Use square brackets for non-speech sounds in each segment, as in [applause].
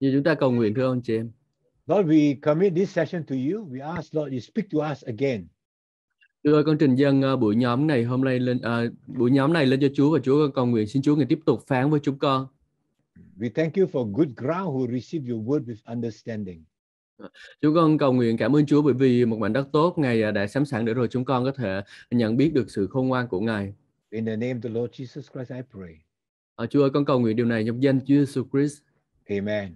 Như chúng ta cầu nguyện thưa ông chị em. Lord, we commit this session to you. We ask Lord, you speak to us again. Chúa ơi, con trình dân uh, buổi nhóm này hôm nay lên uh, buổi nhóm này lên cho Chúa và Chúa con cầu nguyện xin Chúa ngài tiếp tục phán với chúng con. We thank you for good ground who received your word with understanding. Chúng con cầu nguyện cảm ơn Chúa bởi vì một mảnh đất tốt Ngài ờ, đã sẵn sàng để rồi chúng con có thể nhận biết được sự khôn ngoan của Ngài. In the name of the Lord Jesus Christ I pray. Chúa ơi, con cầu nguyện điều này trong danh Chúa Jesus Christ. Amen.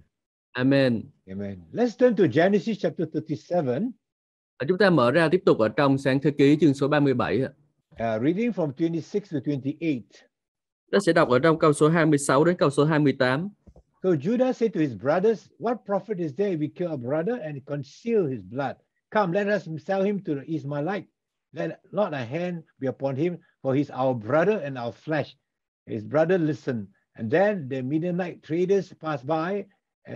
Amen. Amen. Let's turn to Genesis chapter 37. Chúng ta mở ra tiếp tục ở trong sáng thế ký chương số 37. Uh, reading from 26 to 28. Ta sẽ đọc ở trong câu số 26 đến câu số 28. So Judah said to his brothers, What profit is there if we kill a brother and conceal his blood? Come, let us sell him to the Ismailite. Let not a hand be upon him, for he's our brother and our flesh. His brother listened. And then the Midianite traders passed by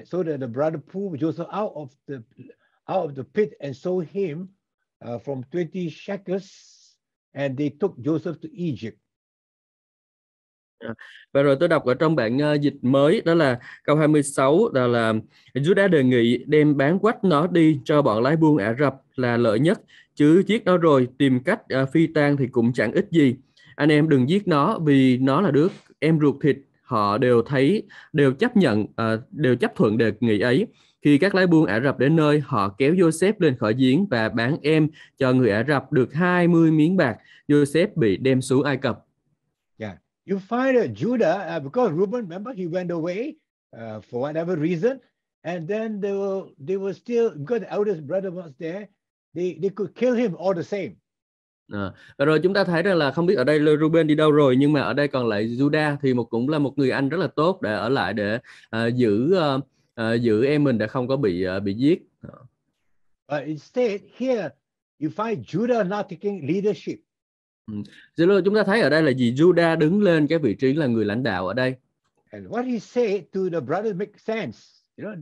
so that the brother pulled Joseph out of the out of the pit and sold him uh, from 20 shekels and they took Joseph to Egypt. Dạ. Và rồi tôi đọc ở trong bản ờ, dịch mới đó là câu 26 đó là Judah đề nghị đem bán quách nó đi cho bọn lái buôn Ả Rập là lợi nhất chứ giết nó rồi tìm cách uh, phi tang thì cũng chẳng ích gì. Anh em đừng giết nó vì nó là đứa em ruột thịt họ đều thấy đều chấp nhận uh, đều chấp thuận đề nghị ấy khi các lái buôn Ả Rập đến nơi, họ kéo Joseph lên khỏi giếng và bán em cho người Ả Rập được 20 miếng bạc. Joseph bị đem xuống Ai Cập. Yeah. You find uh, Judah, uh, because Reuben, remember, he went away uh, for whatever reason. And then they were, they were still, because the eldest brother was there, they, they could kill him all the same. À, rồi chúng ta thấy rằng là không biết ở đây Ruben đi đâu rồi nhưng mà ở đây còn lại Judah thì một cũng là một người anh rất là tốt để ở lại để uh, giữ uh, uh, giữ em mình để không có bị uh, bị giết. But instead here you find Judah not taking leadership. Rồi ừ. chúng ta thấy ở đây là gì Judah đứng lên cái vị trí là người lãnh đạo ở đây. And what he said to the brother makes sense. You know,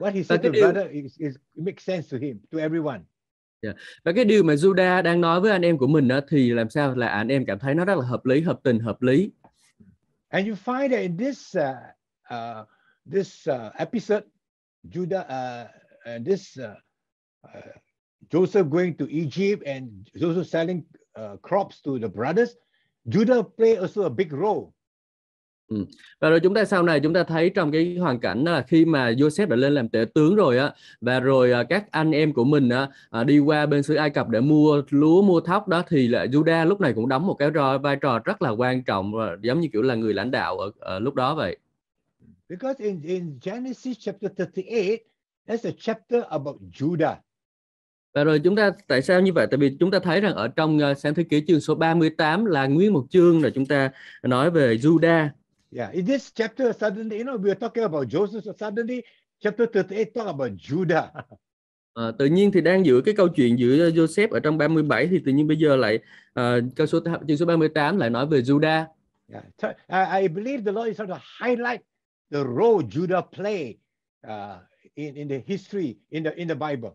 what he said to the brother is, is, makes sense to him, to everyone. Yeah. Và cái điều mà đang nói với anh em của mình đó, thì làm sao là anh em cảm thấy nó rất là hợp lý, hợp tình, hợp lý. And you find that in this uh, uh, this uh, episode, Judah, uh, and uh, this uh, uh, Joseph going to Egypt and Joseph selling uh, crops to the brothers, Judah play also a big role. Ừ. Và rồi chúng ta sau này chúng ta thấy trong cái hoàn cảnh là khi mà Joseph đã lên làm tể tướng rồi á và rồi à, các anh em của mình á, à, đi qua bên xứ Ai Cập để mua lúa mua thóc đó thì là Judah lúc này cũng đóng một cái vai trò rất là quan trọng giống như kiểu là người lãnh đạo ở, ở lúc đó vậy. Because in in Genesis chapter 38 that's a chapter about Judah. Và rồi chúng ta tại sao như vậy? Tại vì chúng ta thấy rằng ở trong à, sáng thế ký chương số 38 là nguyên một chương là chúng ta nói về Judah. Yeah, in this chapter, suddenly, you know, we are talking about Joseph, so suddenly chapter 38 talk about Judah. [laughs] À, tự nhiên thì đang giữa cái câu chuyện giữa Joseph ở trong 37 thì tự nhiên bây giờ lại uh, câu số chương số 38 lại nói về Judah. Yeah. So, I, I believe the Lord is trying to highlight the role Judah played uh, in in the history in the in the Bible.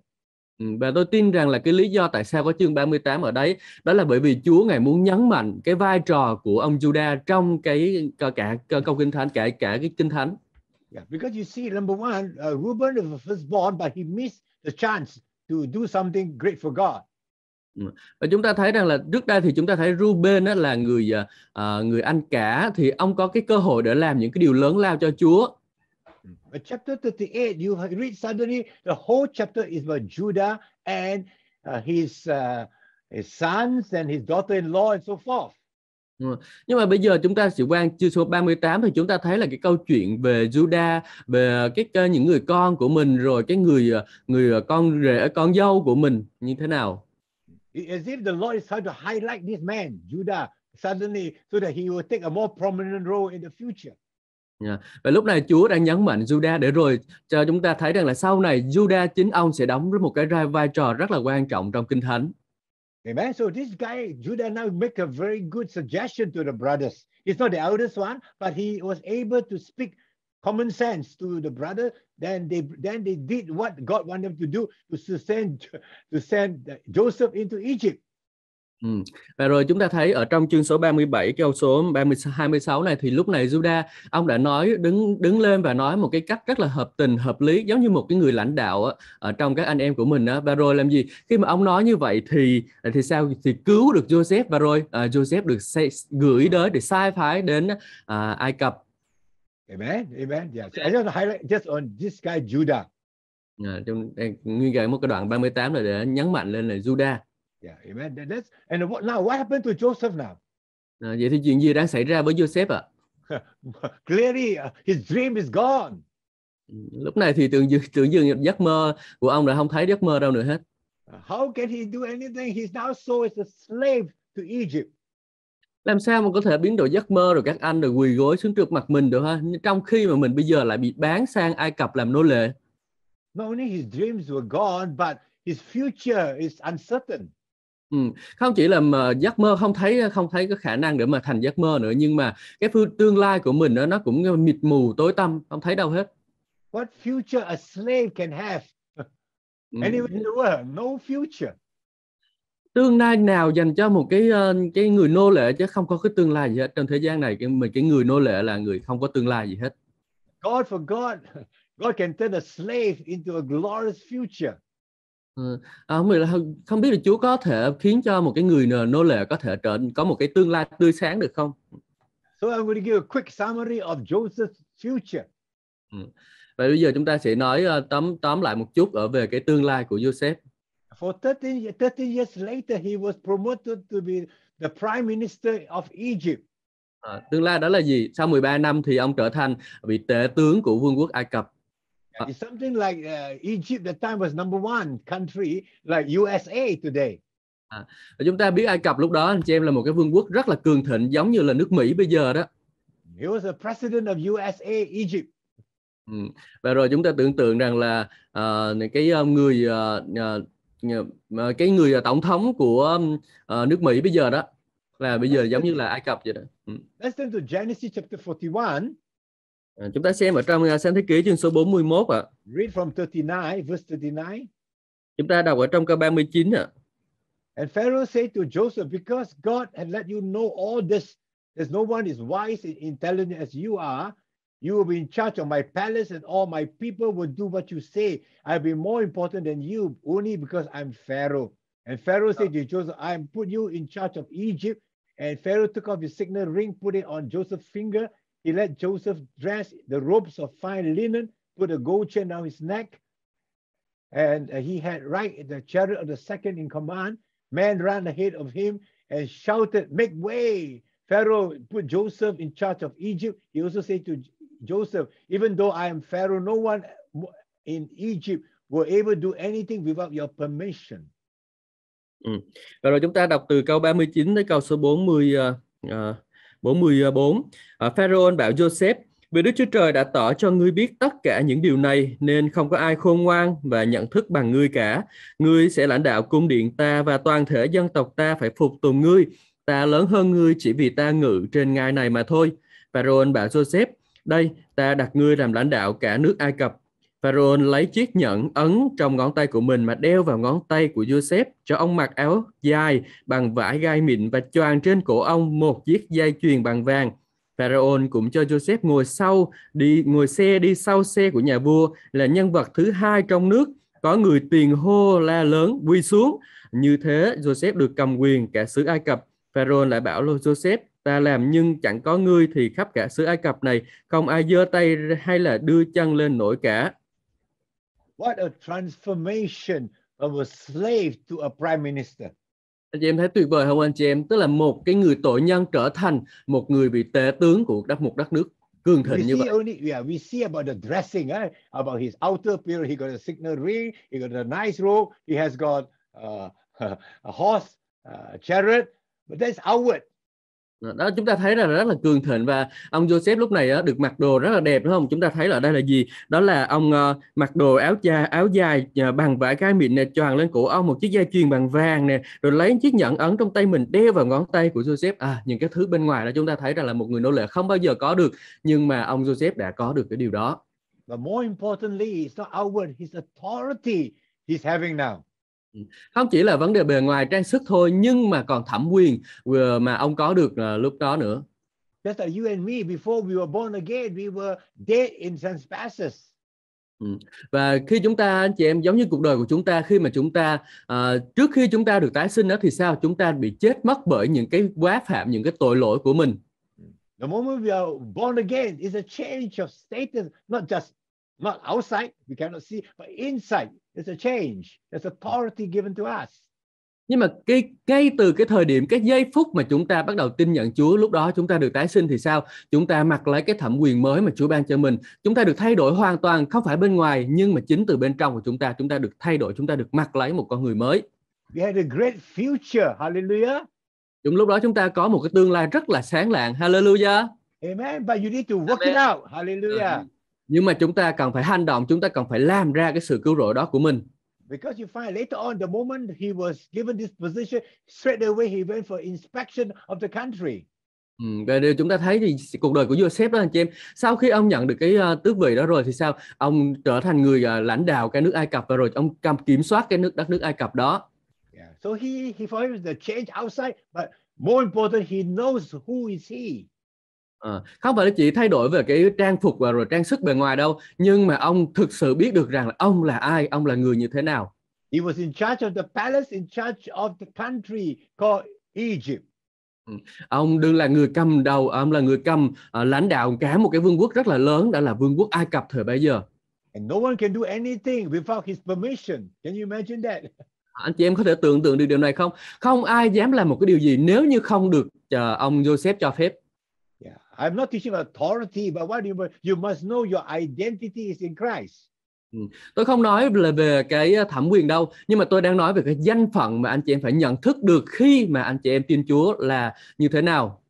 Ừ, và tôi tin rằng là cái lý do tại sao có chương 38 ở đấy đó là bởi vì Chúa ngài muốn nhấn mạnh cái vai trò của ông Juda trong cái cả, cả câu kinh thánh cả cả cái kinh thánh. Yeah, because you see number one, uh, Reuben is the firstborn but he missed the chance to do something great for God. Ừ, và chúng ta thấy rằng là trước đây thì chúng ta thấy Ruben là người uh, người anh cả thì ông có cái cơ hội để làm những cái điều lớn lao cho Chúa But chapter 38, you read suddenly the whole chapter is about Judah and uh, his, uh, his sons and his daughter-in-law and so forth. Ờ, nhưng mà bây giờ chúng ta sẽ quan chương số 38 thì chúng ta thấy là cái câu chuyện về Judah, về cái những người con của mình rồi cái người ờ, người ờ, con rể con dâu của mình như thế nào. As if the Lord is trying to highlight this man, Judah, suddenly so that he will take a more prominent role in the future. Yeah. Dạ. Và lúc này Chúa đang nhấn mạnh Judah để rồi cho chúng ta thấy rằng là sau này Judah chính ông sẽ đóng một cái vai trò rất là quan trọng trong kinh thánh. Amen. So this guy Judah now make a very good suggestion to the brothers. He's not the eldest one, but he was able to speak common sense to the brother. Then they then they did what God wanted them to do to send to send Joseph into Egypt. Ừ. Và rồi chúng ta thấy ở trong chương số 37 câu số 30 26 này thì lúc này Juda ông đã nói đứng đứng lên và nói một cái cách rất là hợp tình hợp lý giống như một cái người lãnh đạo ở trong các anh em của mình á. Và rồi làm gì? Khi mà ông nói như vậy thì thì sao thì cứu được Joseph và rồi uh, Joseph được say, gửi đến để sai phái đến uh, Ai Cập. Amen. Amen. Yes. I just highlight just on this guy Judah. À, trong, nguyên gợi một cái đoạn 38 là để nhấn mạnh lên là Judah. Yeah, amen. And that's and what, now what happened to Joseph now? À, vậy thì chuyện gì đang xảy ra với Joseph ạ? À? [laughs] Clearly, uh, his dream is gone. Ừ, lúc này thì tưởng dường tưởng dường giấc mơ của ông đã không thấy giấc mơ đâu nữa hết. Uh, how can he do anything? He's now so is a slave to Egypt. Làm sao mà có thể biến đổi giấc mơ rồi các anh rồi quỳ gối xuống trước mặt mình được ha? Trong khi mà mình bây giờ lại bị bán sang Ai Cập làm nô lệ. Not only his dreams were gone, but his future is uncertain. Ừ, không chỉ là mà giấc mơ không thấy không thấy cái khả năng để mà thành giấc mơ nữa nhưng mà cái phương tương lai của mình đó, nó cũng mịt mù tối tăm không thấy đâu hết what future a slave can have ừ. anywhere in the world no future tương lai nào dành cho một cái ờ, cái người nô lệ chứ không có cái tương lai gì hết trên thế gian này cái mình cái người nô lệ là người không có tương lai gì hết God for God [laughs] God can turn a slave into a glorious future Ờ, à, không biết là không biết là Chúa có thể khiến cho một cái người nô lệ có thể trở có một cái tương lai tươi sáng được không? So I'm going to give a quick summary of Joseph's future. Ừ. Vậy bây giờ chúng ta sẽ nói uh, tóm tóm lại một chút ở về cái tương lai của Joseph. For 13, 13 years later he was promoted to be the prime minister of Egypt. À, tương lai đó là gì? Sau 13 năm thì ông trở thành vị tể tướng của vương quốc Ai Cập. Uh, it's something like uh, Egypt the time was number one country like USA today. À, chúng ta biết Ai Cập lúc đó anh chị em là một cái vương quốc rất là cường thịnh giống như là nước Mỹ bây giờ đó. He was the president of USA Egypt. Ừ, và rồi chúng ta tưởng tượng rằng là uh, cái uh, người uh, uh, cái người tổng thống của uh, nước Mỹ bây giờ đó là bây giờ giống như là Ai Cập vậy đó. Ừ. Let's turn to Genesis chapter 41. À, chúng ta xem ở trong sáng thế ký chương số 41 ạ. À. Read from 39 verse 39. Chúng ta đọc ở trong câu 39 ạ. À. And Pharaoh said to Joseph, because God had let you know all this, there's no one is wise and intelligent as you are. You will be in charge of my palace and all my people will do what you say. I'll be more important than you only because I'm Pharaoh. And Pharaoh said to Joseph, I am put you in charge of Egypt. And Pharaoh took off his signet ring, put it on Joseph's finger, he let Joseph dress the robes of fine linen, put a gold chain around his neck, and uh, he had right the chariot of the second in command. Men ran ahead of him and shouted, Make way! Pharaoh put Joseph in charge of Egypt. He also said to Joseph, Even though I am Pharaoh, no one in Egypt will able do anything without your permission. Ừ. Và rồi chúng ta đọc từ câu 39 tới câu số 40 uh, uh, 44. À, à, Pharaoh bảo Joseph, vì Đức Chúa Trời đã tỏ cho ngươi biết tất cả những điều này, nên không có ai khôn ngoan và nhận thức bằng ngươi cả. Ngươi sẽ lãnh đạo cung điện ta và toàn thể dân tộc ta phải phục tùng ngươi. Ta lớn hơn ngươi chỉ vì ta ngự trên ngai này mà thôi. Pharaoh bảo Joseph, đây, ta đặt ngươi làm lãnh đạo cả nước Ai Cập Pharaoh lấy chiếc nhẫn ấn trong ngón tay của mình mà đeo vào ngón tay của Joseph, cho ông mặc áo dài bằng vải gai mịn và choàng trên cổ ông một chiếc dây chuyền bằng vàng. Pharaoh cũng cho Joseph ngồi sau đi ngồi xe đi sau xe của nhà vua là nhân vật thứ hai trong nước có người tiền hô la lớn quy xuống như thế Joseph được cầm quyền cả xứ Ai Cập Pharaoh lại bảo lô Joseph ta làm nhưng chẳng có ngươi thì khắp cả xứ Ai Cập này không ai giơ tay hay là đưa chân lên nổi cả What a transformation from a slave to a prime minister. Anh chị em thấy tuyệt vời không anh chị em? Tức là một cái người tội nhân trở thành một người bị tể tướng của đất một đất nước cường thịnh như vậy. Only, yeah, we see about the dressing, eh? about his outer appearance. He got a signal ring, he got a nice robe, he has got uh, [laughs] a horse, a uh, chariot. But that's outward đó chúng ta thấy là rất là cường thịnh và ông Joseph lúc này á, được mặc đồ rất là đẹp đúng không chúng ta thấy là đây là gì đó là ông uh, mặc đồ áo da áo dài uh, bằng vải cái mịn nè choàng lên cổ ông một chiếc dây chuyền bằng vàng nè rồi lấy chiếc nhẫn ấn trong tay mình đeo vào ngón tay của Joseph à những cái thứ bên ngoài đó chúng ta thấy rằng là một người nô lệ không bao giờ có được nhưng mà ông Joseph đã có được cái điều đó But more importantly, it's not outward, his authority he's having now. Ừ. không chỉ là vấn đề bề ngoài trang sức thôi nhưng mà còn thẩm quyền mà ông có được ờ, lúc đó nữa just like you and me before we were born again we were dead in trespasses ừ. và khi chúng ta anh chị em giống như cuộc đời của chúng ta khi mà chúng ta uh, trước khi chúng ta được tái sinh đó thì sao chúng ta bị chết mất bởi những cái quá phạm những cái tội lỗi của mình The moment we are born again is a change of status, not just not outside, we cannot see, but inside. It's a change. There's authority given to us. Nhưng mà cái ngay từ cái thời điểm cái giây phút mà chúng ta bắt đầu tin nhận Chúa, lúc đó chúng ta được tái sinh thì sao? Chúng ta mặc lấy cái thẩm quyền mới mà Chúa ban cho mình. Chúng ta được thay đổi hoàn toàn không phải bên ngoài nhưng mà chính từ bên trong của chúng ta, chúng ta được thay đổi, chúng ta được mặc lấy một con người mới. We had a great future. Hallelujah. Đúng lúc đó chúng ta có một cái tương lai rất là sáng lạng. Hallelujah. Amen. But you need to work Amen. it out. Hallelujah. Uh-huh nhưng mà chúng ta cần phải hành động chúng ta cần phải làm ra cái sự cứu rỗi đó của mình Because you find later on, the moment he was given this position, straight away he went for inspection of the country. Ừ, điều chúng ta thấy thì cuộc đời của Joseph đó anh chị em sau khi ông nhận được cái uh, tước vị đó rồi thì sao ông trở thành người uh, lãnh đạo cái nước Ai Cập và rồi ông cầm kiểm soát cái nước đất nước Ai Cập đó. Yeah. So he he for him the change outside, but more important he knows who is he. À, không phải là chỉ thay đổi về cái trang phục và rồi trang sức bề ngoài đâu nhưng mà ông thực sự biết được rằng là ông là ai ông là người như thế nào He was in charge of the palace, in charge of the country called Egypt. Ừ, ông đương là người cầm đầu, ông là người cầm uh, lãnh đạo cả một cái vương quốc rất là lớn đã là vương quốc Ai Cập thời bấy giờ. And no one can do anything without his permission. Can you imagine that? Anh chị em có thể tưởng tượng được điều này không? Không ai dám làm một cái điều gì nếu như không được uh, ông Joseph cho phép. I'm not teaching authority, but what you you must know your identity is in Christ. Ừ. Tôi không nói là về cái ờ, thẩm quyền đâu, nhưng mà tôi đang nói về cái danh phận mà anh chị em phải nhận thức được khi mà anh chị em tin Chúa là như thế nào.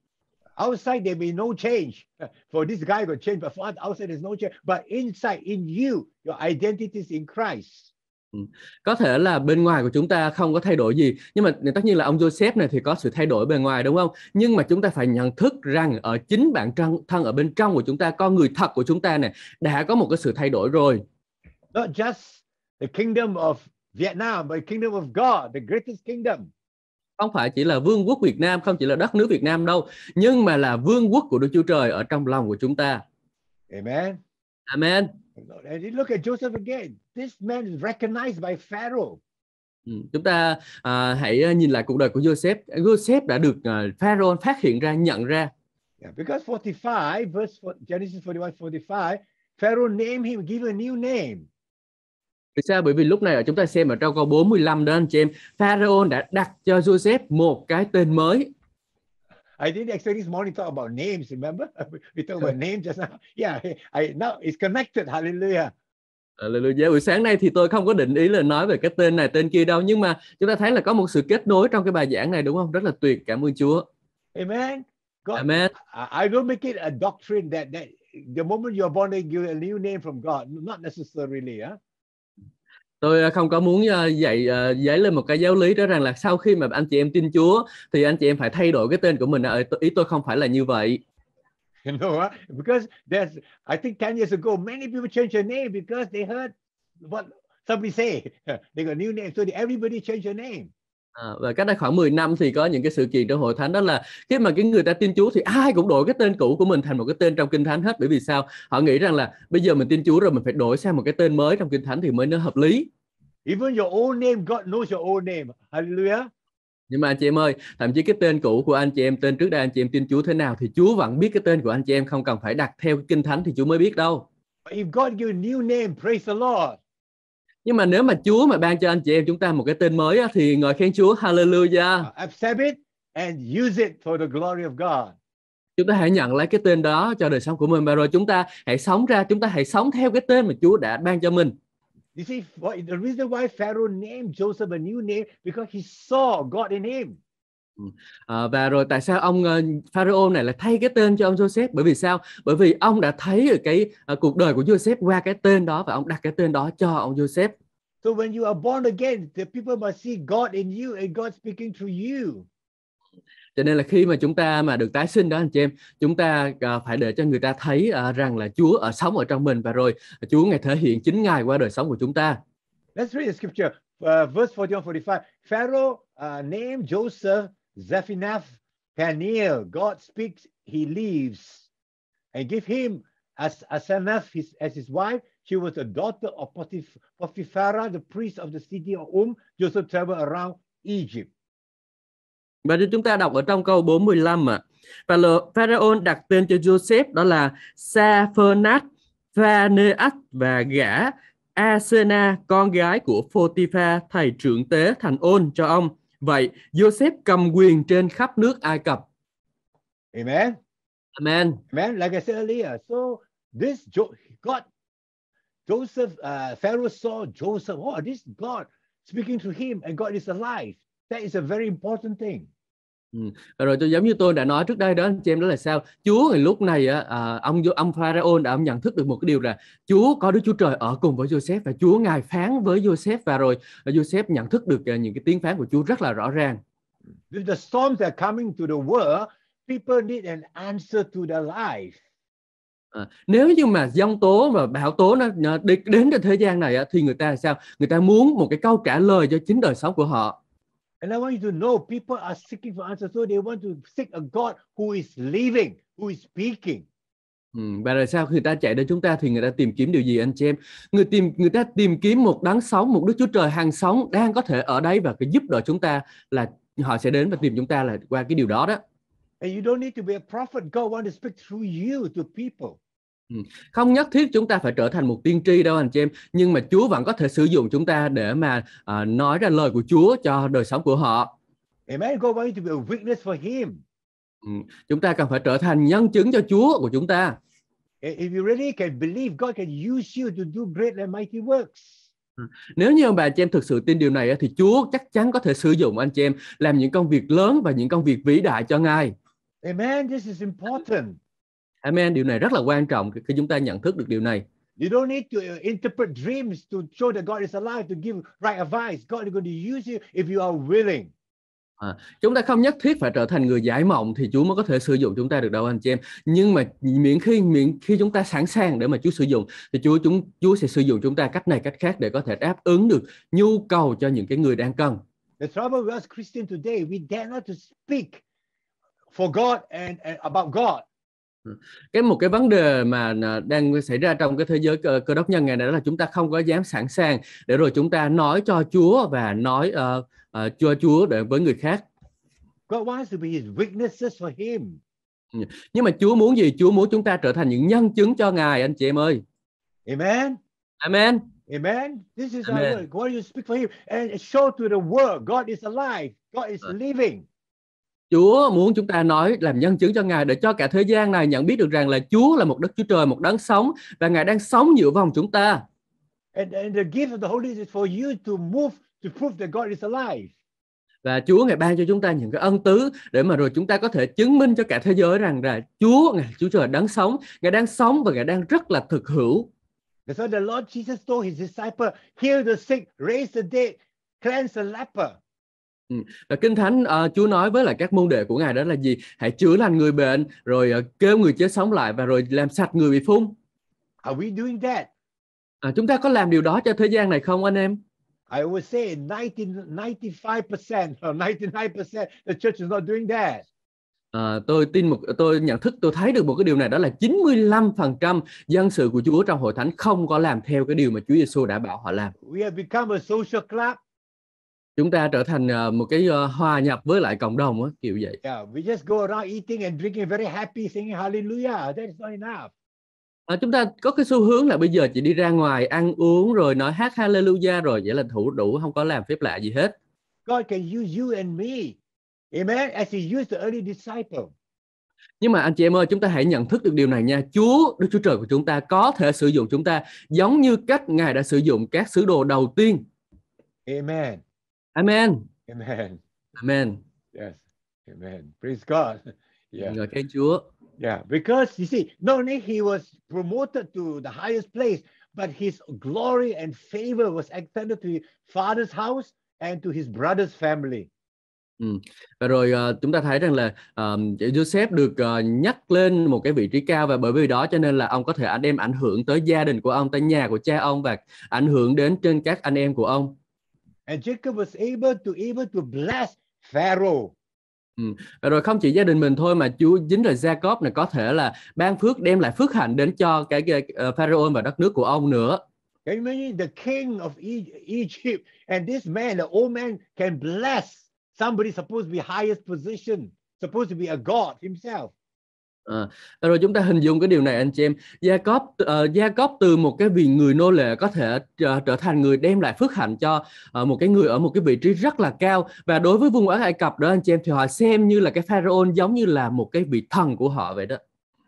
Outside there be no change. [laughs] For this guy got change, but for outside there's no change. But inside in you, your identity is in Christ. Ừ. có thể là bên ngoài của chúng ta không có thay đổi gì nhưng mà tất nhiên là ông Joseph này thì có sự thay đổi bên ngoài đúng không nhưng mà chúng ta phải nhận thức rằng ở chính bản thân ở bên trong của chúng ta con người thật của chúng ta này đã có một cái sự thay đổi rồi not just the kingdom of Vietnam but the kingdom of God the greatest kingdom không phải chỉ là vương quốc Việt Nam không chỉ là đất nước Việt Nam đâu nhưng mà là vương quốc của Đức Chúa Trời ở trong lòng của chúng ta Amen Amen. And you look at Joseph again. This man is recognized by Pharaoh. Ừ, chúng ta uh, hãy à, nhìn lại cuộc đời của Joseph. Joseph đã được uh, Pharaoh phát hiện ra, nhận ra. Yeah, because 45 verse 4, Genesis 41 45, Pharaoh named him, give a new name. Vì sao? Bởi vì lúc này chúng ta xem ở trong câu 45 đó anh chị em, Pharaoh đã đặt cho Joseph một cái tên mới. I did experience morning talk about names, remember? [laughs] We talked about names just now. Yeah, I, now it's connected. Hallelujah. Hallelujah. Buổi sáng nay thì tôi không có định ý là nói về cái tên này tên kia đâu nhưng mà chúng ta thấy là có một sự kết nối trong cái bài giảng này đúng không? Rất là tuyệt. Cảm ơn Chúa. Amen. God, Amen. I don't make it a doctrine that that the moment you're born again, you a new name from God. Not necessarily, huh? tôi ờ, không có muốn ờ, dạy ờ, dấy lên một cái giáo lý đó rằng là sau khi mà anh chị em tin Chúa thì anh chị em phải thay đổi cái tên của mình ý tôi không phải là như vậy [laughs] you know because there's I think 10 years ago many people changed their name because they heard what somebody say [laughs] they got a new name so everybody changed their name À, và cách đây khoảng 10 năm thì có những cái sự kiện trong hội thánh đó là khi mà cái người ta tin Chúa thì ai cũng đổi cái tên cũ của mình thành một cái tên trong kinh thánh hết bởi vì sao họ nghĩ rằng là bây giờ mình tin Chúa rồi mình phải đổi sang một cái tên mới trong kinh thánh thì mới nó hợp lý Even your own name, God knows your own name. Hallelujah. Nhưng mà anh chị em ơi, thậm chí cái tên cũ của anh chị em, tên trước đây anh chị em tin Chúa thế nào thì Chúa vẫn biết cái tên của anh chị em không cần phải đặt theo cái kinh thánh thì Chúa mới biết đâu. But if God gives new name, praise the Lord nhưng mà nếu mà Chúa mà ban cho anh chị em chúng ta một cái tên mới á, thì ngợi khen Chúa hallelujah uh, accept it and use it for the glory of God chúng ta hãy nhận lấy cái tên đó cho đời sống của mình và rồi chúng ta hãy sống ra chúng ta hãy sống theo cái tên mà Chúa đã ban cho mình You see, the reason why Pharaoh named Joseph a new name because he saw God in him. À, và rồi tại sao ông uh, Pharaoh này lại thay cái tên cho ông Joseph? Bởi vì sao? Bởi vì ông đã thấy ở cái uh, cuộc đời của Joseph qua cái tên đó và ông đặt cái tên đó cho ông Joseph. So when you are born again, the people must see God in you and God speaking through you. Cho nên là khi mà chúng ta mà được tái sinh đó anh chị em, chúng ta uh, phải để cho người ta thấy uh, rằng là Chúa ở sống ở trong mình và rồi Chúa ngài thể hiện chính ngài qua đời sống của chúng ta. Let's read the scripture. Uh, verse 41 45. Pharaoh uh, named Joseph Zephinath Paniel, God speaks, he leaves and give him as Asenath his, as his wife. She was a daughter of Potipharah, the priest of the city of Um. Joseph traveled around Egypt. Và như chúng ta đọc ở trong câu 45 ạ. À. Và Pharaoh đặt tên cho Joseph đó là Saphanat, Phaneat và gã Asena, con gái của Potiphar, thầy trưởng tế thành ôn cho ông Vậy Joseph cầm quyền trên khắp nước Ai Cập. Amen. Amen. Amen. Like I said earlier, so this jo- God, Joseph, uh, Pharaoh saw Joseph. Oh, this God speaking to him, and God is alive. That is a very important thing. Ừ. rồi tôi giống như tôi đã nói trước đây đó anh chị em đó là sao Chúa ngày lúc này à, ông ông Pharaoh đã ông nhận thức được một cái điều là Chúa có Đức Chúa Trời ở cùng với Joseph và Chúa ngài phán với Joseph và rồi Joseph à, nhận thức được à, những cái tiếng phán của Chúa rất là rõ ràng. With the storms are coming to the world, people need an answer to their life. À, nếu như mà giông tố và bão tố nó, nó đến trên thế gian này thì người ta là sao? Người ta muốn một cái câu trả lời cho chính đời sống của họ. And I want you to know people are seeking for answers, so they want to seek a God who is living, who is speaking. và ừ, rồi sao khi ta chạy đến chúng ta thì người ta tìm kiếm điều gì anh chị em người tìm người ta tìm kiếm một đáng sống một đức chúa trời hàng sống đang có thể ở đấy và cái giúp đỡ chúng ta là họ sẽ đến và tìm chúng ta là qua cái điều đó đó And you don't need to be a prophet. God wants to speak through you to people. Ừ. không nhất thiết chúng ta phải trở thành một tiên tri đâu anh chị em nhưng mà Chúa vẫn có thể sử dụng chúng ta để mà uh, nói ra lời của Chúa cho đời sống của họ. Amen. God wants to be a witness for Him. Ừ. Chúng ta cần phải trở thành nhân chứng cho Chúa của chúng ta. If you really can believe God can use you to do great and mighty works. Ừ. Nếu như bà chị em thực sự tin điều này thì Chúa chắc chắn có thể sử dụng anh chị em làm những công việc lớn và những công việc vĩ đại cho Ngài. Amen. This is important. Amen. Điều này rất là quan trọng khi chúng ta nhận thức được điều này. You don't need to uh, interpret dreams to show that God is alive to give right advice. God is going to use you if you are willing. À, chúng ta không nhất thiết phải trở thành người giải mộng thì Chúa mới có thể sử dụng chúng ta được đâu anh chị em. Nhưng mà miễn khi miễn khi chúng ta sẵn sàng để mà Chúa sử dụng thì Chúa chúng Chúa sẽ sử dụng chúng ta cách này cách khác để có thể đáp ứng được nhu cầu cho những cái người đang cần. The trouble with us Christians today, we dare not to speak for God and, and about God cái một cái vấn đề mà à, đang xảy ra trong cái thế giới cơ, cơ đốc nhân ngày nay đó là chúng ta không có dám sẵn sàng để rồi chúng ta nói cho Chúa và nói uh, uh, cho Chúa để với người khác. God wants to be his witnesses for him. Nhưng mà Chúa muốn gì? Chúa muốn chúng ta trở thành những nhân chứng cho Ngài anh chị em ơi. Amen. Amen. Amen. This is Amen. our word. What you speak for him and show to the world God is alive. God is ờ. living. Chúa muốn chúng ta nói làm nhân chứng cho Ngài để cho cả thế gian này nhận biết được rằng là Chúa là một Đức Chúa Trời, một đấng sống và Ngài đang sống dựa vòng chúng ta. And, and the gift of the Holy Spirit is for you to move to prove that God is alive. Và Chúa ngài ban cho chúng ta những cái ân tứ để mà rồi chúng ta có thể chứng minh cho cả thế giới rằng là Chúa ngài Chúa Trời đáng sống, ngài đang sống và ngài đang rất là thực hữu. so the Lord Jesus told his disciple, heal the sick, raise the dead, cleanse the leper. Ừ. Và Kinh Thánh uh, Chúa nói với lại các môn đệ của Ngài đó là gì? Hãy chữa lành người bệnh, rồi uh, kêu người chết sống lại và rồi làm sạch người bị phun. Are we doing that? À, chúng ta có làm điều đó cho thế gian này không anh em? I always say 90, 95% or 99% the church is not doing that. À, tôi tin một tôi nhận thức tôi thấy được một cái điều này đó là 95% dân sự của Chúa trong hội thánh không có làm theo cái điều mà Chúa Giêsu đã bảo họ làm. We have become a social club chúng ta trở thành uh, một cái uh, hòa nhập với lại cộng đồng á kiểu vậy. Yeah, we just go around eating and drinking very happy singing hallelujah. That's not enough. À, chúng ta có cái xu hướng là bây giờ chỉ đi ra ngoài ăn uống rồi nói hát hallelujah rồi vậy là thủ đủ không có làm phép lạ gì hết. God can use you and me. Amen. As he used the early disciple. Nhưng mà anh chị em ơi, chúng ta hãy nhận thức được điều này nha. Chúa, Đức Chúa Trời của chúng ta có thể sử dụng chúng ta giống như cách Ngài đã sử dụng các sứ đồ đầu tiên. Amen. Amen. Amen. Amen. Yes. Amen. Praise God. [laughs] Yeah. Ngợi Chúa. Yeah, because you see, not only he was promoted to the highest place, but his glory and favor was extended to his father's house and to his brother's family. Ừ. Và rồi uh, chúng ta thấy rằng là um, Joseph được uh, nhắc lên một cái vị trí cao và bởi vì đó cho nên là ông có thể đem ảnh hưởng tới gia đình của ông, tới nhà của cha ông và ảnh hưởng đến trên các anh em của ông. And Jacob was able to able to bless Pharaoh. Ừ. Rồi không chỉ gia đình mình thôi mà Chúa chính là Jacob này có thể là ban phước đem lại phước hạnh đến cho cái, uh, Pharaoh và đất nước của ông nữa. Can you imagine the king of e, Egypt and this man, the old man, can bless somebody supposed to be highest position, supposed to be a god himself. Ờ, à, rồi chúng ta hình dung cái điều này anh chị em gia cốp uh, gia cốp từ một cái vị người nô lệ có thể uh, trở thành người đem lại phước hạnh cho uh, một cái người ở một cái vị trí rất là cao và đối với vương quốc ai cập đó anh chị em thì họ xem như là cái pharaoh giống như là một cái vị thần của họ vậy đó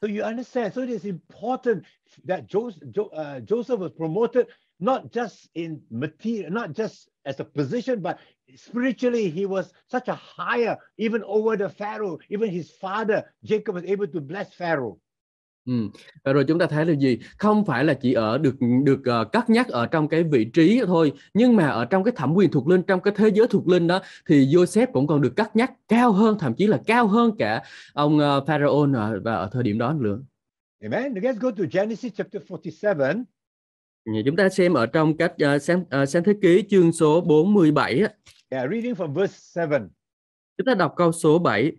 So you understand. So it is important that Joseph, ờ, Joseph was promoted not just in material, not just as a position, but spiritually he was such a higher even over the pharaoh even his father jacob was able to bless pharaoh Ừ. Và rồi chúng ta thấy là gì? Không phải là chỉ ở được được uh, ờ, cắt nhắc ở trong cái vị trí thôi, nhưng mà ở trong cái thẩm quyền thuộc linh, trong cái thế giới thuộc linh đó thì Joseph cũng còn được cắt nhắc cao hơn, thậm chí là cao hơn cả ông uh, Pharaoh ở, và ở thời điểm đó nữa. Amen. Let's go to Genesis chapter 47. Dạ, chúng ta xem ở trong cách uh, xem uh, sáng thế ký chương số 47 á. Yeah, reading from verse 7. Chúng ta đọc câu số 7.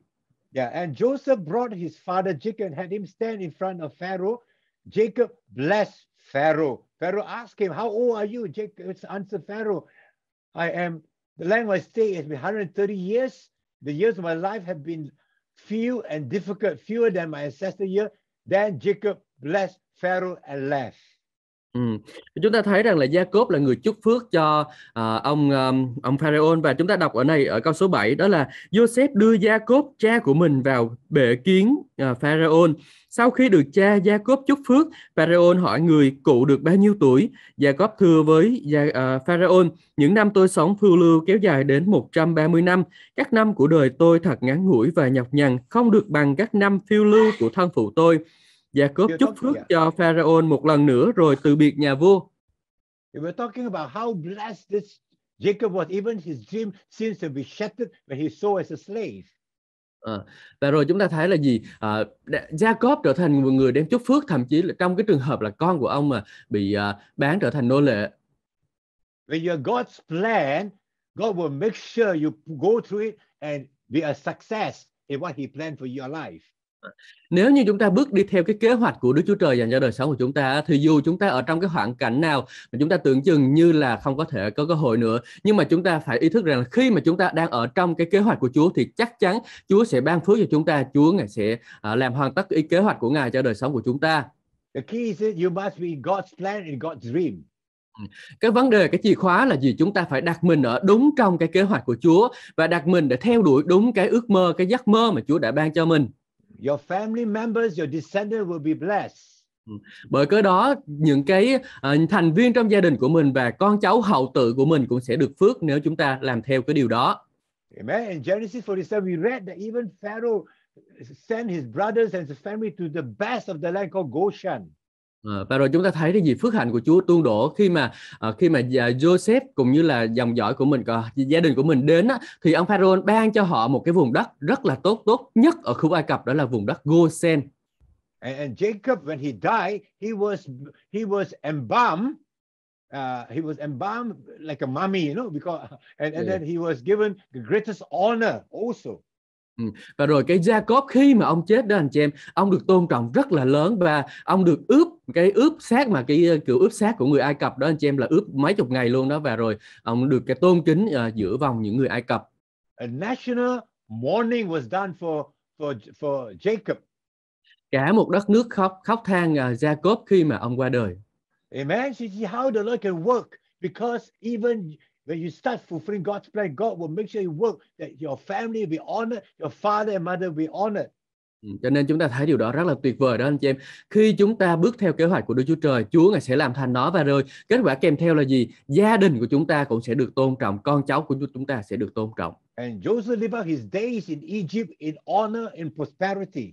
Yeah, and Joseph brought his father Jacob and had him stand in front of Pharaoh. Jacob blessed Pharaoh. Pharaoh asked him, How old are you? Jacob answered Pharaoh, I am, the land where I stay has been 130 years. The years of my life have been few and difficult, fewer than my ancestor year. Then Jacob blessed Pharaoh and left. Ừ. Chúng ta thấy rằng là Gia Cốp là người chúc phước cho uh, ông um, ông pharaoh và chúng ta đọc ở này ở câu số 7 đó là Joseph đưa Gia Cốp cha của mình vào bệ kiến uh, Pharaon. Sau khi được cha Gia Cốp chúc phước, pharaoh hỏi người cụ được bao nhiêu tuổi? Gia Cốp thưa với Gia, uh, Pharaon, những năm tôi sống phiêu lưu kéo dài đến 130 năm. Các năm của đời tôi thật ngắn ngủi và nhọc nhằn, không được bằng các năm phiêu lưu của thân phụ tôi. Gia Cốp chúc phước cho Pharaoh một lần nữa rồi từ biệt nhà vua. We're talking about how blessed this Jacob was. Even his dream seems to be shattered when he sold as a slave. À, và rồi chúng ta thấy là gì? À, Jacob trở thành một người đem chúc phước, thậm chí là trong cái trường hợp là con của ông mà bị à, bán trở thành nô lệ. When you're God's plan, God will make sure you go through it and be a success in what He planned for your life nếu như chúng ta bước đi theo cái kế hoạch của Đức Chúa Trời dành cho đời sống của chúng ta thì dù chúng ta ở trong cái hoàn cảnh nào mà chúng ta tưởng chừng như là không có thể có cơ hội nữa nhưng mà chúng ta phải ý thức rằng là khi mà chúng ta đang ở trong cái kế hoạch của Chúa thì chắc chắn Chúa sẽ ban phước cho chúng ta Chúa ngài sẽ à, làm hoàn tất ý kế hoạch của ngài cho đời sống của chúng ta The key is you must be God's plan and God's dream cái vấn đề cái chìa khóa là gì chúng ta phải đặt mình ở đúng trong cái kế hoạch của Chúa và đặt mình để theo đuổi đúng cái ước mơ cái giấc mơ mà Chúa đã ban cho mình your family members, your descendants will be blessed. Ừ. Bởi cớ đó, những cái uh, thành viên trong gia đình của mình và con cháu hậu tự của mình cũng sẽ được phước nếu chúng ta làm theo cái điều đó. Amen. In Genesis 47 we read that even Pharaoh sent his brothers and his family to the best of the land called Goshen. Ờ, và rồi chúng ta thấy cái gì phước hạnh của Chúa tuôn đổ khi mà ờ, khi mà à, Joseph cũng như là dòng dõi của mình ờ, gia đình của mình đến thì ông Pharaoh ban cho họ một cái vùng đất rất là tốt tốt nhất ở khu Ai Cập đó là vùng đất Gosen. And, Jacob when he died he was he was embalmed uh, he was embalmed like a mummy you know because and, and then he was given the greatest honor also. Ừ, và rồi cái Jacob khi mà ông chết đó anh chị em, ông được tôn trọng rất là lớn và ông được ướp cái ướp xác mà cái ờ, kiểu ướp xác của người Ai Cập đó anh chị em là ướp mấy chục ngày luôn đó và rồi ông ờ, được cái tôn kính uh, giữa vòng những người Ai Cập. A national mourning was done for for for Jacob. Cả một đất nước khóc khóc than uh, Jacob khi mà ông qua đời. Imagine see how the Lord can work because even when you start fulfilling God's plan, God will make sure you work that your family will be honored, your father and mother will be honored. Ừ, cho nên chúng ta thấy điều đó rất là tuyệt vời đó anh chị em khi chúng ta bước theo kế hoạch của đức chúa trời chúa ngài sẽ làm thành nó và rồi kết quả kèm theo là gì gia đình của chúng ta cũng sẽ được tôn trọng con cháu của chúng ta sẽ được tôn trọng and Joseph lived his days in Egypt in honor and prosperity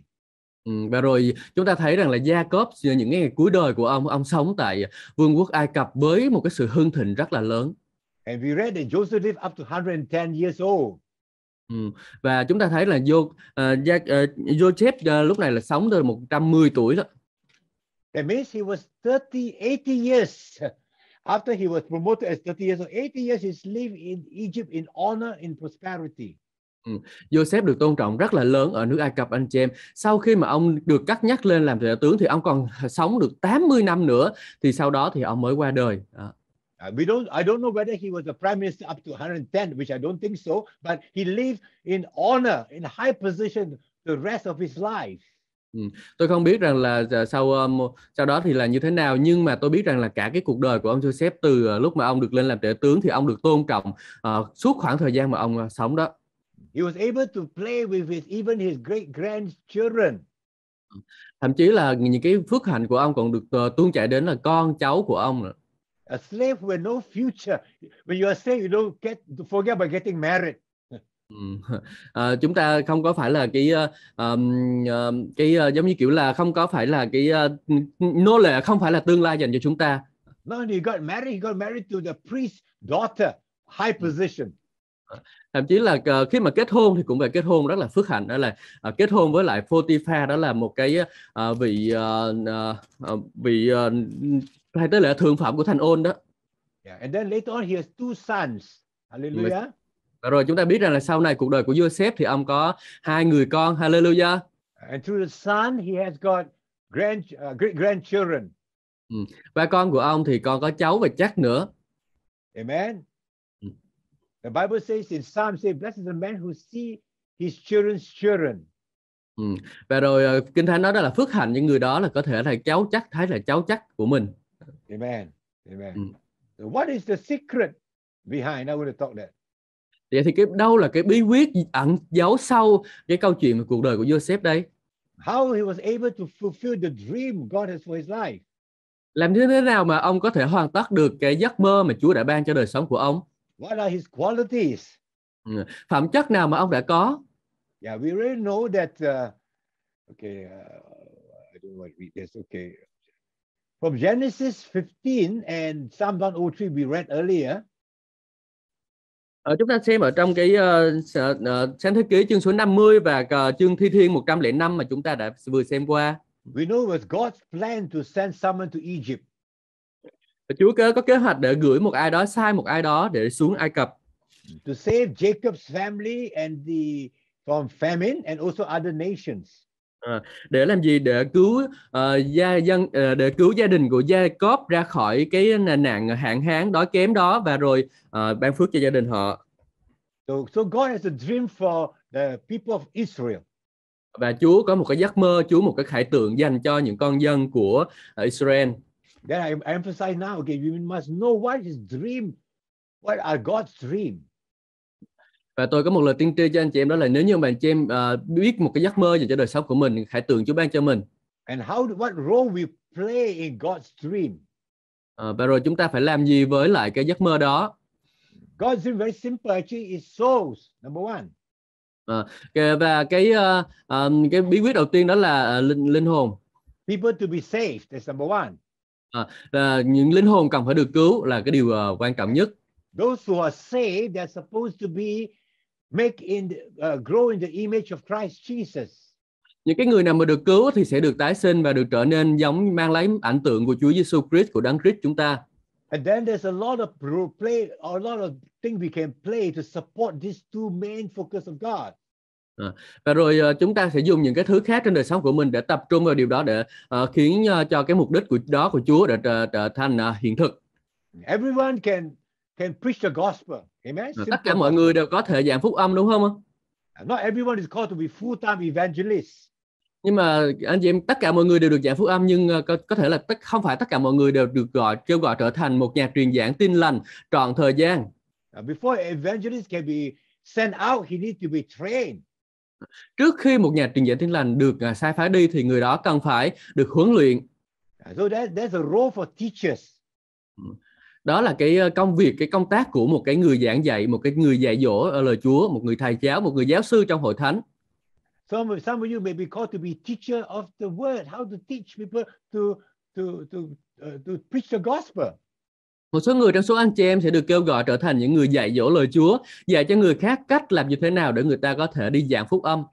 ừ, và rồi chúng ta thấy rằng là Gia Cốp những ngày cuối đời của ông ông sống tại vương quốc Ai Cập với một cái sự hưng thịnh rất là lớn. And we read that Joseph lived up to 110 years old. Ừ, và chúng ta thấy là vô uh, uh, Joseph uh, lúc này là sống tới 110 tuổi đó. That means he was 30, 80 years after he was promoted as 30 years old. 80 years he lived in Egypt in honor, in prosperity. Ừ, Joseph được tôn trọng rất là lớn ở nước Ai Cập anh chị em. Sau khi mà ông được cắt nhắc lên làm thừa tướng thì ông còn [laughs] sống được 80 năm nữa thì sau đó thì ông mới qua đời. À. Uh, we don't, I don't know whether he was a prime minister up to 110, which I don't think so, but he lived in honor, in high position the rest of his life. Ừ. Tôi không biết rằng là à, sau à, sau đó thì là như thế nào nhưng mà tôi biết rằng là cả cái cuộc đời của ông Joseph từ à, lúc mà ông được lên làm tể tướng thì ông được tôn trọng uh, suốt khoảng thời gian mà ông sống đó. He was able to play with his even his great grandchildren. Thậm chí là những cái phước hạnh của ông còn được uh, tuôn chảy đến là con cháu của ông nữa a slave with no future. When you are saying you don't get forget about getting married. [laughs] À, chúng ta không có phải là cái um, uh, cái uh, giống như kiểu là không có phải là cái uh, nô lệ không phải là tương lai dành cho chúng ta. No, he got married. He got married to the priest's daughter, high ừ. position. Thậm chí là uh, khi mà kết hôn thì cũng về kết hôn rất là phước hạnh đó là uh, kết hôn với lại Potiphar đó là một cái uh, vị uh, uh, vị uh, hay tức là thượng phẩm của thành ôn đó yeah. and then later on he has two sons hallelujah Và rồi chúng ta biết rằng là sau này cuộc đời của Joseph thì ông có hai người con hallelujah and through the son he has got grand uh, great grandchildren ừ. và con của ông thì còn có cháu và chắc nữa amen ừ. the bible says in psalm say blessed is the man who see his children's children Ừ. Và rồi ờ, Kinh Thánh nói đó là phước hạnh những người đó là có thể là cháu chắc, thấy là cháu chắc của mình. Amen. Amen. Ừ. what is the secret behind? I want to talk that. Vậy thì cái đâu là cái bí quyết ẩn giấu sau cái câu chuyện về cuộc đời của Joseph đây? How he was able to fulfill the dream God has for his life. Làm như thế nào mà ông có thể hoàn tất được cái giấc mơ mà Chúa đã ban cho đời sống của ông? What are his qualities? Ừ. Phẩm chất nào mà ông đã có? Yeah, we already know that uh, okay, uh, I don't want to read this. Okay. From Genesis 15 and Psalm 103 we read earlier. Ở ờ, chúng ta xem ở trong cái uh, ờ, ờ, sáng thế ký chương số 50 và uh, chương thi thiên 105 mà chúng ta đã vừa xem qua. We know it was God's plan to send someone to Egypt. Chúa có, có kế hoạch để gửi một ai đó sai một ai đó để xuống Ai Cập. To save Jacob's family and the from famine and also other nations. À, để làm gì để cứu uh, gia dân uh, để cứu gia đình của gia cóp ra khỏi cái nạn hạn hán đói kém đó và rồi uh, ban phước cho gia đình họ. So, so God has a dream for the people of Israel. Và Chúa có một cái giấc mơ, Chúa một cái khải tượng dành cho những con dân của Israel. Then I, I emphasize now, okay, you must know what is dream, what are God's dream và tôi có một lời tiên tri cho anh chị em đó là nếu như bạn chị em uh, biết một cái giấc mơ dành cho đời sống của mình hãy tưởng Chúa ban cho mình and how what role we play in God's dream uh, và rồi chúng ta phải làm gì với lại cái giấc mơ đó God's dream very simple actually is souls number one uh, và cái uh, um, cái bí quyết đầu tiên đó là uh, linh linh hồn people to be saved is number one À, là những linh hồn cần phải được cứu là cái điều uh, quan trọng nhất. Those who are saved, they're supposed to be make in the, uh, grow in the image of Christ Jesus. Những cái người nào mà được cứu thì sẽ được tái sinh và được trở nên giống mang lấy ảnh tượng của Chúa Giêsu Christ của Đấng Christ chúng ta. And then there's a lot of play, a lot of thing we can play to support these two main focus of God. À, và rồi uh, chúng ta sẽ dùng những cái thứ khác trên đời sống của mình để tập trung vào điều đó để uh, khiến uh, cho cái mục đích của đó của Chúa để trở, thành uh, hiện thực. Everyone can can preach the gospel. Amen. Ờ, Simple. Tất cả mọi người đều có thể giảng phúc âm đúng không? Not everyone is called to be full-time evangelist. Nhưng mà anh chị em tất cả mọi người đều được giảng phúc âm nhưng ờ, có, có thể là tất không phải tất cả mọi người đều được gọi kêu gọi trở thành một nhà truyền giảng tin lành trọn thời gian. Before evangelist can be sent out, he need to be trained. Trước khi một nhà truyền giảng tin lành được ờ, sai phái đi thì người đó cần phải được huấn luyện. So that, there's a role for teachers. Ừ đó là cái ờ, công việc cái công tác của một cái người giảng dạy một cái người dạy dỗ ở ờ, lời Chúa một người thầy giáo một người giáo sư trong hội thánh some of, some of you may be called to be teacher of the word how to teach people to to to uh, to preach the gospel một số người trong số anh chị em sẽ được kêu gọi trở thành những người dạy dỗ lời Chúa, dạy cho người khác cách làm như thế nào để người ta có thể đi giảng phúc âm.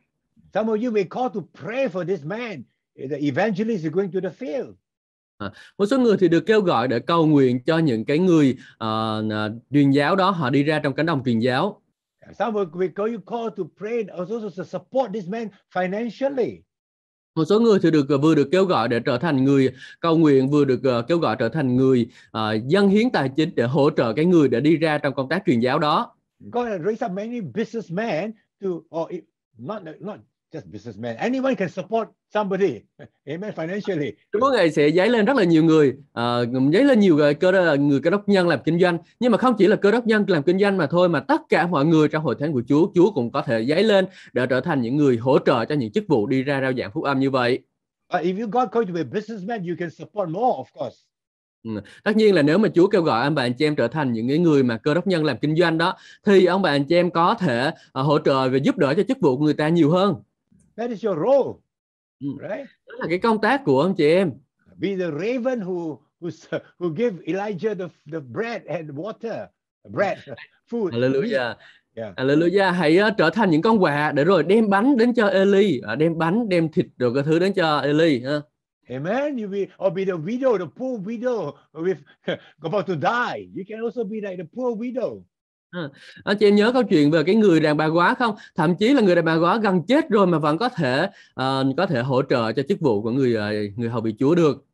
Some of you may call to pray for this man. The evangelist is going to the field. Ờ, một số người thì được kêu gọi để cầu nguyện cho những cái người uh, truyền giáo đó họ đi ra trong cánh đồng truyền giáo. Some will you call to pray also to support this man financially. Một số người thì được vừa được kêu gọi để trở thành người cầu nguyện vừa được uh, kêu gọi trở thành người uh, dân hiến tài chính để hỗ trợ cái người để đi ra trong công tác truyền giáo đó. God raised up many businessmen to or not not just businessman. Anyone can support somebody. [laughs] Amen. Financially. Đúng có ngày sẽ dấy lên rất là nhiều người, uh, dấy lên nhiều cơ người cơ đốc nhân làm kinh doanh. Nhưng mà không chỉ là cơ đốc nhân làm kinh doanh mà thôi, mà tất cả mọi người trong hội thánh của Chúa, Chúa cũng có thể dấy lên để trở thành những người hỗ trợ cho những chức vụ đi ra rao giảng phúc âm như vậy. But if you got called to be a businessman, you can support more, of course. Ừ, tất nhiên là nếu mà Chúa kêu gọi anh bạn chị em trở thành những người mà cơ đốc nhân làm kinh doanh đó thì ông bà anh chị em có thể à, hỗ trợ và giúp đỡ cho chức vụ của người ta nhiều hơn. That is your role. Ừ. Right? Đó là cái công tác của ông chị em. Be the raven who who who give Elijah the the bread and water, bread, [laughs] food. Hallelujah. Yeah. Hallelujah. Hãy uh, trở thành những con quạ để rồi đem bánh đến cho Eli, uh, đem bánh, đem thịt rồi cái thứ đến cho Eli. Uh. Amen. You be or be the widow, the poor widow with [laughs] about to die. You can also be like the poor widow. À, ờ, anh ờ, chị em nhớ câu chuyện về cái người đàn bà quá không? Thậm chí là người đàn bà quá gần chết rồi mà vẫn có thể uh, có thể hỗ trợ cho chức vụ của người uh, người hầu bị Chúa được.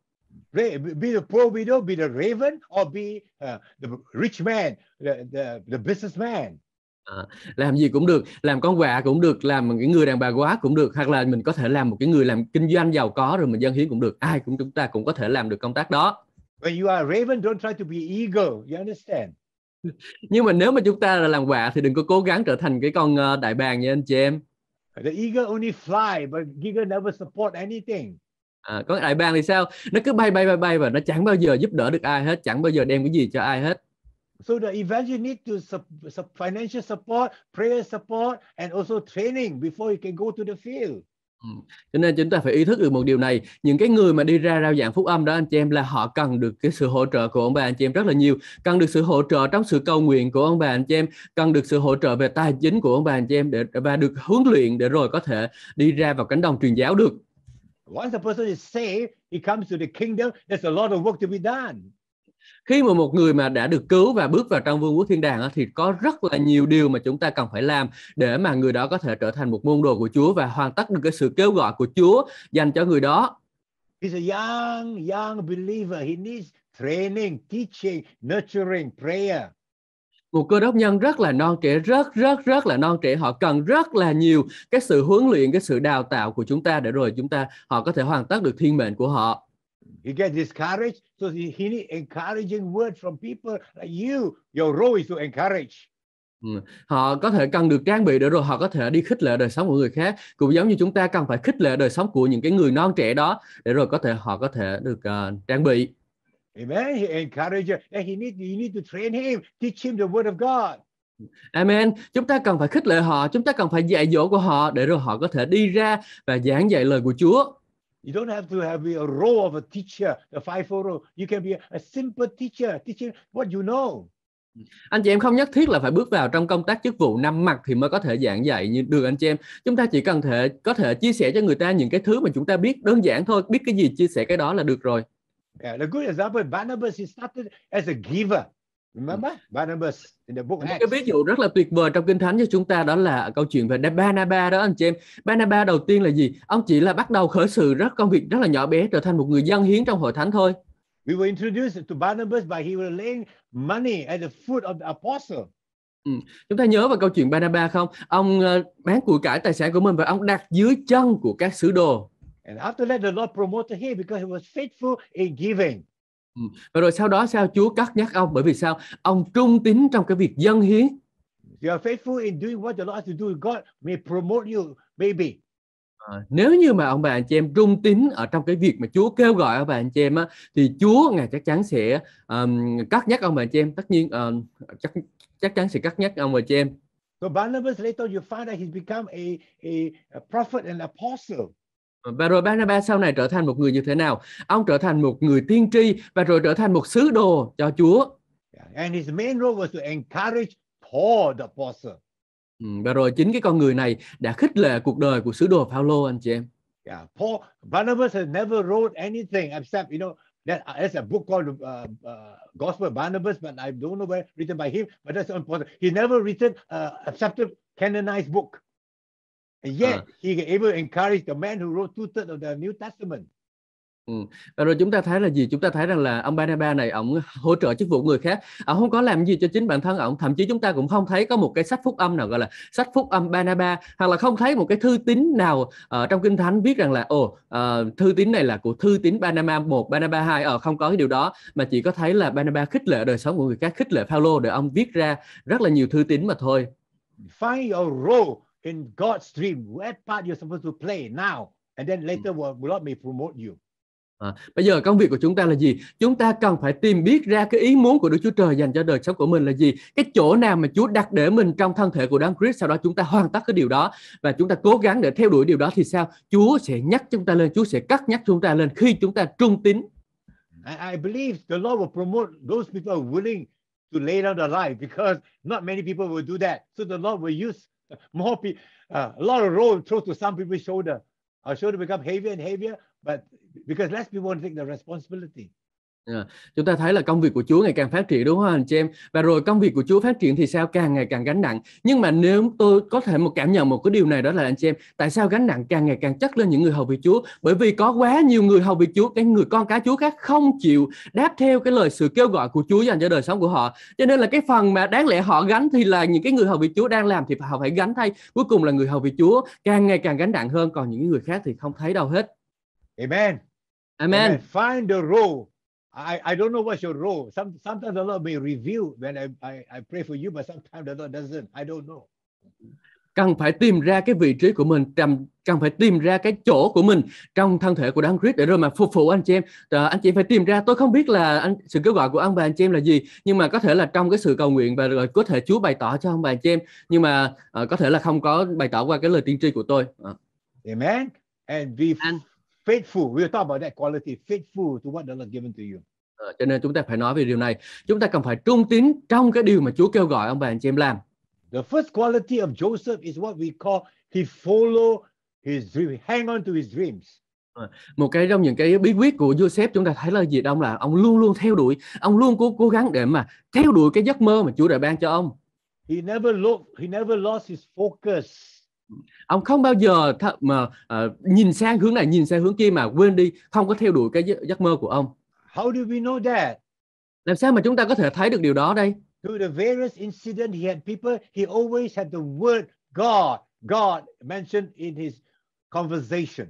Be the poor widow, be the raven, or be uh, the rich man, the the, the businessman. À, làm gì cũng được, làm con quạ cũng được, làm một cái người đàn bà quá cũng được, hoặc là mình có thể làm một cái người làm kinh doanh giàu có rồi mình dân hiến cũng được. Ai cũng chúng ta cũng có thể làm được công tác đó. When you are a raven, don't try to be eagle. You understand? [laughs] nhưng mà nếu mà chúng ta là làm quà thì đừng có cố gắng trở thành cái con ờ, đại bàng như anh chị em the eagle only fly but eagle never support anything à, có đại bàng thì sao nó cứ bay bay bay bay và nó chẳng bao giờ giúp đỡ được ai hết chẳng bao giờ đem cái gì cho ai hết So the evangelist need to financial support, prayer support, and also training before you can go to the field cho nên chúng ta phải ý thức được một điều này những cái người mà đi ra rao giảng phúc âm đó anh chị em là họ cần được cái sự hỗ trợ của ông bà anh chị em rất là nhiều cần được sự hỗ trợ trong sự cầu nguyện của ông bà anh chị em cần được sự hỗ trợ về tài chính của ông bà anh chị em để và được huấn luyện để rồi có thể đi ra vào cánh đồng truyền giáo được Once a person is saved, he comes to the kingdom. There's a lot of work to be done khi mà một người mà đã được cứu và bước vào trong vương quốc thiên đàng thì có rất là nhiều điều mà chúng ta cần phải làm để mà người đó có thể trở thành một môn đồ của Chúa và hoàn tất được cái sự kêu gọi của Chúa dành cho người đó. He's a young, young believer. He needs training, teaching, nurturing, prayer. Một cơ đốc nhân rất là non trẻ, rất rất rất là non trẻ. Họ cần rất là nhiều cái sự huấn luyện, cái sự đào tạo của chúng ta để rồi chúng ta họ có thể hoàn tất được thiên mệnh của họ. He gets discouraged. So he, he need encouraging words from people like you. Your role is to encourage. Ừ. Họ có thể cần được trang bị để rồi họ có thể đi khích lệ đời sống của người khác. Cũng giống như chúng ta cần phải khích lệ đời sống của những cái người non trẻ đó để rồi có thể họ có thể được uh, trang bị. Amen. He encourages and he need you need to train him, teach him the word of God. Amen. Chúng ta cần phải khích lệ họ, chúng ta cần phải dạy dỗ của họ để rồi họ có thể đi ra và giảng dạy lời của Chúa. You don't have to have a role of a teacher, a five role. You can be a simple teacher, teaching what you know. Anh chị em không nhất thiết là phải bước vào trong công tác chức vụ năm mặt thì mới có thể giảng dạy như được anh chị em. Chúng ta chỉ cần thể có thể chia sẻ cho người ta những cái thứ mà chúng ta biết đơn giản thôi, biết cái gì chia sẻ cái đó là được rồi. Yeah, the good example, Barnabas he started as a giver. Remember Barnabas in the book Acts. Cái ví dụ rất là tuyệt vời trong Kinh Thánh cho chúng ta đó là câu chuyện về Barnabas đó anh chị em. Barnabas đầu tiên là gì? Ông chỉ là bắt đầu khởi sự rất công việc rất là nhỏ bé trở thành một người dân hiến trong hội thánh thôi. We were introduced to Barnabas by he was laying money at the foot of the apostle. Ừ. Chúng ta nhớ vào câu chuyện Barnabas không? Ông ờ, bán của cải tài sản của mình và ông đặt dưới chân của các sứ đồ. And after that the Lord promoted him because he was faithful in giving. Ừ. Và rồi sau đó sao Chúa cắt nhắc ông bởi vì sao? Ông trung tín trong cái việc dân hiến. You are faithful in doing what the Lord has to do. God may promote you, maybe. À, nếu như mà ông bà anh chị em trung tín ở trong cái việc mà Chúa kêu gọi ông bà anh chị em á, thì Chúa ngài chắc chắn sẽ um, cắt nhắc ông bà anh chị em. Tất nhiên uh, chắc chắc chắn sẽ cắt nhắc ông bà anh chị em. So Barnabas later you find that he's become a, a prophet and apostle và ờ, rồi Barnabas sau này trở thành một người như thế nào? Ông trở thành một người tiên tri và rồi trở thành một sứ đồ cho Chúa. And his main role was to encourage Paul the apostle. Và ừ, rồi chính cái con người này đã khích lệ cuộc đời của sứ đồ Phaolô anh chị em. Yeah, Paul Barnabas has never wrote anything except you know that uh, there's a book called uh, uh, Gospel Barnabas, but I don't know where written by him, but that's important. He never written uh, accepted canonized book. And yet, à. he can able encourage the man who wrote two thirds of the New Testament. Ừ. Và rồi chúng ta thấy là gì? Chúng ta thấy rằng là ông Barnabas này ông hỗ trợ chức vụ người khác. Ông không có làm gì cho chính bản thân ông. Thậm chí chúng ta cũng không thấy có một cái sách phúc âm nào gọi là sách phúc âm Barnabas hoặc là không thấy một cái thư tín nào ở trong kinh thánh viết rằng là ồ oh, uh, thư tín này là của thư tín Barnabas 1, Barnabas 2. ở ờ, uh, không có cái điều đó mà chỉ có thấy là Barnabas khích lệ đời sống của người khác, khích lệ Phaolô để ông viết ra rất là nhiều thư tín mà thôi. Find your role in God's dream, what part you're supposed to play now, and then later ừ. will, will Lord may promote you. À, bây giờ công việc của chúng ta là gì? Chúng ta cần phải tìm biết ra cái ý muốn của Đức Chúa Trời dành cho đời sống của mình là gì? Cái chỗ nào mà Chúa đặt để mình trong thân thể của Đấng Christ, sau đó chúng ta hoàn tất cái điều đó và chúng ta cố gắng để theo đuổi điều đó thì sao? Chúa sẽ nhắc chúng ta lên, Chúa sẽ cắt nhắc chúng ta lên khi chúng ta trung tín. I, I believe the Lord will promote those people willing to lay down their life because not many people will do that. So the Lord will use [laughs] more people, uh, a lot of road thrown to some people's shoulder. Our shoulder become heavier and heavier, but because less people want to take the responsibility. Ờ, chúng ta thấy là công việc của Chúa ngày càng phát triển đúng không anh chị em? Và rồi công việc của Chúa phát triển thì sao càng ngày càng gánh nặng. Nhưng mà nếu tôi có thể một cảm nhận một cái điều này đó là anh chị em, tại sao gánh nặng càng ngày càng chắc lên những người hầu việc Chúa? Bởi vì có quá nhiều người hầu việc Chúa, cái người con cái Chúa khác không chịu đáp theo cái lời sự kêu gọi của Chúa dành cho đời sống của họ. Cho nên là cái phần mà đáng lẽ họ gánh thì là những cái người hầu việc Chúa đang làm thì họ phải gánh thay. Cuối cùng là người hầu việc Chúa càng ngày càng gánh nặng hơn còn những người khác thì không thấy đâu hết. Amen. Amen. Amen. Find the role I, I don't know what's your role. Some, sometimes the Lord may reveal when I, I, I pray for you, but sometimes the Lord doesn't. I don't know. Cần phải tìm ra cái vị trí của mình, cần, cần phải tìm ra cái chỗ của mình trong thân thể của Đấng Christ để rồi mà phục vụ anh chị em. À, anh chị phải tìm ra, tôi không biết là anh, sự kêu gọi của ông bà anh chị em là gì, nhưng mà có thể là trong cái sự cầu nguyện và rồi có thể Chúa bày tỏ cho ông bà anh chị em, nhưng mà à, có thể là không có bày tỏ qua cái lời tiên tri của tôi. À. Amen. And be Amen faithful we talk about that quality faithful to what God has given to you à, cho nên chúng ta phải nói về điều này chúng ta cần phải trung tín trong cái điều mà Chúa kêu gọi ông bà anh chị em làm the first quality of Joseph is what we call he follow his dream hang on to his dreams à, một cái trong những cái bí quyết của Joseph chúng ta thấy là gì đông là ông luôn luôn theo đuổi ông luôn cố cố gắng để mà theo đuổi cái giấc mơ mà Chúa đã ban cho ông he never lost he never lost his focus ông không bao giờ th- mà uh, nhìn sang hướng này nhìn sang hướng kia mà quên đi không có theo đuổi cái gi- giấc mơ của ông How do we know that? Làm sao mà chúng ta có thể thấy được điều đó đây? Through the various incident he had people, he always had the word God, God mentioned in his conversation.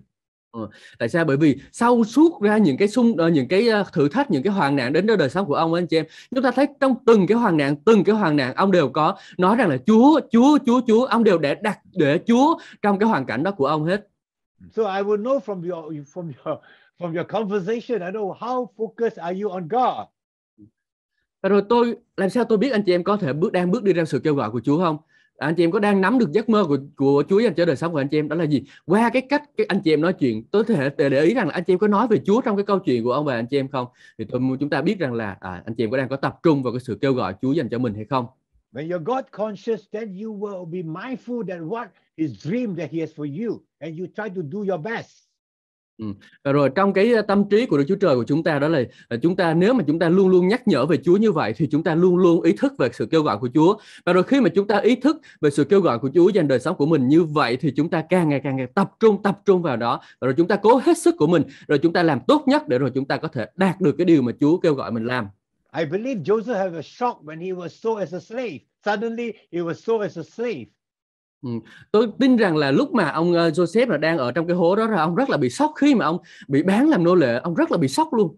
Ừ. tại sao bởi vì sau suốt ra những cái xung ờ, những cái ờ, thử thách những cái hoàn nạn đến đời sống của ông anh chị em chúng ta thấy trong từng cái hoàn nạn từng cái hoàn nạn ông đều có nói rằng là Chúa Chúa Chúa Chúa ông đều để đặt để Chúa trong cái hoàn cảnh đó của ông hết so I would know from your from your from your conversation I know how focused are you on God và rồi tôi làm sao tôi biết anh chị em có thể bước đang bước đi ra sự kêu gọi của Chúa không anh chị em có đang nắm được giấc mơ của của Chúa dành cho đời sống của anh chị em đó là gì qua cái cách cái anh chị em nói chuyện tôi có thể để ý rằng là anh chị em có nói về Chúa trong cái câu chuyện của ông bà anh chị em không thì tôi chúng ta biết rằng là à, anh chị em có đang có tập trung vào cái sự kêu gọi Chúa dành cho mình hay không When you're God conscious, then you will be mindful that what His dream that He has for you, and you try to do your best. Ừ. Và rồi trong cái tâm trí của Đức Chúa Trời của chúng ta đó là ờ, chúng ta nếu mà chúng ta luôn luôn nhắc nhở về Chúa như vậy thì chúng ta luôn luôn ý thức về sự kêu gọi của Chúa. Và rồi khi mà chúng ta ý thức về sự kêu gọi của Chúa dành đời sống của mình như vậy thì chúng ta càng ngày càng, ngày tập trung tập trung vào đó. Và rồi chúng ta cố hết sức của mình, rồi chúng ta làm tốt nhất để rồi chúng ta có thể đạt được cái điều mà Chúa kêu gọi mình làm. I believe Joseph had a shock when he was sold as a slave. Suddenly he was sold as a slave. Ừ. Tôi tin rằng là lúc mà ông ờ, Joseph là đang ở trong cái hố đó là ông rất là bị sốc khi mà ông bị bán làm nô lệ, ông rất là bị sốc luôn.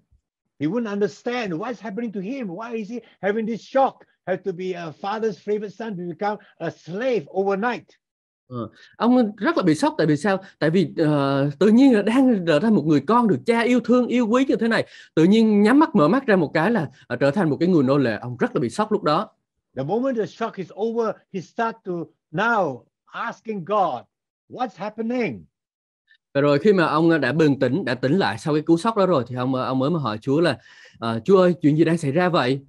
He wouldn't understand what's happening to him. Why is he having this shock? Have to be a father's favorite son to become a slave overnight. Ừ. Ông rất là bị sốc tại vì sao? Tại vì uh, tự nhiên là đang trở thành một người con được cha yêu thương, yêu quý như thế này, tự nhiên nhắm mắt mở mắt ra một cái là uh, trở thành một cái người nô lệ, ông rất là bị sốc lúc đó. The moment the shock is over, he start to now asking God, what's happening? Và rồi khi mà ông ờ, đã bình tĩnh, đã tỉnh lại sau cái cú sốc đó rồi thì ông ờ, ông mới mà hỏi Chúa là uh, Chúa ơi, chuyện gì đang xảy ra vậy?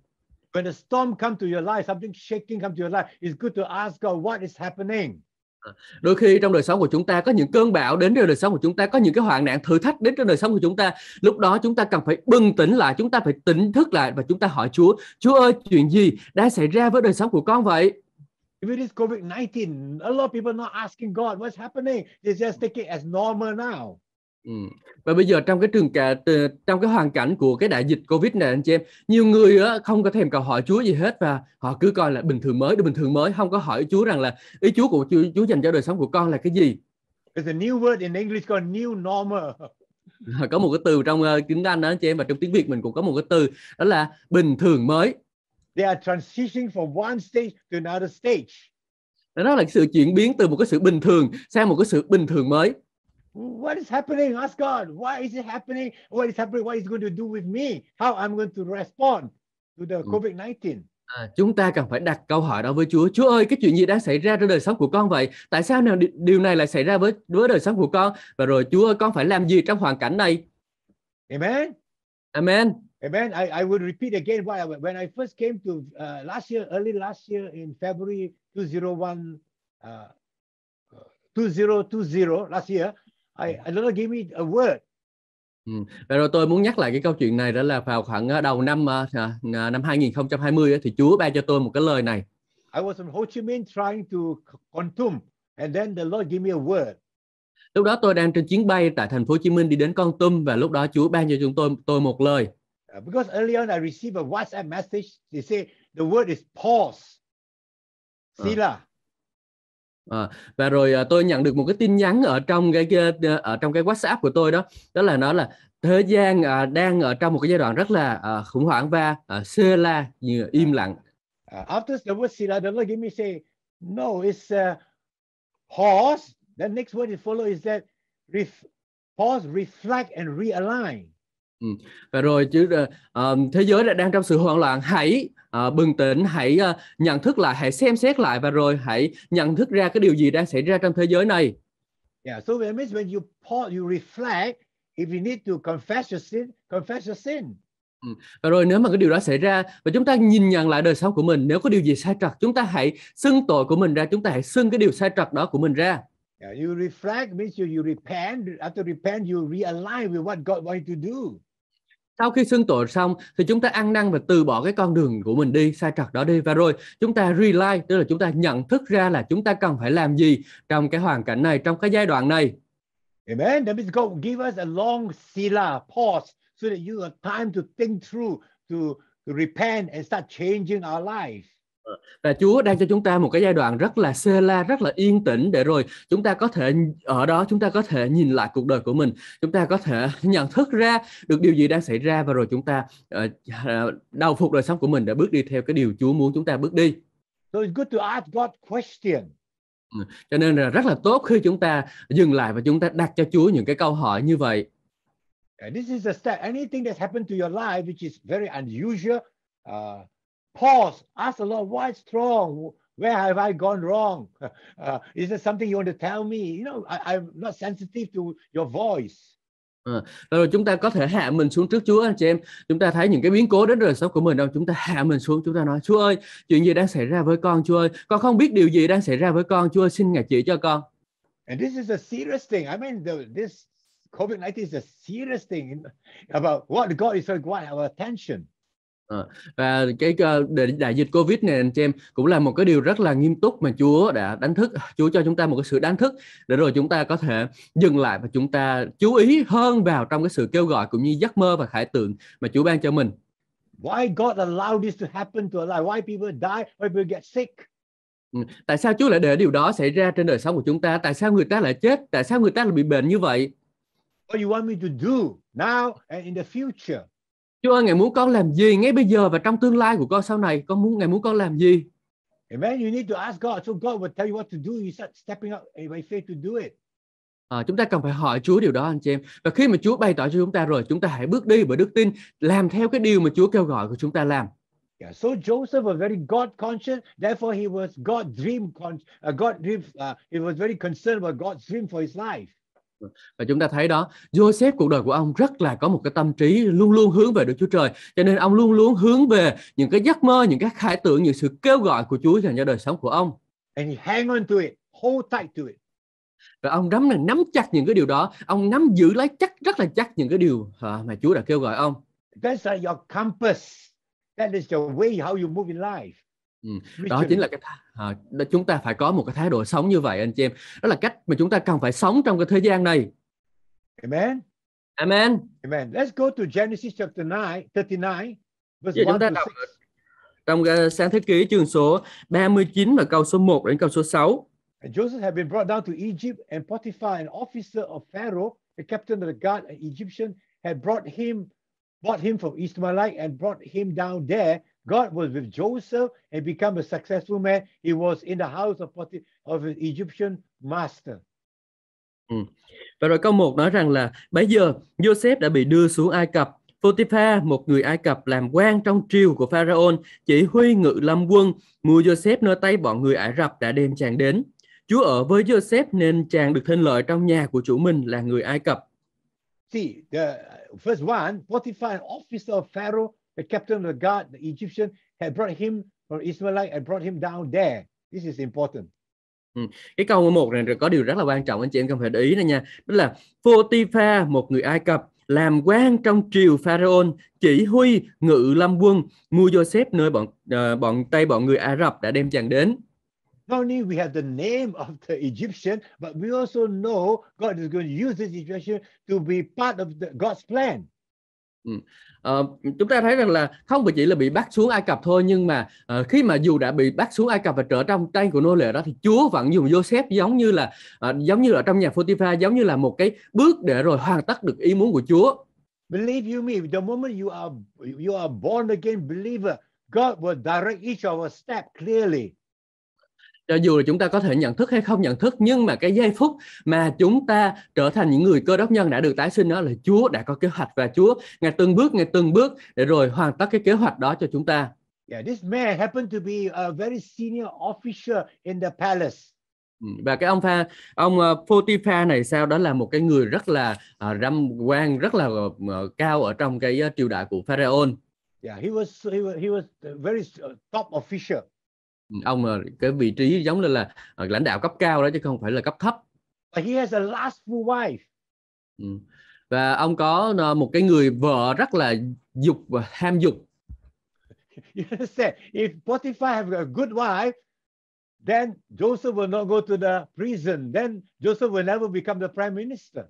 When a storm come to your life, something shaking come to your life, it's good to ask God what is happening. À, đôi khi trong đời sống của chúng ta có những cơn bão đến trong đời sống của chúng ta có những cái hoạn nạn thử thách đến trong đời sống của chúng ta lúc đó chúng ta cần phải bừng tỉnh lại chúng ta phải tỉnh thức lại và chúng ta hỏi Chúa Chúa ơi chuyện gì đang xảy ra với đời sống của con vậy Even this COVID 19, a lot of people not asking God what's happening. They just take it as normal now. Ừ. Và bây giờ trong cái trường cả trong cái hoàn cảnh của cái đại dịch Covid này anh chị em, nhiều người á, không có thèm cầu hỏi Chúa gì hết và họ cứ coi là bình thường mới, bình thường mới, không có hỏi Chúa rằng là ý Chúa của Chúa, Chúa dành cho đời sống của con là cái gì. There's a new word in English called new normal. [laughs] Có một cái từ trong uh, ờ, tiếng Anh đó anh chị em và trong tiếng Việt mình cũng có một cái từ đó là bình thường mới. They are transitioning from one stage to another stage. Đó là sự chuyển biến từ một cái sự bình thường sang một cái sự bình thường mới. What is happening? Ask God. Why is it happening? What is happening? What is going to do with me? How I'm going to respond to the ừ. COVID-19? À, chúng ta cần phải đặt câu hỏi đó với Chúa. Chúa ơi, cái chuyện gì đang xảy ra trong đời sống của con vậy? Tại sao nào điều này lại xảy ra với với đời sống của con? Và rồi Chúa ơi, con phải làm gì trong hoàn cảnh này? Amen. Amen. Amen. I, I would repeat again why I, when I first came to uh, last year, early last year in February 2001, uh, 2020 last year, I, I Lord gave me a word. Ừ. Rồi tôi muốn nhắc lại cái câu chuyện này đó là vào khoảng ờ, đầu năm ờ, à, à, năm 2020 thì Chúa ban cho tôi một cái lời này. I was in Ho Chi Minh trying to Kon and then the Lord gave me a word. Lúc đó tôi đang trên chuyến bay tại thành phố Hồ Chí Minh đi đến Con Tum và lúc đó Chúa ban cho chúng tôi tôi một lời. Uh, because earlier on I received a WhatsApp message. They say the word is pause. À. Sila. À, và rồi à, tôi nhận được một cái tin nhắn ở trong cái, cái à, ở trong cái WhatsApp của tôi đó, đó là nó là thế gian à, đang ở trong một cái giai đoạn rất là à, khủng hoảng và à, la, như im lặng. Uh, after the word sila, the Lord give me say, no, it's uh, pause. The next word that follow is that ref, pause, reflect and realign. Ừ. Và rồi chứ uh, thế giới đã đang trong sự hoang loạn hãy uh, bừng tỉnh hãy uh, nhận thức lại hãy xem xét lại và rồi hãy nhận thức ra cái điều gì đang xảy ra trong thế giới này. Yeah, so that means when you pause, you reflect. If you need to confess your sin, confess your sin. Ừ. Và rồi nếu mà cái điều đó xảy ra và chúng ta nhìn nhận lại đời sống của mình, nếu có điều gì sai trật, chúng ta hãy xưng tội của mình ra, chúng ta hãy xưng cái điều sai trật đó của mình ra. Yeah, you reflect means you, you repent. After repent, you realign with what God wanted to do sau khi xưng tội xong thì chúng ta ăn năn và từ bỏ cái con đường của mình đi sai trật đó đi và rồi chúng ta realize tức là chúng ta nhận thức ra là chúng ta cần phải làm gì trong cái hoàn cảnh này trong cái giai đoạn này Amen. That means God give us a long sila pause so that you have time to think through, to repent and start changing our life và Chúa đang cho chúng ta một cái giai đoạn rất là xê la rất là yên tĩnh để rồi chúng ta có thể ở đó chúng ta có thể nhìn lại cuộc đời của mình chúng ta có thể [laughs] nhận thức ra được điều gì đang xảy ra và rồi chúng ta uh, ờ, đầu phục đời sống của mình để bước đi theo cái điều Chúa muốn chúng ta bước đi so it's good to ask God question ừ, cho nên là rất là tốt khi chúng ta dừng lại và chúng ta đặt cho Chúa những cái câu hỏi như vậy And this is a step. Anything that's happened to your life, which is very unusual, uh, Pause. Ask the Lord, what's wrong? Where have I gone wrong? [laughs] Uh, is there something you want to tell me? You know, I, I'm not sensitive to your voice. À, rồi chúng ta có thể hạ mình xuống trước Chúa anh chị em chúng ta thấy những cái biến cố đến đời sống của mình đâu chúng ta hạ mình xuống chúng ta nói Chúa ơi chuyện gì đang xảy ra với con Chúa ơi con không biết điều gì đang xảy ra với con Chúa ơi xin ngài chỉ cho con and this is a serious thing I mean the, this COVID-19 is a serious thing about what God is like what our attention Ờ, và cái uh, đại dịch covid này anh chị em cũng là một cái điều rất là nghiêm túc mà Chúa đã đánh thức ờ, Chúa cho chúng ta một cái sự đánh thức để rồi chúng ta có thể dừng lại và chúng ta chú ý hơn vào trong cái sự kêu gọi cũng như giấc mơ và khải tượng mà Chúa ban cho mình. Why God allowed this to happen to life? Why people die? Why people get sick? Ừ, tại sao Chúa lại để điều đó xảy ra trên đời sống của chúng ta? Tại sao người ta lại chết? Tại sao người ta lại bị bệnh như vậy? What you want me to do now and in the future? Chúa ơi, Ngài muốn con làm gì ngay bây giờ và trong tương lai của con sau này? Con muốn Ngài muốn con làm gì? Amen. You need to ask God so God will tell you what to do. You start stepping out by faith to do it. À, chúng ta cần phải hỏi Chúa điều đó anh chị em. Và khi mà Chúa bày tỏ cho chúng ta rồi, chúng ta hãy bước đi bởi đức tin, làm theo cái điều mà Chúa kêu gọi của chúng ta làm. Yeah, so Joseph was very God conscious, therefore he was God dream con- uh, God dream uh, he was very concerned about God's dream for his life và chúng ta thấy đó Joseph cuộc đời của ông rất là có một cái tâm trí luôn luôn hướng về Đức Chúa Trời cho nên ông luôn luôn hướng về những cái giấc mơ những cái khải tượng những sự kêu gọi của Chúa dành cho đời sống của ông and he hang on to it hold tight to it và ông nắm nắm chặt những cái điều đó ông nắm giữ lấy chắc rất là chắc những cái điều à, mà Chúa đã kêu gọi ông that's like your compass that is your way how you move in life đó chính là cái à, chúng ta phải có một cái thái độ sống như vậy anh chị em đó là cách mà chúng ta cần phải sống trong cái thế gian này amen amen amen let's go to Genesis chapter 9 39 verse Vậy chúng ta đọc trong sáng thế ký chương số 39 và câu số 1 đến câu số 6 And Joseph had been brought down to Egypt and Potiphar an officer of Pharaoh the captain of the guard an Egyptian had brought him brought him from Ishmaelite and brought him down there God was with Joseph and become a successful man. He was in the house of Potiphar, of an Egyptian master. Ừ. Và rồi câu 1 nói rằng là bây giờ Joseph đã bị đưa xuống Ai Cập. Potiphar, một người Ai Cập làm quan trong triều của Pharaoh, chỉ huy ngự lâm quân, mua Joseph nơi tay bọn người Ả Rập đã đem chàng đến. Chúa ở với Joseph nên chàng được thân lợi trong nhà của chủ mình là người Ai Cập. See, the first one, Potiphar, officer of Pharaoh, the captain of the guard, the Egyptian, had brought him from Israelite and brought him down there. This is important. Ừ. Cái câu một này có điều rất là quan trọng anh chị em cần phải để ý này nha. Đó là Potiphar, một người Ai Cập, làm quan trong triều Pharaoh, chỉ huy ngự lâm quân, mua Joseph nơi bọn uh, bọn tay bọn người Ả Rập đã đem chàng đến. Not only we have the name of the Egyptian, but we also know God is going to use this Egyptian to be part of the, God's plan. À, chúng ta thấy rằng là không phải chỉ là bị bắt xuống Ai Cập thôi nhưng mà à, khi mà dù đã bị bắt xuống Ai Cập và trở trong tay của nô lệ đó thì Chúa vẫn dùng Joseph giống như là à, giống như là trong nhà Potiphar giống như là một cái bước để rồi hoàn tất được ý muốn của Chúa. Believe you me, the moment you are you are born again believer, God will direct each of our step clearly cho dù là chúng ta có thể nhận thức hay không nhận thức nhưng mà cái giây phút mà chúng ta trở thành những người cơ đốc nhân đã được tái sinh đó là Chúa đã có kế hoạch và Chúa ngày từng bước ngày từng bước để rồi hoàn tất cái kế hoạch đó cho chúng ta. Yeah, this man happened to be a very senior officer in the palace. Ừ, và cái ông pha ông ờ, Potiphar này sau đó là một cái người rất là uh, râm quan rất là uh, cao ở trong cái uh, triều đại của Pharaoh. Yeah, he was he was he was very uh, top official ông là cái vị trí giống như là ờ, lãnh đạo cấp cao đó chứ không phải là cấp thấp. But he has a lustful wife. Ừ. Và ông có ờ, một cái người vợ rất là dục và ham dục. [laughs] If Potiphar have a good wife, then Joseph will not go to the prison. Then Joseph will never become the prime minister.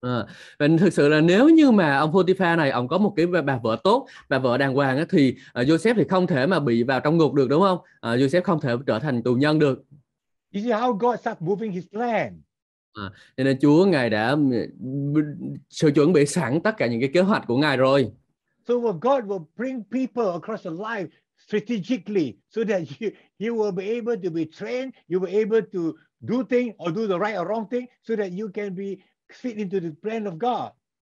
Ờ, và thực sự là nếu như mà ông Potiphar này ông có một cái bà vợ tốt bà vợ đàng hoàng ấy, thì uh, Joseph thì không thể mà bị vào trong ngục được đúng không uh, Joseph không thể trở thành tù nhân được You see how God start moving his plan. À, nên Chúa ngài đã ừ, sự chuẩn bị sẵn tất cả những cái kế hoạch của ngài rồi. So God will bring people across the life strategically so that [laughs] you, you will be able to be trained, you will be able to do thing or do the right or wrong thing so that you can be fit into the plan of God.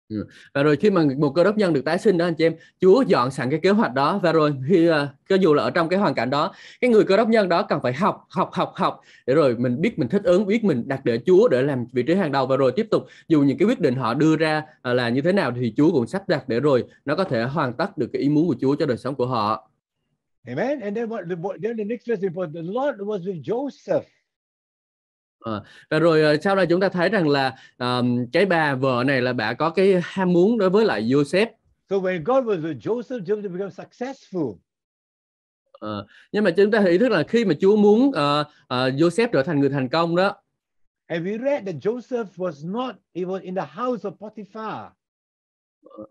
Ừ. Và rồi khi mà một cơ đốc nhân được tái sinh đó anh chị em, Chúa dọn sẵn cái kế hoạch đó và rồi khi uh, cho dù là ở trong cái hoàn cảnh đó, cái người cơ đốc nhân đó cần phải học học học học để rồi mình biết mình thích ứng, biết mình đặt để Chúa để làm vị trí hàng đầu và rồi tiếp tục dù những cái quyết định họ đưa ra à, là như thế nào thì Chúa cũng sắp đặt để rồi nó có thể hoàn tất được cái ý muốn của Chúa cho đời sống của họ. Amen. And then what, the, then the next verse important. The Lord was with Joseph. Ờ, và rồi ờ, sau đó chúng ta thấy rằng là um, cái bà vợ này là bà có cái ham muốn đối với lại Joseph. So when God was with Joseph, Joseph became successful. Uh, nhưng mà chúng ta ý thức là khi mà Chúa muốn uh, uh, Joseph trở thành người thành công đó. And we read that Joseph was not even in the house of Potiphar. Uh,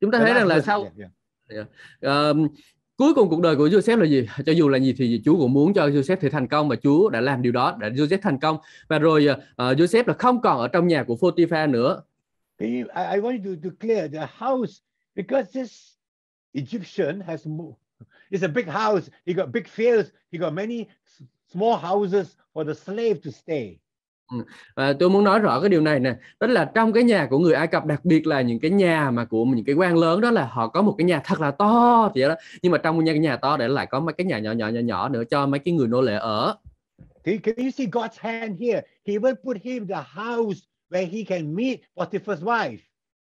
chúng ta thấy rằng là sau yeah, yeah. Yeah. Dạ, uh, cuối cùng cuộc đời của Joseph là gì cho dù là gì thì Chúa cũng muốn cho Joseph thì thành công và Chúa đã làm điều đó để Joseph thành công và rồi uh, Joseph là không còn ở trong nhà của Potiphar nữa I, I want to clear the house because this Egyptian has moved. It's a big house. He got big fields. He got many small houses for the slave to stay. Ừ, và tôi muốn nói rõ cái điều này nè tức là trong cái nhà của người Ai Cập đặc biệt là những cái nhà mà của những cái quan lớn đó là họ có một cái nhà thật là to thì đó nhưng mà trong cái nhà to để lại có mấy cái nhà nhỏ nhỏ nhỏ nhỏ nữa cho mấy cái người nô lệ ở Can you see God's hand here? He even put him the house where he can meet Potiphar's wife.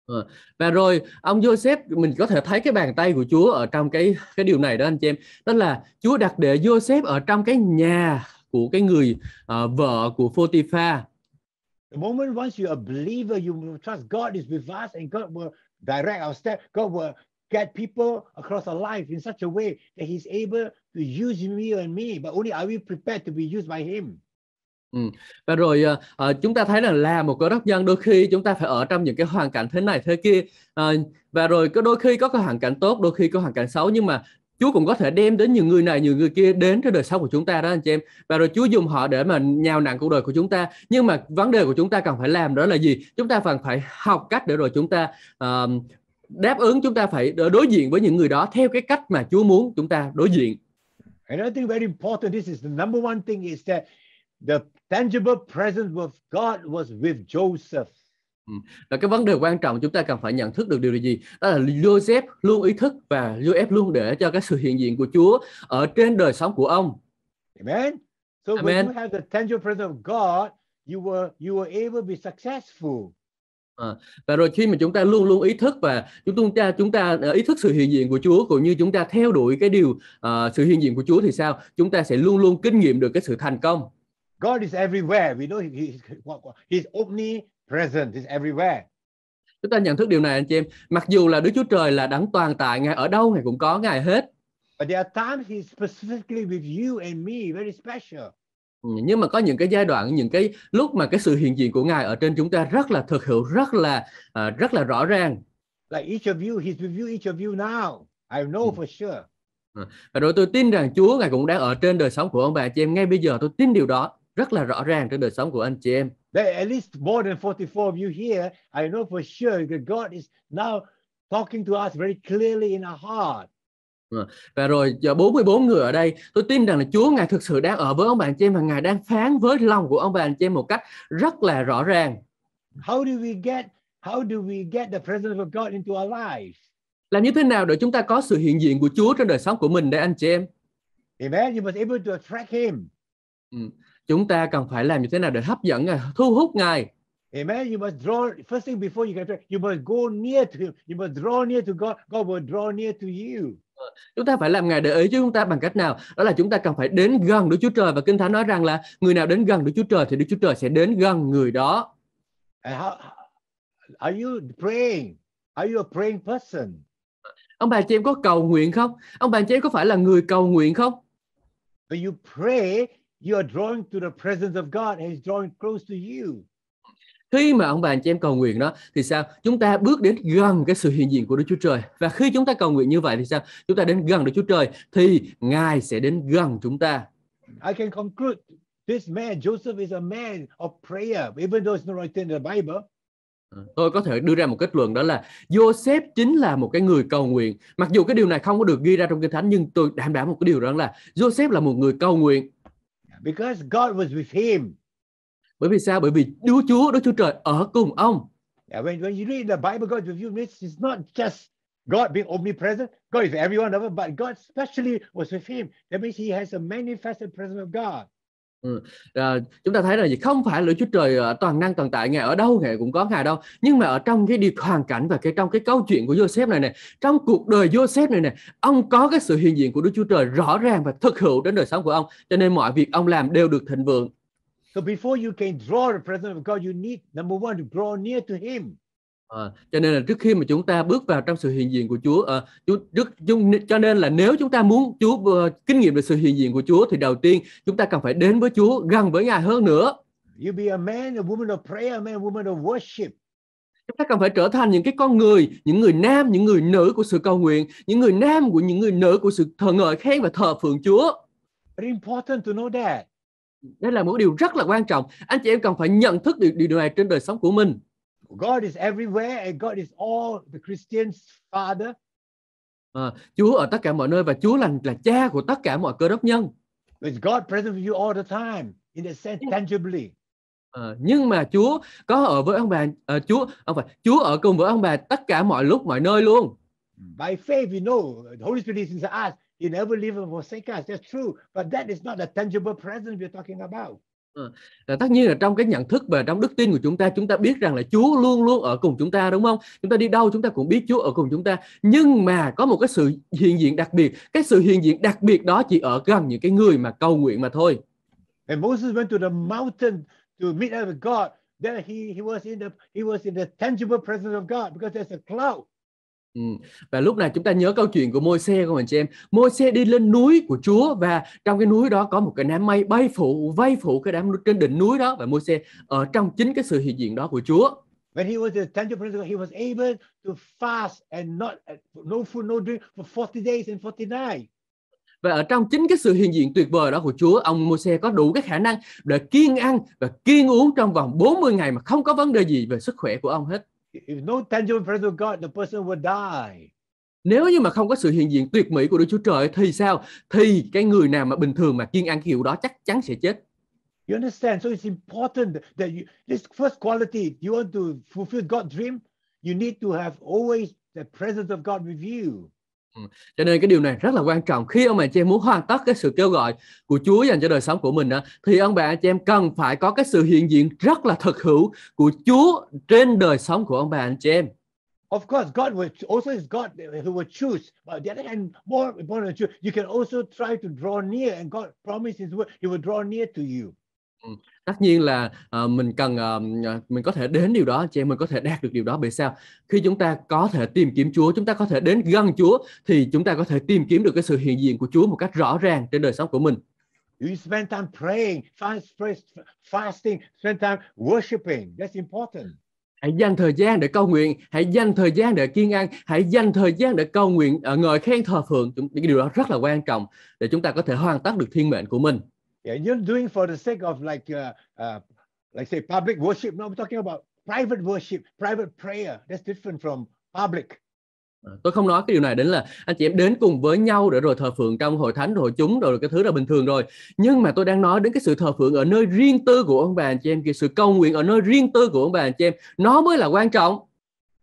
Ờ, và rồi ông Joseph mình có thể thấy cái bàn tay của Chúa ở trong cái cái điều này đó anh chị em. Tức là Chúa đặt để Joseph ở trong cái nhà của cái người uh, vợ của Potiphar. The moment once you are a believer, you will trust God is with us and God will direct our step. God will get people across our life in such a way that He's able to use me and me, but only are we prepared to be used by Him. Ừ. Và rồi uh, chúng ta thấy là là một cơ đốc nhân đôi khi chúng ta phải ở trong những cái hoàn cảnh thế này thế kia uh, và rồi có đôi khi có cái hoàn cảnh tốt đôi khi có hoàn cảnh xấu nhưng mà Chúa cũng có thể đem đến nhiều người này, nhiều người kia đến cái đời sống của chúng ta đó anh chị em. Và rồi Chúa dùng họ để mà nhào nặng cuộc đời của chúng ta. Nhưng mà vấn đề của chúng ta cần phải làm đó là gì? Chúng ta cần phải học cách để rồi chúng ta uh, đáp ứng chúng ta phải đối diện với những người đó theo cái cách mà Chúa muốn chúng ta đối diện. Another thing very important this is the number one thing is that the tangible presence of God was with Joseph và cái vấn đề quan trọng chúng ta cần phải nhận thức được điều gì đó là Joseph luôn ý thức và Joseph luôn để cho cái sự hiện diện của Chúa ở trên đời sống của ông. Amen. So Amen. when you have the tangible presence of God, you were you were able to be successful. À, và rồi khi mà chúng ta luôn luôn ý thức và chúng ta chúng ta ờ, ý thức sự hiện diện của Chúa cũng như chúng ta theo đuổi cái điều uh, sự hiện diện của Chúa thì sao? Chúng ta sẽ luôn luôn kinh nghiệm được cái sự thành công. God is everywhere. We know he, he, he's omni present is everywhere chúng ta nhận thức điều này anh chị em mặc dù là Đức Chúa Trời là đấng toàn tại ngài ở đâu ngài cũng có ngài hết But there are times he's specifically with you and me, very special. Ừ, nhưng mà có những cái giai đoạn, những cái lúc mà cái sự hiện diện của Ngài ở trên chúng ta rất là thực hiệu rất là uh, rất là rõ ràng. Like each of you, he's with you, each of you now. I know ừ. for sure. Ờ, và rồi tôi tin rằng Chúa Ngài cũng đang ở trên đời sống của ông bà chị em ngay bây giờ. Tôi tin điều đó rất là rõ ràng trên đời sống của anh chị em. There at least more than 44 of you here. I know for sure that God is now talking to us very clearly in our heart. Vâng. Và rồi 44 người ở đây, tôi tin rằng là Chúa Ngài thực sự đang ở với ông bạn chị em và Ngài đang phán với lòng của ông bạn chị em một cách rất là rõ ràng. How do we get how do we get the presence of God into our lives? Làm như thế nào để chúng ta có sự hiện diện của Chúa trong đời sống của mình đây anh chị em? Amen. You must able to attract him. Ừ. Chúng ta cần phải làm như thế nào để hấp dẫn Ngài, thu hút Ngài. Amen. You must draw first thing before you can pray. You must go near to Him. You must draw near to God. God will draw near to you. Chúng ta phải làm ngài để ý chứ chúng ta bằng cách nào? Đó là chúng ta cần phải đến gần Đức Chúa Trời và Kinh Thánh nói rằng là người nào đến gần Đức Chúa Trời thì Đức Chúa Trời sẽ đến gần người đó. And how, are you praying? Are you a praying person? Ông bà chị em có cầu nguyện không? Ông bà chị em có phải là người cầu nguyện không? When you pray, you are drawing to the presence of God and he's drawing close to you. Khi mà ông bà anh chị em cầu nguyện đó thì sao? Chúng ta bước đến gần cái sự hiện diện của Đức Chúa Trời. Và khi chúng ta cầu nguyện như vậy thì sao? Chúng ta đến gần Đức Chúa Trời thì Ngài sẽ đến gần chúng ta. I can conclude this man Joseph is a man of prayer even though it's not written in the Bible. À, tôi có thể đưa ra một kết luận đó là Joseph chính là một cái người cầu nguyện. Mặc dù cái điều này không có được ghi ra trong Kinh Thánh nhưng tôi đảm bảo một cái điều rằng là Joseph là một người cầu nguyện. because God was with him. Bởi vì sao? Bởi vì Đức Chúa, Đức Chúa Trời ở cùng ông. Yeah, when, when you read the Bible, God with you, it's, it's not just God being omnipresent. God is everyone of us, but God specially was with him. That means he has a manifested presence of God. Ừ. À, chúng ta thấy là gì không phải lửa Chúa Trời ờ, toàn năng toàn tại ngài ở đâu ngài cũng có ngài đâu nhưng mà ở trong cái điều hoàn cảnh và cái trong cái câu chuyện của Joseph này này trong cuộc đời Joseph này này ông có cái sự hiện diện của Đức Chúa Trời rõ ràng và thực hữu đến đời sống của ông cho nên mọi việc ông làm đều được thịnh vượng So before you can draw the presence of God, you need number one to draw near to Him. À, cho nên là trước khi mà chúng ta bước vào trong sự hiện diện của Chúa, à, Chúa trước, chúng, cho nên là nếu chúng ta muốn Chúa uh, kinh nghiệm được sự hiện diện của Chúa thì đầu tiên chúng ta cần phải đến với Chúa gần với Ngài hơn nữa. You be a man, a woman of prayer, a man, a woman of worship. Chúng ta cần phải trở thành những cái con người, những người nam, những người nữ của sự cầu nguyện, những người nam của những người nữ của sự thờ ngợi khen và thờ phượng Chúa. Very important to know that. Đây là một điều rất là quan trọng. Anh chị em cần phải nhận thức điều, điều này trên đời sống của mình. God is everywhere and God is all the Christians father. À, Chúa ở tất cả mọi nơi và Chúa là là cha của tất cả mọi cơ đốc nhân. But God present with you all the time in a sense tangibly. À, nhưng mà Chúa có ở với ông bà à, Chúa không phải Chúa ở cùng với ông bà tất cả mọi lúc mọi nơi luôn. By faith we know the Holy Spirit is in us. He never leave or forsake us. That's true, but that is not the tangible presence we're talking about. À, tất nhiên là trong cái nhận thức về trong đức tin của chúng ta chúng ta biết rằng là Chúa luôn luôn ở cùng chúng ta đúng không? Chúng ta đi đâu chúng ta cũng biết Chúa ở cùng chúng ta. Nhưng mà có một cái sự hiện diện đặc biệt, cái sự hiện diện đặc biệt đó chỉ ở gần những cái người mà cầu nguyện mà thôi. And Moses went to the mountain to meet with God. There he he was in the he was in the tangible presence of God because there's a cloud. Ừ. Và lúc này chúng ta nhớ câu chuyện của Môi-se không anh chị em? Môi-se đi lên núi của Chúa và trong cái núi đó có một cái đám mây bay phủ vây phủ cái đám trên đỉnh núi đó và Môi-se ở trong chính cái sự hiện diện đó của Chúa. When he was in the temple prisoner, he was able to fast and not no food, no drink for 40 days and 40 nights. Và ở trong chính cái sự hiện diện tuyệt vời đó của Chúa, ông Môi-se có đủ cái khả năng để kiêng ăn và kiêng uống trong vòng 40 ngày mà không có vấn đề gì về sức khỏe của ông hết if no tangible presence of God, the person would die. Nếu như mà không có sự hiện diện tuyệt mỹ của Đức Chúa Trời thì sao? Thì cái người nào mà bình thường mà kiên ăn kiểu đó chắc chắn sẽ chết. You understand? So it's important that you, this first quality, you want to fulfill God's dream, you need to have always the presence of God with you. Ừ. Cho nên cái điều này rất là quan trọng khi ông bà chị em muốn hoàn tất cái sự kêu gọi của Chúa dành cho đời sống của mình đó, thì ông bà chị em cần phải có cái sự hiện diện rất là thật hữu của Chúa trên đời sống của ông bà anh chị em. Of course, God will also is God who will choose. But the other hand, more important, you can also try to draw near, and God promises His He will draw near to you. Ừ, tất nhiên là, ờ, mình cần, ờ, ờ, mình có thể đến điều đó, chị em mình có thể đạt được điều đó. Bởi sao? Khi chúng ta có thể tìm kiếm Chúa, chúng ta có thể đến gần Chúa thì chúng ta có thể tìm kiếm được cái sự hiện diện của Chúa một cách rõ ràng trên đời sống của mình. You spend time praying, fast, fasting, spend time worshiping. That's important. Hãy dành thời gian để cầu nguyện, hãy dành thời gian để kiên ăn, hãy dành thời gian để cầu nguyện, ờ, ngợi khen thờ phượng. Chúng- Những cái điều đó rất là quan trọng để chúng ta có thể hoàn tất được thiên mệnh của mình. Yeah, you're doing for the sake of like, uh, uh, like say public worship. No, I'm talking about private worship, private prayer. That's different from public. À, tôi không nói cái điều này đến là anh chị em đến cùng với nhau để rồi thờ phượng trong hội thánh, hội chúng rồi cái thứ là bình thường rồi. Nhưng mà tôi đang nói đến cái sự thờ phượng ở nơi riêng tư của ông bà anh chị em, cái sự cầu nguyện ở nơi riêng tư của ông bà anh chị em, nó mới là quan trọng.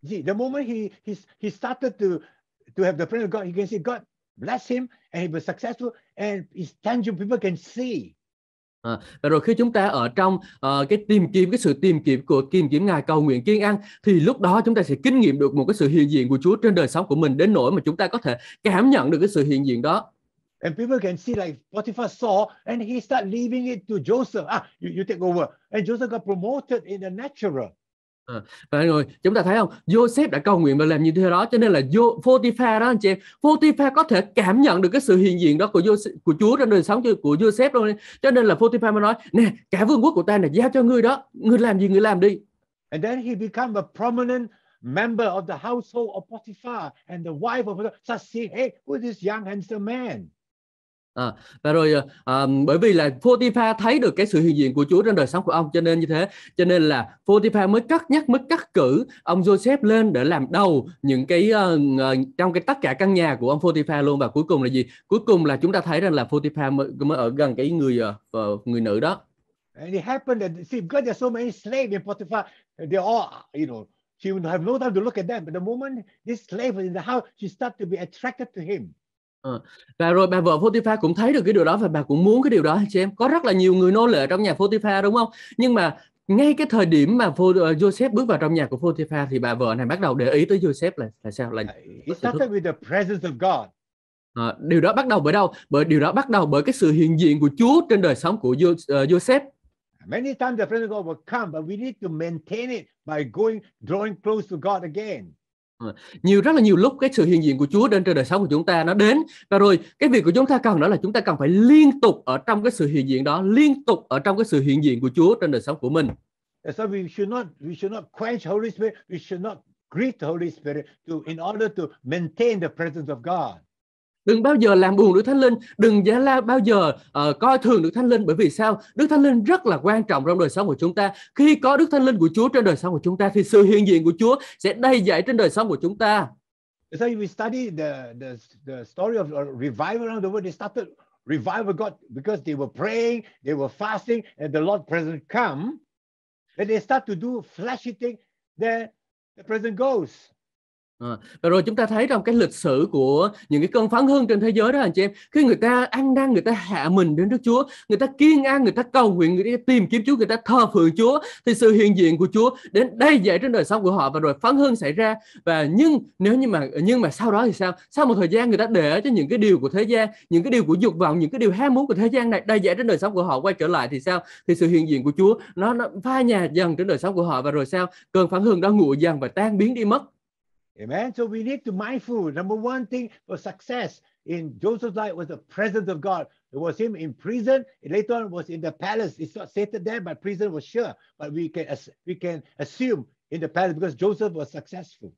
See, the moment he he he started to to have the prayer of God, he can say, God, bless him and he was successful and it's tangible people can see. À, và rồi khi chúng ta ở trong uh, cái tìm kiếm cái sự tìm kiếm của tìm kiếm ngài cầu nguyện kiên ăn thì lúc đó chúng ta sẽ kinh nghiệm được một cái sự hiện diện của Chúa trên đời sống của mình đến nỗi mà chúng ta có thể cảm nhận được cái sự hiện diện đó. And people can see like Potiphar saw and he start leaving it to Joseph. Ah, you, you take over. And Joseph got promoted in the natural. À, và rồi chúng ta thấy không Joseph đã cầu nguyện và làm như thế đó cho nên là Potiphar đó anh chị em Potiphar có thể cảm nhận được cái sự hiện diện đó của Joseph, của Chúa trong đời sống của Joseph luôn cho nên là Potiphar mới nói nè cả vương quốc của ta này giao cho ngươi đó ngươi làm gì ngươi làm đi and then he became a prominent member of the household of Potiphar and the wife of Potiphar said hey who is this young handsome man À, và rồi à, bởi vì là Potiphar thấy được cái sự hiện diện của Chúa trên đời sống của ông cho nên như thế cho nên là Potiphar mới cắt nhắc mới cắt cử ông Joseph lên để làm đầu những cái uh, trong cái tất cả căn nhà của ông Potiphar luôn và cuối cùng là gì cuối cùng là chúng ta thấy rằng là Potiphar mới, mới ở gần cái người uh, người nữ đó And it happened that see because there's so many slaves in Potiphar they all you know she would have no time to look at them but the moment this slave was in the house she started to be attracted to him Ờ, và rồi bà vợ Potiphar cũng thấy được cái điều đó và bà cũng muốn cái điều đó chị em. Có rất là nhiều người nô lệ trong nhà Potiphar đúng không? Nhưng mà ngay cái thời điểm mà ờ, Joseph bước vào trong nhà của Potiphar thì bà vợ này bắt đầu để ý tới Joseph là là sao là with the presence of God. À, điều đó bắt đầu bởi đâu? Bởi điều đó bắt đầu bởi cái sự hiện diện của Chúa trên đời sống của Joseph. Many times the presence of God will come, but we need to maintain it by going, drawing close to God again. Ờ, nhiều rất là nhiều lúc cái sự hiện diện của Chúa đến trên đời sống của chúng ta nó đến và rồi cái việc của chúng ta cần đó là chúng ta cần phải liên tục ở trong cái sự hiện diện đó liên tục ở trong cái sự hiện diện của Chúa trên đời sống của mình. So we should not we should not quench Holy Spirit. We should not greet the Holy Spirit to in order to maintain the presence of God đừng bao giờ làm buồn Đức Thánh Linh, đừng giá la bao giờ uh, coi thường Đức Thánh Linh bởi vì sao? Đức Thánh Linh rất là quan trọng trong đời sống của chúng ta. Khi có Đức Thánh Linh của Chúa trên đời sống của chúng ta thì sự hiện diện của Chúa sẽ đầy dạy trên đời sống của chúng ta. So if we study the the the story of uh, revival around the world, they started revival God because they were praying, they were fasting, and the Lord presence come. Then they start to do flashy thing, then the presence goes. Ờ, và rồi chúng ta thấy trong cái lịch sử của những cái cơn phán hưng trên thế giới đó anh chị em khi người ta ăn năn người ta hạ mình đến Đức Chúa người ta kiên ăn người ta cầu nguyện người ta tìm kiếm Chúa người ta thờ phượng Chúa thì sự hiện diện của Chúa đến đây dậy trên đời sống của họ và rồi phán hưng xảy ra và nhưng nếu như mà nhưng mà sau đó thì sao sau một thời gian người ta để cho những cái điều của thế gian những cái điều của dục vọng những cái điều ham muốn của thế gian này đây dậy trên đời sống của họ quay trở lại thì sao thì sự hiện diện của Chúa nó nó phai nhạt dần trên đời sống của họ và rồi sao cơn phán hưng đó nguội dần và tan biến đi mất Amen. So we need to mindful. Number one thing for success in Joseph's life was the presence of God. It was him in prison. Later on, was in the palace. It's not stated there, but prison was sure. But we can we can assume in the palace because Joseph was successful.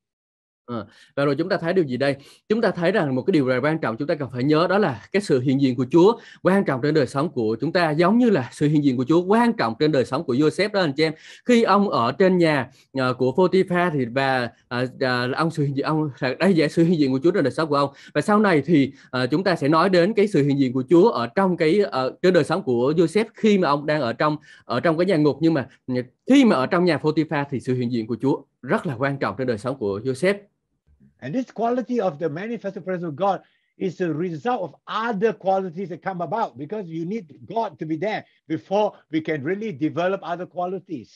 Ờ, và rồi chúng ta thấy điều gì đây? Chúng ta thấy rằng một cái điều là quan trọng chúng ta cần phải nhớ đó là cái sự hiện diện của Chúa quan trọng trên đời sống của chúng ta giống như là sự hiện diện của Chúa quan trọng trên đời sống của Joseph đó anh chị em. Khi ông ở trên nhà uh, của Potiphar thì và ờ, ông sự hiện diện ông đây là sự hiện diện của Chúa trên đời sống của ông. Và sau này thì chúng ta sẽ nói đến cái sự hiện diện của Chúa ở trong cái uh, trên đời sống của Joseph khi mà ông đang ở trong ở trong cái nhà ngục nhưng mà khi mà ở trong nhà Potiphar thì sự hiện diện của Chúa rất là quan trọng trên đời sống của Joseph. And this quality of the manifested presence of God is a result of other qualities that come about because you need God to be there before we can really develop other qualities.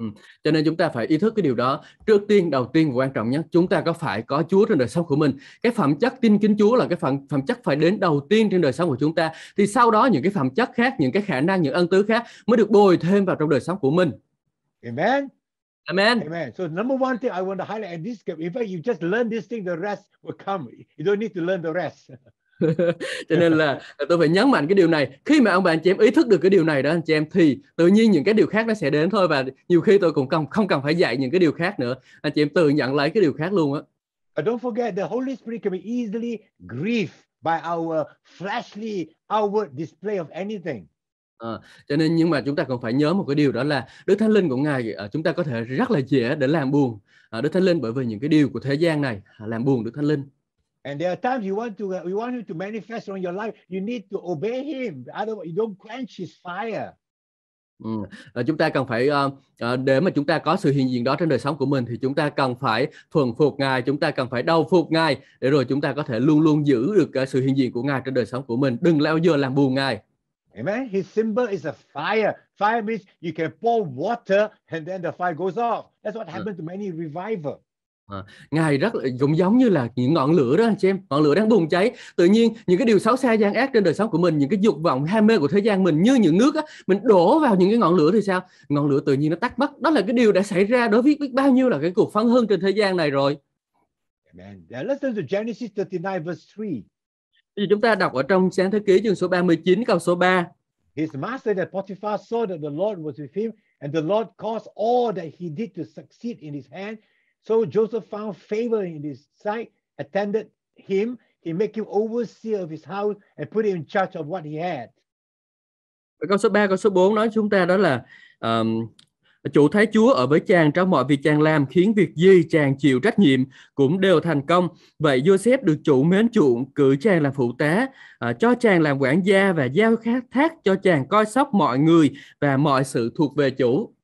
Ừ. Cho nên chúng ta phải ý thức cái điều đó. Trước tiên, đầu tiên và quan trọng nhất, chúng ta có phải có Chúa trên đời sống của mình. Cái phẩm chất tin kính Chúa là cái phẩm phẩm chất phải đến đầu tiên trên đời sống của chúng ta. Thì sau đó những cái phẩm chất khác, những cái khả năng, những ân tứ khác mới được bồi thêm vào trong đời sống của mình. Amen. Amen. Amen. So number one thing I want to highlight in this game, in fact, you just learn this thing, the rest will come. You don't need to learn the rest. [laughs] cho nên là tôi phải nhấn mạnh cái điều này khi mà ông bà anh chị em ý thức được cái điều này đó anh chị em thì tự nhiên những cái điều khác nó sẽ đến thôi và nhiều khi tôi cũng không không cần phải dạy những cái điều khác nữa anh chị em tự nhận lấy cái điều khác luôn á don't forget the Holy Spirit can be easily grieved by our fleshly outward display of anything À, cho nên nhưng mà chúng ta còn phải nhớ một cái điều đó là Đức Thánh Linh của Ngài à, chúng ta có thể rất là dễ để làm buồn à, Đức Thánh Linh bởi vì những cái điều của thế gian này à, làm buồn Đức Thánh Linh. And there are times you want to you want him to manifest on your life. You need to obey him. Otherwise, you don't quench his fire. Ừ. chúng ta cần phải uh, để mà chúng ta có sự hiện diện đó trên đời sống của mình thì chúng ta cần phải thuần phục ngài chúng ta cần phải đau phục ngài để rồi chúng ta có thể luôn luôn giữ được uh, sự hiện diện của ngài trên đời sống của mình đừng leo dơ làm buồn ngài Amen. His symbol is a fire. Fire means you can pour water and then the fire goes off. That's what ừ. happened to many revival. À, ngài rất giống giống như là những ngọn lửa đó chị em ngọn lửa đang bùng cháy tự nhiên những cái điều xấu xa gian ác trên đời sống của mình những cái dục vọng ham mê của thế gian mình như những nước á mình đổ vào những cái ngọn lửa thì sao ngọn lửa tự nhiên nó tắt mất đó là cái điều đã xảy ra đối với biết bao nhiêu là cái cuộc phân hưng trên thế gian này rồi Amen. Now listen to Genesis 39 verse 3 thì chúng ta đọc ở trong sáng thế ký chương số 39 câu số 3. His master that Potiphar saw that the Lord was with him and the Lord caused all that he did to succeed in his hand. So Joseph found favor in his sight, attended him, he made him overseer of his house and put him in charge of what he had. câu số 3, câu số 4 nói chúng ta đó là um, Chủ Thái Chúa ở với chàng trong mọi việc chàng làm khiến việc gì chàng chịu trách nhiệm cũng đều thành công. Vậy Joseph được chủ mến chuộng cử chàng làm phụ tá, à, cho chàng làm quản gia và giao khát thác cho chàng coi sóc mọi người và mọi sự thuộc về chủ.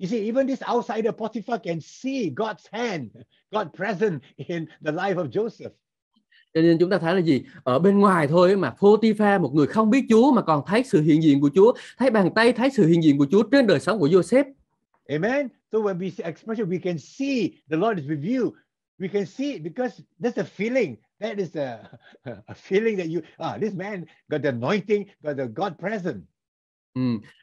You see, even this outsider Potiphar can see God's hand, God present in the life of Joseph cho nên chúng ta thấy là gì ở bên ngoài thôi mà Potiphar một người không biết Chúa mà còn thấy sự hiện diện của Chúa thấy bàn tay thấy sự hiện diện của Chúa trên đời sống của Joseph Amen. So when we see expression, we can see the Lord is with you. We can see because that's a feeling. That is a, [laughs] a feeling that you, ah, this man got the anointing, got the God present. Ừ.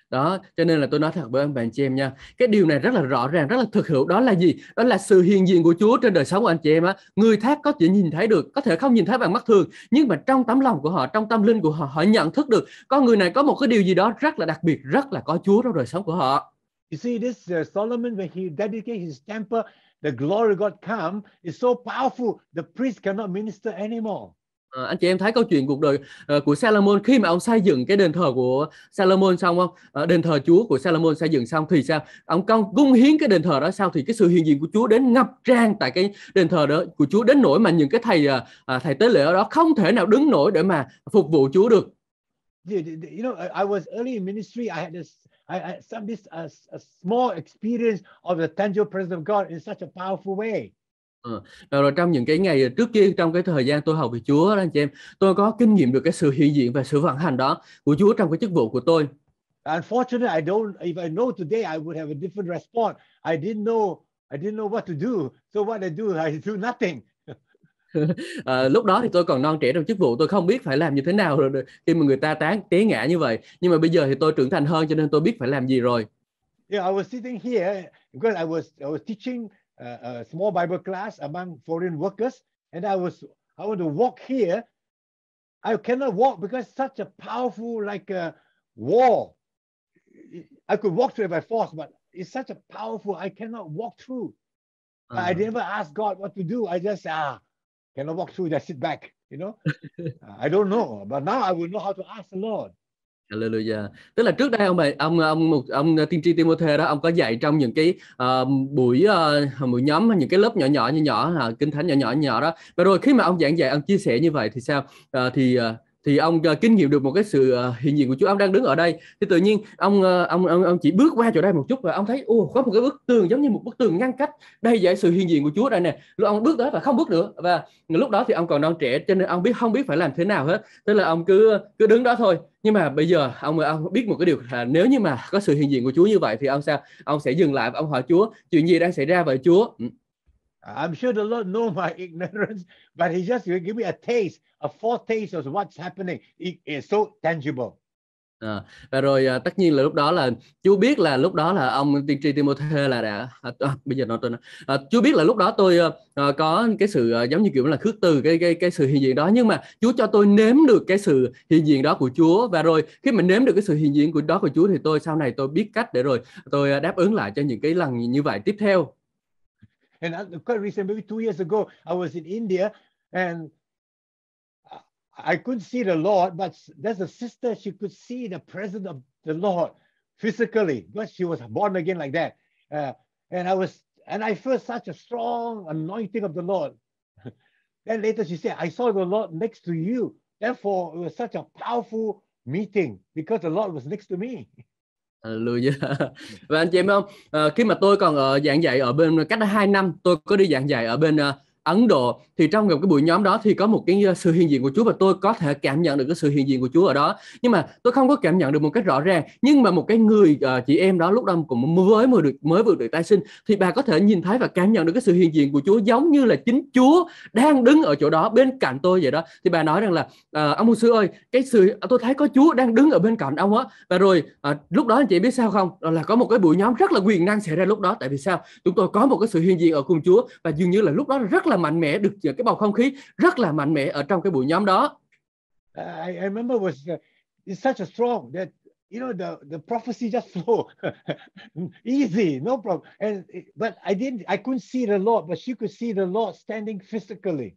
Đó, cho nên là tôi nói thật với anh bạn chị em nha. Cái điều này rất là rõ ràng, rất là thực hữu đó là gì? Đó là sự hiện diện của Chúa trên đời sống của anh chị em á. Người khác có thể nhìn thấy được, có thể không nhìn thấy bằng mắt thường, nhưng mà trong tấm lòng của họ, trong tâm linh của họ họ nhận thức được con người này có một cái điều gì đó rất là đặc biệt, rất là có Chúa trong đời sống của họ. You see this uh, Solomon when he dedicated his temple, the glory of God come is so powerful, the priest cannot minister anymore. Ờ, anh chị em thấy câu chuyện cuộc đời ờ, của Salomon khi mà ông xây dựng cái đền thờ của Salomon xong không ờ, đền thờ Chúa của Salomon xây dựng xong thì sao ông công cung hiến cái đền thờ đó sao thì cái sự hiện diện của Chúa đến ngập tràn tại cái đền thờ đó của Chúa đến nỗi mà những cái thầy thầy tế lễ ở đó không thể nào đứng nổi để mà phục vụ Chúa được. You know, I was early in ministry. I had this I, I some this a, uh, a small experience of the tangible presence of God in such a powerful way. Ừ. Rồi trong những cái ngày trước kia trong cái thời gian tôi học về Chúa đó anh chị em, tôi có kinh nghiệm được cái sự hiện diện và sự vận hành đó của Chúa trong cái chức vụ của tôi. Unfortunately, I don't. If I know today, I would have a different response. I didn't know. I didn't know what to do. So what I do, I do nothing. à, [laughs] lúc đó thì tôi còn non trẻ trong chức vụ tôi không biết phải làm như thế nào rồi khi mà người ta tán té ngã như vậy nhưng mà bây giờ thì tôi trưởng thành hơn cho nên tôi biết phải làm gì rồi. Yeah, I was sitting here because I was I was teaching a small Bible class among foreign workers, and I was I want to walk here. I cannot walk because such a powerful like a uh, wall. I could walk through it by force, but it's such a powerful. I cannot walk through. Uh-huh. I never ask God what to do. I just ah cannot walk through. Just sit back. You know, [laughs] I don't know, but now I will know how to ask the Lord. Hallelujah. Tức là trước đây ông bà, ông ông một ông ờ, tiên tri Timothy đó ông có dạy trong những cái uh, buổi uh, buổi nhóm những cái lớp nhỏ nhỏ như nhỏ, nhỏ uh, kinh thánh nhỏ nhỏ nhỏ đó. Và rồi khi mà ông giảng dạy ông chia sẻ như vậy thì sao? Uh, thì uh, thì ông uh, kinh nghiệm được một cái sự uh, hiện diện của Chúa ông đang đứng ở đây thì tự nhiên ông uh, ông ông, ông chỉ bước qua chỗ đây một chút và ông thấy ô có một cái bức tường giống như một bức tường ngăn cách đây vậy sự hiện diện của Chúa đây nè lúc ông bước tới và không bước nữa và lúc đó thì ông còn non trẻ cho nên ông biết không biết phải làm thế nào hết tức là ông cứ cứ đứng đó thôi nhưng mà bây giờ ông ông biết một cái điều là nếu như mà có sự hiện diện của Chúa như vậy thì ông sao ông sẽ dừng lại và ông hỏi Chúa chuyện gì đang xảy ra vậy Chúa ừ. I'm sure the Lord know my [laughs] ignorance, but He just will give me a taste, a foretaste of what's happening. It is so tangible. À, và rồi à, tất nhiên là lúc đó là chú biết là lúc đó là ông tiên tri Timothée là đã à, à, bây giờ nói tôi nói à, chú biết là lúc đó tôi à, à, có cái sự à, giống như kiểu là khước từ cái cái cái sự hiện diện đó nhưng mà Chúa cho tôi nếm được cái sự hiện diện đó của Chúa và rồi khi mà nếm được cái sự hiện diện của đó của Chúa thì tôi sau này tôi biết cách để rồi tôi à, đáp ứng lại cho những cái lần như vậy tiếp theo And quite recently, maybe two years ago, I was in India and I couldn't see the Lord, but there's a sister, she could see the presence of the Lord physically, but she was born again like that. Uh, and I was, and I felt such a strong anointing of the Lord. [laughs] then later she said, I saw the Lord next to you. Therefore, it was such a powerful meeting because the Lord was next to me. [laughs] Ờ, Hallelujah. Dạ. Và anh chị em không? À, khi mà tôi còn ở ờ, giảng dạy ở bên cách hai năm tôi có đi giảng dạy ở bên uh, Ấn Độ thì trong một cái buổi nhóm đó thì có một cái ờ, sự hiện diện của Chúa và tôi có thể cảm nhận được cái sự hiện diện của Chúa ở đó nhưng mà tôi không có cảm nhận được một cách rõ ràng nhưng mà một cái người uh, chị em đó lúc đó cũng mới vừa được mới vừa được tái sinh thì bà có thể nhìn thấy và cảm nhận được cái sự hiện diện của Chúa giống như là chính Chúa đang đứng ở chỗ đó bên cạnh tôi vậy đó thì bà nói rằng là uh, ông mục sư ơi cái sự tôi thấy có Chúa đang đứng ở bên cạnh ông á và rồi uh, lúc đó anh chị biết sao không đó là có một cái buổi nhóm rất là quyền năng xảy ra lúc đó tại vì sao chúng tôi có một cái sự hiện diện ở cùng Chúa và dường như là lúc đó rất là là mạnh mẽ được cái bầu không khí rất là mạnh mẽ ở trong cái buổi nhóm đó. I, remember was uh, it's such a strong that you know the the prophecy just [laughs] flow easy no problem and but I didn't I couldn't see the Lord but she could see the Lord standing physically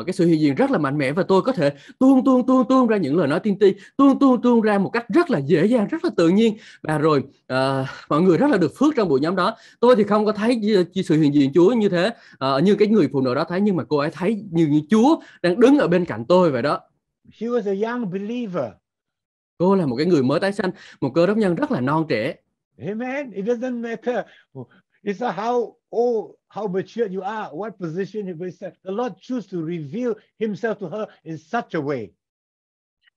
uh, cái sự hiện diện rất là mạnh mẽ và tôi có thể tuôn tuôn tuôn tuôn ra những lời nói tiên tri tuôn tuôn tuôn ra một cách rất là dễ dàng rất là tự nhiên và rồi uh, mọi người rất là được phước trong buổi nhóm đó tôi thì không có thấy sự hiện diện Chúa như thế uh, như cái người phụ nữ đó thấy nhưng mà cô ấy thấy như, như Chúa đang đứng ở bên cạnh tôi vậy đó She was a young believer. Cô là một cái người mới tái sanh, một cơ đốc nhân rất là non trẻ. Amen. It doesn't matter. It's how old how mature you are, what position you yourself. The Lord choose to reveal himself to her in such a way.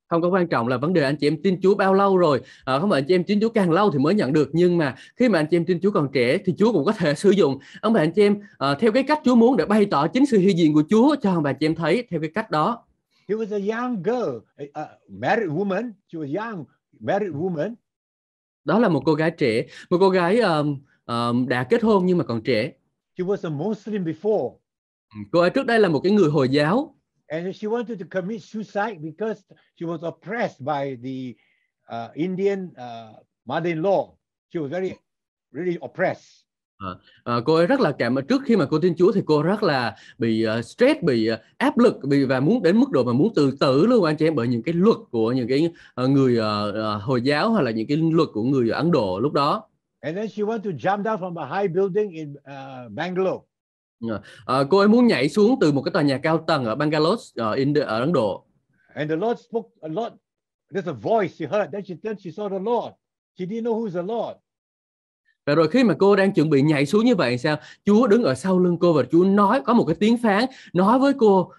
Không có quan trọng là vấn đề anh chị em tin Chúa bao lâu rồi, à, không phải anh chị em tin Chúa càng lâu thì mới nhận được nhưng mà khi mà anh chị em tin Chúa còn trẻ thì Chúa cũng có thể [laughs] sử dụng ông bà anh chị em à, theo cái cách Chúa muốn để bày tỏ chính sự hiện diện của Chúa cho ông bà anh chị em thấy theo cái cách đó. She was a young girl, a, a married woman. She was young, married woman. Đó là một cô gái trẻ, một cô gái um, um, đã kết hôn nhưng mà còn trẻ. She was a Muslim before. Cô ấy trước đây là một cái người Hồi giáo. And she wanted to commit suicide because she was oppressed by the uh, Indian uh, mother-in-law. She was very, really oppressed. À, à cô ấy rất là cảm trước khi mà cô tin Chúa thì cô rất là bị uh, stress, bị uh, áp lực, bị và muốn đến mức độ mà muốn tự tử luôn anh chị em bởi những cái luật của những cái uh, người uh, hồi giáo hoặc là những cái luật của người Ấn Độ lúc đó. And then she wanted to jump down from a high building in uh, Bangalore. Uh, cô ấy muốn nhảy xuống từ một cái tòa nhà cao tầng ở Bangalore ở, ờ, in the, ở Ấn Độ. And the Lord spoke a lot. There's a voice she heard. Then she turned, she saw the Lord. She didn't know who's the Lord. Và rồi khi mà cô đang chuẩn bị nhảy xuống như vậy sao? Chúa đứng ở sau lưng cô và Chúa nói có một cái tiếng phán nói với cô uh,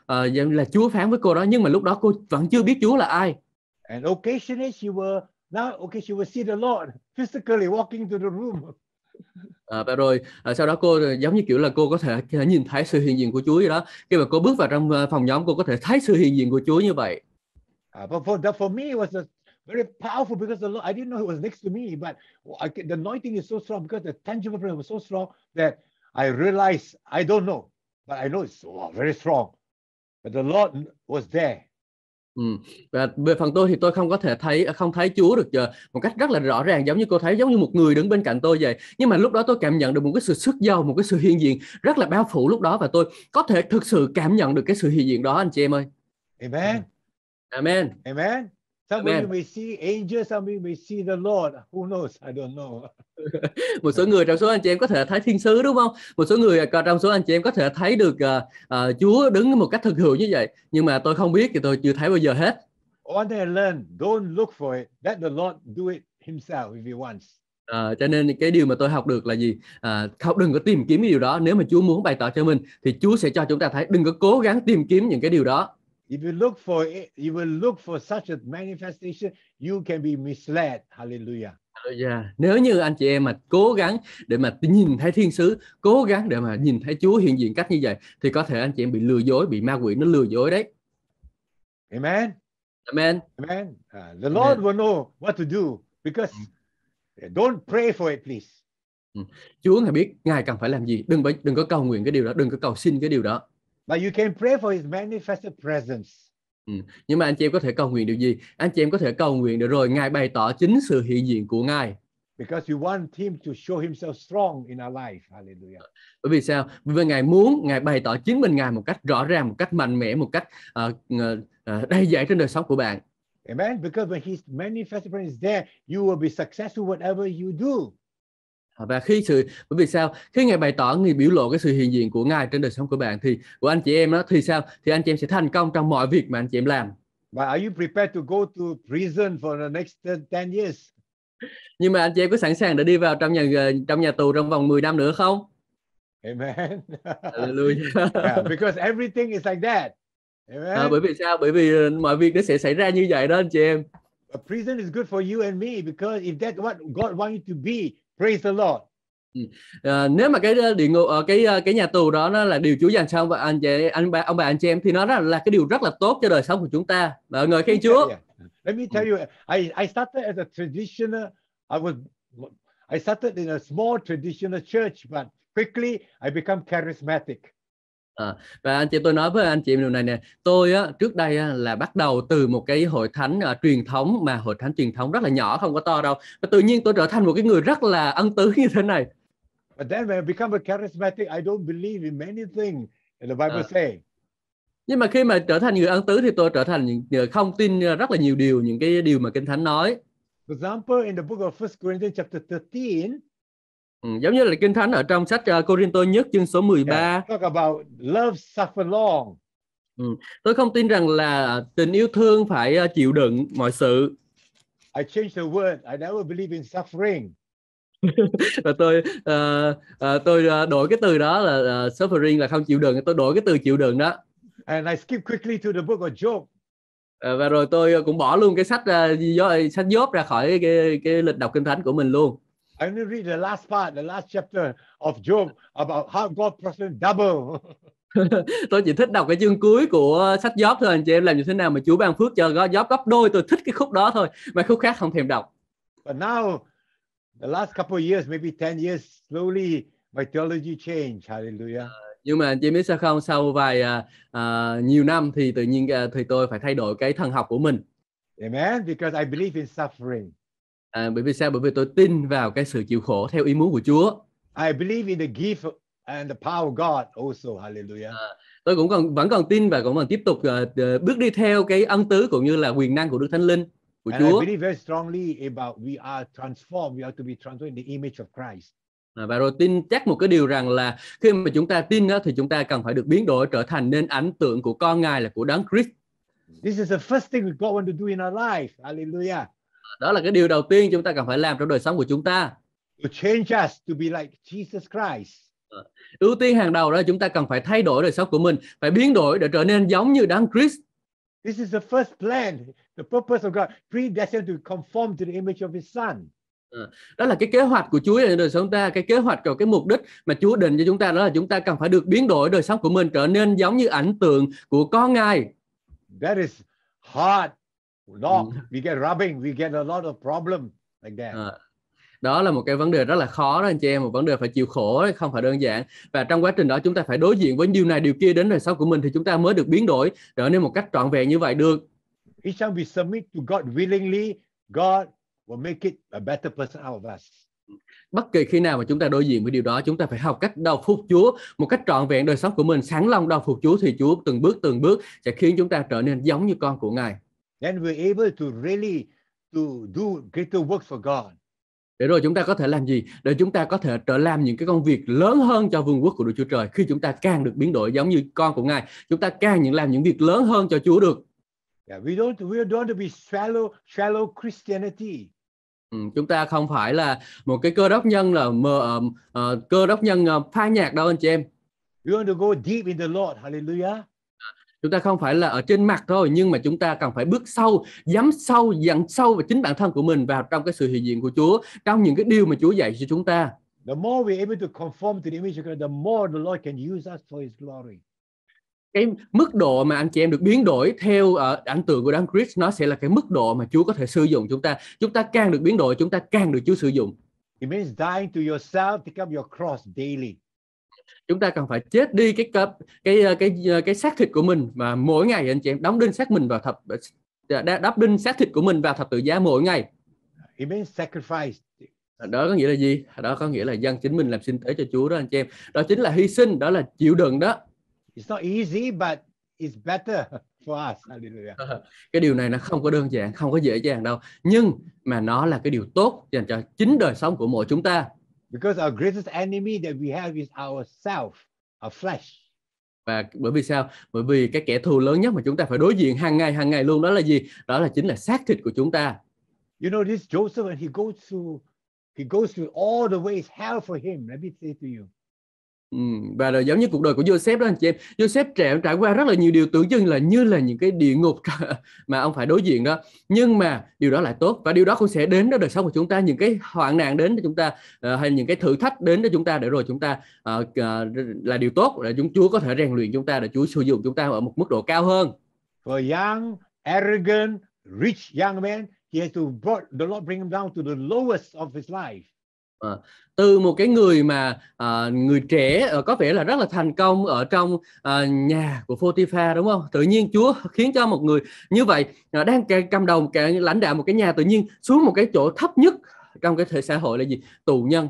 là Chúa phán với cô đó nhưng mà lúc đó cô vẫn chưa biết Chúa là ai. And occasionally she will Now, okay, she will see the Lord physically walking to the room. À, và rồi à, sau đó cô ờ, giống như kiểu là cô có thể, nhìn thấy sự hiện diện của Chúa vậy đó. Khi mà cô bước vào trong ờ, phòng nhóm, cô có thể thấy sự hiện diện của Chúa như vậy. Uh, but for, that for me it was a very powerful because the Lord, I didn't know it was next to me, but I, the anointing is so strong because the tangible presence was so strong that I realized I don't know, but I know it's very strong. But the Lord was there Ừ. Và về phần tôi thì tôi không có thể thấy à, không thấy Chúa được giờ một cách rất là rõ ràng giống như cô thấy giống như một người đứng bên cạnh tôi vậy nhưng mà lúc đó tôi cảm nhận được một cái sự sức giàu một cái sự hiện diện rất là bao phủ lúc đó và tôi có thể thực sự cảm nhận được cái sự hiện diện đó anh chị em ơi Amen ừ. Amen Amen Some Amen. of you may see angels, some of you may see the Lord. Who knows? I don't know. [laughs] một số người trong số anh chị em có thể thấy thiên sứ đúng không? Một số người à, trong số anh chị em có thể thấy được uh, uh, Chúa đứng một cách thực hữu như vậy. Nhưng mà tôi không biết thì tôi chưa thấy bao giờ hết. All I learn, don't look for it. Let the Lord do it himself if he wants. À, cho nên cái điều mà tôi học được là gì à, không đừng có tìm kiếm cái điều đó nếu mà Chúa muốn bày tỏ cho mình thì Chúa sẽ cho chúng ta thấy đừng có cố gắng tìm kiếm những cái điều đó If you look for it, you will look for such a manifestation, you can be misled. Hallelujah. Yeah. Nếu như anh chị em mà cố gắng để mà nhìn thấy thiên sứ, cố gắng để mà nhìn thấy Chúa hiện diện cách như vậy thì có thể anh chị em bị lừa dối, bị ma quỷ nó lừa dối đấy. Amen. Amen. Amen. Uh, the Lord will know what to do because don't pray for it please. Ừ. Chúa ngài biết ngài cần phải làm gì, đừng đừng có cầu nguyện cái điều đó, đừng có cầu xin cái điều đó. But you can pray for his manifested presence. Ừ. Nhưng mà anh chị em có thể cầu nguyện điều gì? Anh chị em có thể cầu nguyện được rồi Ngài bày tỏ chính sự hiện diện của Ngài. Because we want him to show himself strong in our life. Hallelujah. Bởi vì sao? Bởi vì Ngài muốn Ngài bày tỏ chính mình Ngài một cách rõ ràng, một cách mạnh mẽ, một cách uh, uh, đầy dẫy trên đời sống của bạn. Amen. Because when his manifested presence is there, you will be successful whatever you do và khi sự bởi vì sao khi ngài bày tỏ người biểu lộ cái sự hiện diện của ngài trên đời sống của bạn thì của anh chị em đó thì sao thì anh chị em sẽ thành công trong mọi việc mà anh chị em làm But are you prepared to go to prison for the next 10 years? Nhưng mà anh chị em có sẵn sàng để đi vào trong nhà ờ, trong nhà tù trong vòng 10 năm nữa không? Amen. [laughs] Hallelujah. yeah, because everything is like that. Amen. À, bởi vì sao? Bởi vì ờ, mọi việc nó sẽ xảy ra như vậy đó anh chị em. A prison is good for you and me because if that's what God wants you to be, Praise the Lord. Ừ. À, nếu mà cái ờ, địa ngục ở ờ, cái ờ, cái nhà tù đó nó là điều Chúa dành cho ông bà anh chị anh bà ông bà anh chị em thì nó rất là cái điều rất là tốt cho đời sống của chúng ta. Và ngợi khen Chúa. Let me ừ. tell you, I I started as a traditional. I was I started in a small traditional church, but quickly I become charismatic. Ờ, và anh chị tôi nói với anh chị điều này nè tôi á, trước đây á, là bắt đầu từ một cái hội thánh à, truyền thống mà hội thánh truyền thống rất là nhỏ không có to đâu và tự nhiên tôi trở thành một cái người rất là ân tứ như thế này But then when I become a charismatic, I don't believe in many things the Bible à. say. Nhưng mà khi mà trở thành người ân tứ thì tôi trở thành người không tin rất là nhiều điều những cái điều mà Kinh Thánh nói. For example, in the book of 1 Corinthians chapter 13, Ừ, giống như là Kinh Thánh ở trong sách uh, Corinto nhất chương số 13. Yeah, talk about love suffer long. Ừ, tôi không tin rằng là tình yêu thương phải uh, chịu đựng mọi sự. I changed the word. I never believe in suffering. [laughs] và tôi uh, uh, tôi uh, đổi cái từ đó là uh, suffering là không chịu đựng. Tôi đổi cái từ chịu đựng đó. And I skip quickly to the book of Job. Uh, và rồi tôi cũng bỏ luôn cái sách uh, sách Job ra khỏi cái cái lịch đọc kinh thánh của mình luôn. I only read the last part, the last chapter of Job about how God prospered double. [laughs] tôi chỉ thích đọc cái chương cuối của sách Job thôi anh chị em làm như thế nào mà Chúa ban phước cho Job gấp đôi tôi thích cái khúc đó thôi mà khúc khác không thèm đọc. But now the last couple of years maybe 10 years slowly my theology changed hallelujah. Ờ, nhưng mà anh chị biết sao không sau vài uh, nhiều năm thì tự nhiên uh, thì tôi phải thay đổi cái thần học của mình. Amen because I believe in suffering. À, bởi vì sao? Bởi vì tôi tin vào cái sự chịu khổ theo ý muốn của Chúa. I believe in the gift and the power of God also. Hallelujah. À, tôi cũng còn vẫn còn tin và cũng còn tiếp tục uh, bước đi theo cái ân tứ cũng như là quyền năng của Đức Thánh Linh của and Chúa. I believe very strongly about we are transformed, we are to be transformed in the image of Christ. À, và rồi tin chắc một cái điều rằng là khi mà chúng ta tin đó, thì chúng ta cần phải được biến đổi trở thành nên ảnh tượng của con Ngài là của Đấng Christ. This is the first thing God want to do in our life. Hallelujah đó là cái điều đầu tiên chúng ta cần phải làm trong đời sống của chúng ta to change us to be like Jesus Christ ờ, ưu tiên hàng đầu đó chúng ta cần phải thay đổi đời sống của mình phải biến đổi để trở nên giống như đấng Christ This is the first plan, the purpose of God, predestined to conform to the image of His Son. Ờ, đó là cái kế hoạch của Chúa cho đời sống ta, cái kế hoạch của cái mục đích mà Chúa định cho chúng ta đó là chúng ta cần phải được biến đổi đời sống của mình trở nên giống như ảnh tượng của con Ngài. That is hard law ừ. we get rubbing, we get a lot of problem like that à. đó là một cái vấn đề rất là khó đó anh chị em một vấn đề phải chịu khổ không phải đơn giản và trong quá trình đó chúng ta phải đối diện với điều này điều kia đến đời sau của mình thì chúng ta mới được biến đổi trở nên một cách trọn vẹn như vậy được each time we submit to God willingly God will make it a better person out of us bất kỳ khi nào mà chúng ta đối diện với điều đó chúng ta phải học cách đầu phục Chúa một cách trọn vẹn đời sống của mình sáng lòng đầu phục Chúa thì Chúa từng bước từng bước sẽ khiến chúng ta trở nên giống như con của Ngài then we're able to really to do greater work for God. Để rồi chúng ta có thể làm gì? Để chúng ta có thể trở làm những cái công việc lớn hơn cho vương quốc của Đức Chúa Trời. Khi chúng ta càng được biến đổi giống như con của Ngài, chúng ta càng những làm những việc lớn hơn cho Chúa được. Yeah, we don't we don't be shallow shallow Christianity. Ừ, chúng ta không phải là một cái cơ đốc nhân là mờ, uh, cơ đốc nhân uh, ờ, pha nhạc đâu anh chị em. We want to go deep in the Lord. Hallelujah chúng ta không phải là ở trên mặt thôi nhưng mà chúng ta cần phải bước sâu dám sâu dặn sâu vào chính bản thân của mình vào trong cái sự hiện diện của Chúa trong những cái điều mà Chúa dạy cho chúng ta the more we're able to conform to the image of God the more the Lord can use us for His glory cái mức độ mà anh chị em được biến đổi theo uh, ảnh tượng của Đấng Christ nó sẽ là cái mức độ mà Chúa có thể sử dụng chúng ta. Chúng ta càng được biến đổi, chúng ta càng được Chúa sử dụng. It means dying to yourself, take up your cross daily chúng ta cần phải chết đi cái cái ờ, cái cái, ờ, cái xác thịt của mình và mỗi ngày anh chị em đóng đinh xác mình vào thập đắp đinh xác thịt của mình vào thập tự giá mỗi ngày. It means sacrifice. Ờ, đó có nghĩa là gì? Đó có nghĩa là dân chính mình làm sinh tế cho Chúa đó anh chị em. Đó chính là hy sinh, đó là chịu đựng đó. It's not easy but it's better for us. Hallelujah. Cái điều này nó không có đơn giản, không có dễ dàng đâu, nhưng mà nó là cái điều tốt dành cho chính đời sống của mỗi chúng ta. Because our greatest enemy that we have is ourself, our flesh. Và bởi vì sao? Bởi vì cái kẻ thù lớn nhất mà chúng ta phải đối diện hàng ngày hàng ngày luôn đó là gì? Đó là chính là xác thịt của chúng ta. You know this Joseph and he goes through he goes through all the ways hell for him. Let me say to you. Ừ, và rồi giống như cuộc đời của Joseph đó anh chị em Joseph trẻ trải qua rất là nhiều điều tưởng chừng là như là những cái địa ngục [laughs] mà ông phải đối diện đó nhưng mà điều đó lại tốt và điều đó cũng sẽ đến đó đời sống của chúng ta những cái hoạn nạn đến cho chúng ta ờ, hay những cái thử thách đến cho chúng ta để rồi chúng ta ờ, ờ, là điều tốt là chúng Chúa có thể rèn luyện chúng ta để Chúa sử dụng chúng ta ở một mức độ cao hơn For young, arrogant, rich young man, he has to brought, the Lord bring him down to the lowest of his life À, từ một cái người mà à, người trẻ ờ, có vẻ là rất là thành công ở trong à, nhà của Potiphar đúng không? Tự nhiên Chúa khiến cho một người như vậy à, đang cầm đầu cái lãnh đạo một cái nhà tự nhiên xuống một cái chỗ thấp nhất trong cái thể xã hội là gì? Tù nhân.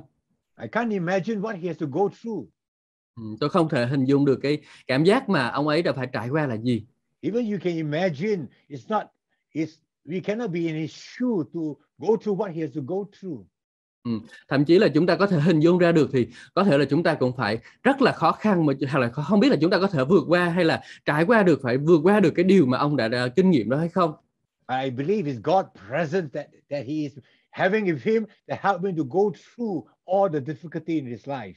I can't imagine what he has to go through. Ừ, tôi không thể hình dung được cái cảm giác mà ông ấy đã phải trải qua là gì. Even you can imagine, it's not, it's, we cannot be in his shoe to go through what he has to go through Ừ. thậm chí là chúng ta có thể hình dung ra được thì có thể là chúng ta cũng phải rất là khó khăn mà hay là không biết là chúng ta có thể vượt qua hay là trải qua được phải vượt qua được cái điều mà ông đã, đã kinh nghiệm đó hay không I believe is God present that that he is having with him to help him to go through all the difficulty in his life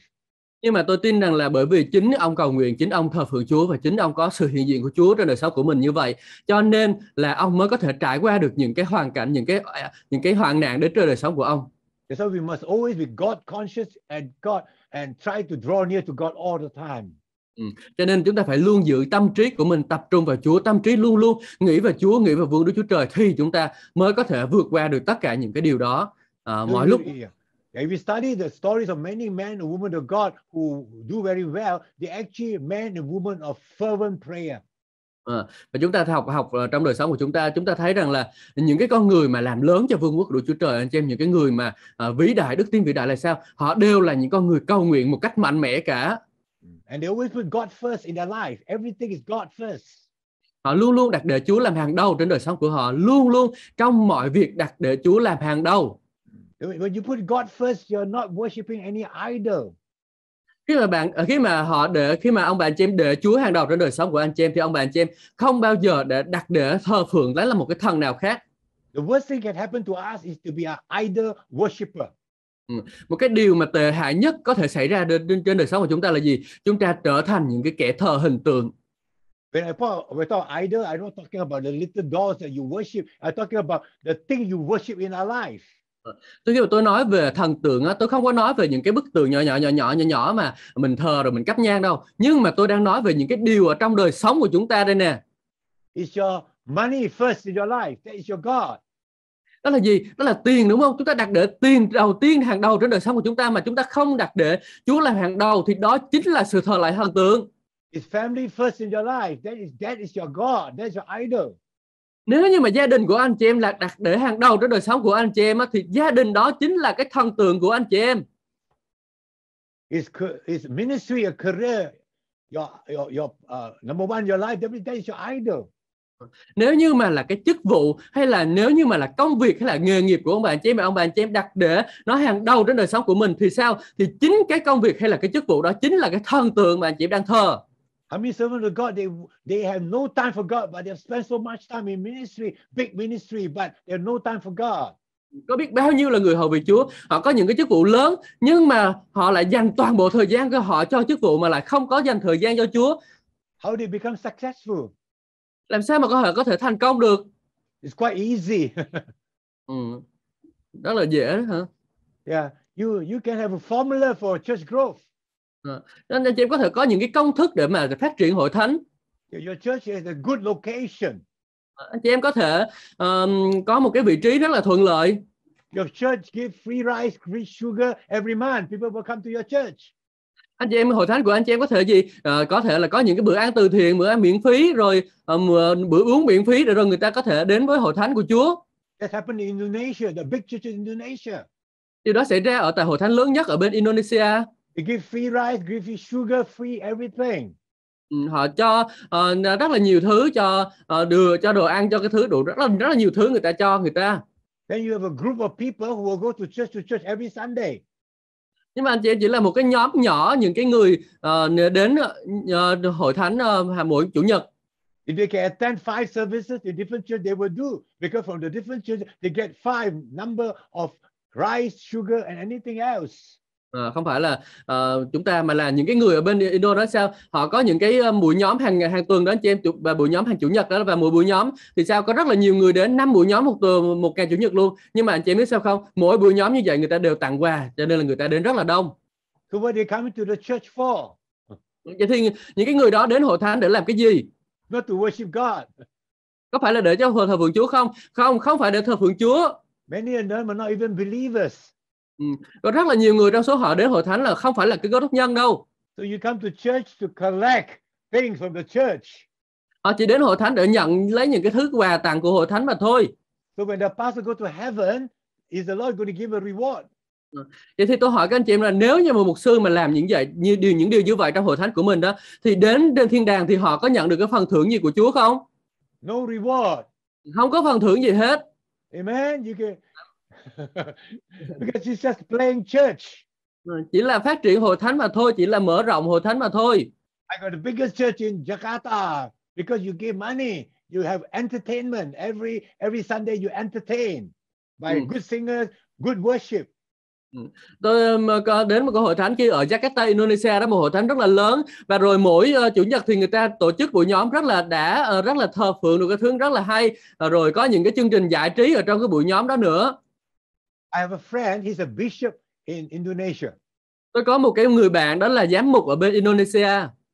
nhưng mà tôi tin rằng là bởi vì chính ông cầu nguyện, chính ông thờ phượng Chúa và chính ông có sự hiện diện của Chúa trong đời sống của mình như vậy, cho nên là ông mới có thể trải qua được những cái hoàn cảnh, những cái à, những cái hoạn nạn đến trên đời sống của ông. That's we must always be God conscious and God and try to draw near to God all the time. Ừ. Cho nên chúng ta phải luôn giữ tâm trí của mình tập trung vào Chúa, tâm trí luôn luôn nghĩ về Chúa, nghĩ về vương Đức Chúa Trời thì chúng ta mới có thể vượt qua được tất cả những cái điều đó uh, mọi lúc. If we study the stories of many men and women of God who do very well, they actually men and women of fervent prayer. Ờ, và chúng ta học học ờ, trong đời sống của chúng ta chúng ta thấy rằng là những cái con người mà làm lớn cho vương quốc của Chúa Trời anh chị em những cái người mà à, vĩ đại đức tin vĩ đại là sao họ đều là những con người cầu nguyện một cách mạnh mẽ cả mm. and they always put God first in their life everything is God first họ luôn luôn đặt để Chúa làm hàng đầu trên đời sống của họ luôn luôn trong mọi việc đặt để Chúa làm hàng đầu mm. when you put God first you're not worshiping any idol khi mà bạn ờ, khi mà họ để khi mà ông bà anh chị em để Chúa hàng đầu trong đời sống của anh chị em thì ông bà anh chị em không bao giờ để đặt để thờ phượng lấy là một cái thần nào khác. The worst thing can happen to us is to be an idol worshipper. Ừ, một cái điều mà tệ hại nhất có thể xảy ra trên trên đời sống của chúng ta là gì? Chúng ta trở thành những cái kẻ thờ hình tượng. When I talk, when I talk idol, I'm not talking about the little dolls that you worship. I'm talking about the thing you worship in our life tôi khi mà tôi nói về thần tượng á tôi không có nói về những cái bức tường nhỏ nhỏ nhỏ nhỏ nhỏ nhỏ mà mình thờ rồi mình cắp nhang đâu nhưng mà tôi đang nói về những cái điều ở trong đời sống của chúng ta đây nè It's your money first in your life. That is your God. Đó là gì? Đó là tiền đúng không? Chúng ta đặt để tiền đầu tiên hàng đầu trên đời sống của chúng ta mà chúng ta không đặt để Chúa làm hàng đầu thì đó chính là sự thờ lại thần tượng. It's family first in your life. That is that is your God. That's your idol nếu như mà gia đình của anh chị em là đặt để hàng đầu trong đời sống của anh chị em thì gia đình đó chính là cái thần tượng của anh chị em. Is is ministry a career? Your your your uh, number one your life every day is your idol. Nếu như mà là cái chức vụ hay là nếu như mà là công việc hay là nghề nghiệp của ông bà anh chị em ông bà anh chị em đặt để nó hàng đầu trong đời sống của mình thì sao? Thì chính cái công việc hay là cái chức vụ đó chính là cái thần tượng mà anh chị em đang thờ. I mean, servants of God, they, they have no time for God, but they've spent so much time in ministry, big ministry, but they have no time for God. Có biết bao nhiêu là người hầu việc Chúa, họ có những cái chức vụ lớn nhưng mà họ lại dành toàn bộ thời gian của họ cho chức vụ mà lại không có dành thời gian cho Chúa. How they become successful? Làm sao mà có thể có thể thành công được? It's quite easy. [laughs] ừ. Đó là dễ đó hả? Yeah, you you can have a formula for church growth. Ờ, nên anh chị em có thể có những cái công thức để mà phát triển hội thánh Your church is a good location. Anh ờ, chị em có thể um, có một cái vị trí rất là thuận lợi. Your church give free rice, free sugar every month. People will come to your church. Anh chị em hội thánh của anh chị em có thể gì? Uh, có thể là có những cái bữa ăn từ thiện, bữa ăn miễn phí, rồi um, bữa uống miễn phí để rồi người ta có thể đến với hội thánh của Chúa. That happened in Indonesia, the big church in Indonesia. Điều đó xảy ra ở tại hội thánh lớn nhất ở bên Indonesia. They give free rice, give free sugar, free everything. Ừ, họ cho uh, rất là nhiều thứ cho uh, đưa cho đồ ăn cho cái thứ đủ rất là rất là nhiều thứ người ta cho người ta. Then you have a group of people who will go to church to church every Sunday. Nhưng mà anh chị chỉ là một cái nhóm nhỏ những cái người uh, đến uh, hội thánh uh, mỗi chủ nhật. If they can attend five services in different church, they will do because from the different church they get five number of rice, sugar, and anything else à, không phải là à, chúng ta mà là những cái người ở bên Indo đó sao họ có những cái buổi nhóm hàng hàng tuần đó anh chị em và buổi nhóm hàng chủ nhật đó và mỗi buổi nhóm thì sao có rất là nhiều người đến năm buổi nhóm một tuần một ngày chủ nhật luôn nhưng mà anh chị em biết sao không mỗi buổi nhóm như vậy người ta đều tặng quà cho nên là người ta đến rất là đông So what they coming to the church for? Vậy thì những cái người đó đến hội thánh để làm cái gì? Not to worship God. Có phải là để cho thờ phượng Chúa không? Không, không phải để thờ phượng Chúa. Many of them are not even believers. Ừ, có rất là nhiều người trong số họ đến hội thánh là không phải là cái gốc nhân đâu. So you come to church to collect things from the church. Họ chỉ đến hội thánh để nhận lấy những cái thứ quà tặng của hội thánh mà thôi. So when the pastor go to heaven, is the Lord going to give a reward? Ừ, vậy thì tôi hỏi các anh chị em là nếu như một mục sư mà làm những vậy như điều những điều như vậy trong hội thánh của mình đó thì đến trên thiên đàng thì họ có nhận được cái phần thưởng gì của Chúa không? No reward. Không có phần thưởng gì hết. Amen. You can [laughs] because it's just plain church. Ừ, chỉ là phát triển hội thánh mà thôi, chỉ là mở rộng hội thánh mà thôi. I got the biggest church in Jakarta because you give money, you have entertainment every every Sunday you entertain by ừ. good singers, good worship. Ừ. Tôi um, có đến một cái hội thánh kia ở Jakarta, Indonesia đó một hội thánh rất là lớn và rồi mỗi uh, chủ nhật thì người ta tổ chức buổi nhóm rất là đã uh, rất là thờ phượng được cái thứ rất là hay và rồi có những cái chương trình giải trí ở trong cái buổi nhóm đó nữa. I have a friend, he's a bishop in Indonesia. Tôi có một cái người bạn đó là giám mục ở bên Indonesia.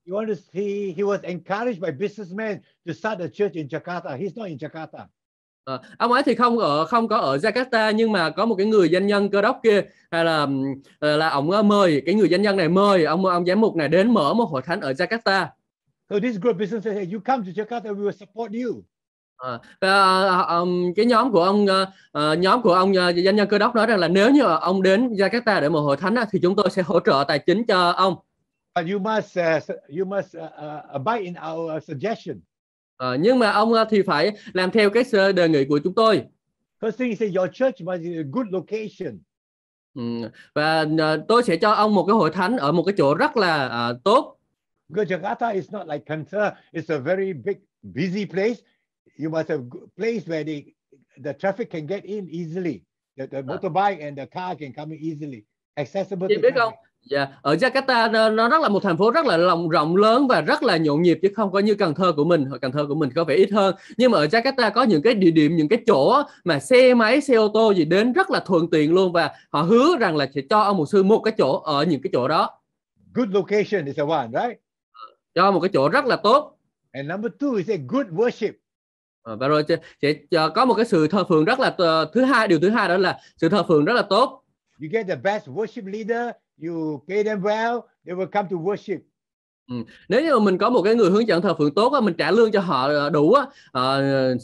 You want to see, he was encouraged by businessmen to start a church in Jakarta. He's not in Jakarta. À, ông ấy thì không ở không có ở Jakarta nhưng mà có một cái người doanh nhân cơ đốc kia hay là ờ, là ông ờ, mời cái người doanh nhân này mời ông ông giám mục này đến mở một hội thánh ở Jakarta. So this group business said, hey, you come to Jakarta, we will support you. À, và, um, cái nhóm của ông uh, nhóm của ông uh, ờ, doanh nhân cơ đốc nói rằng là nếu như ông đến Jakarta để một hội thánh thì chúng tôi sẽ hỗ trợ tài chính cho ông. But you must uh, you must uh, uh, abide in our uh, suggestion. Uh, nhưng mà ông thì phải làm theo cái đề nghị của chúng tôi. First thing is your church must be a good location. Um, và uh, tôi sẽ cho ông một cái hội thánh ở một cái chỗ rất là uh, tốt. Because Jakarta is not like Kantar, it's a very big busy place you must have place where the the traffic can get in easily. The, the à. motorbike and the car can come in easily. Accessible. Chị biết không? Dạ, yeah. ở Jakarta nó, nó rất là một thành phố rất là rộng rộng lớn và rất là nhộn nhịp chứ không có như Cần Thơ của mình. Cần Thơ của mình có vẻ ít hơn. Nhưng mà ở Jakarta có những cái địa điểm, những cái chỗ mà xe máy, xe ô tô gì đến rất là thuận tiện luôn và họ hứa rằng là sẽ cho ông mục sư một cái chỗ ở những cái chỗ đó. Good location is the one, right? Cho một cái chỗ rất là tốt. And number two is a good worship. Ờ, và rồi chị, chị ờ, có một cái sự thờ phượng rất là ờ, thứ hai điều thứ hai đó là sự thờ phượng rất là tốt. You get the best worship leader, you pay them well, they will come to worship. Ừ. Nếu như mình có một cái người hướng dẫn thờ phượng tốt mình trả lương cho họ đủ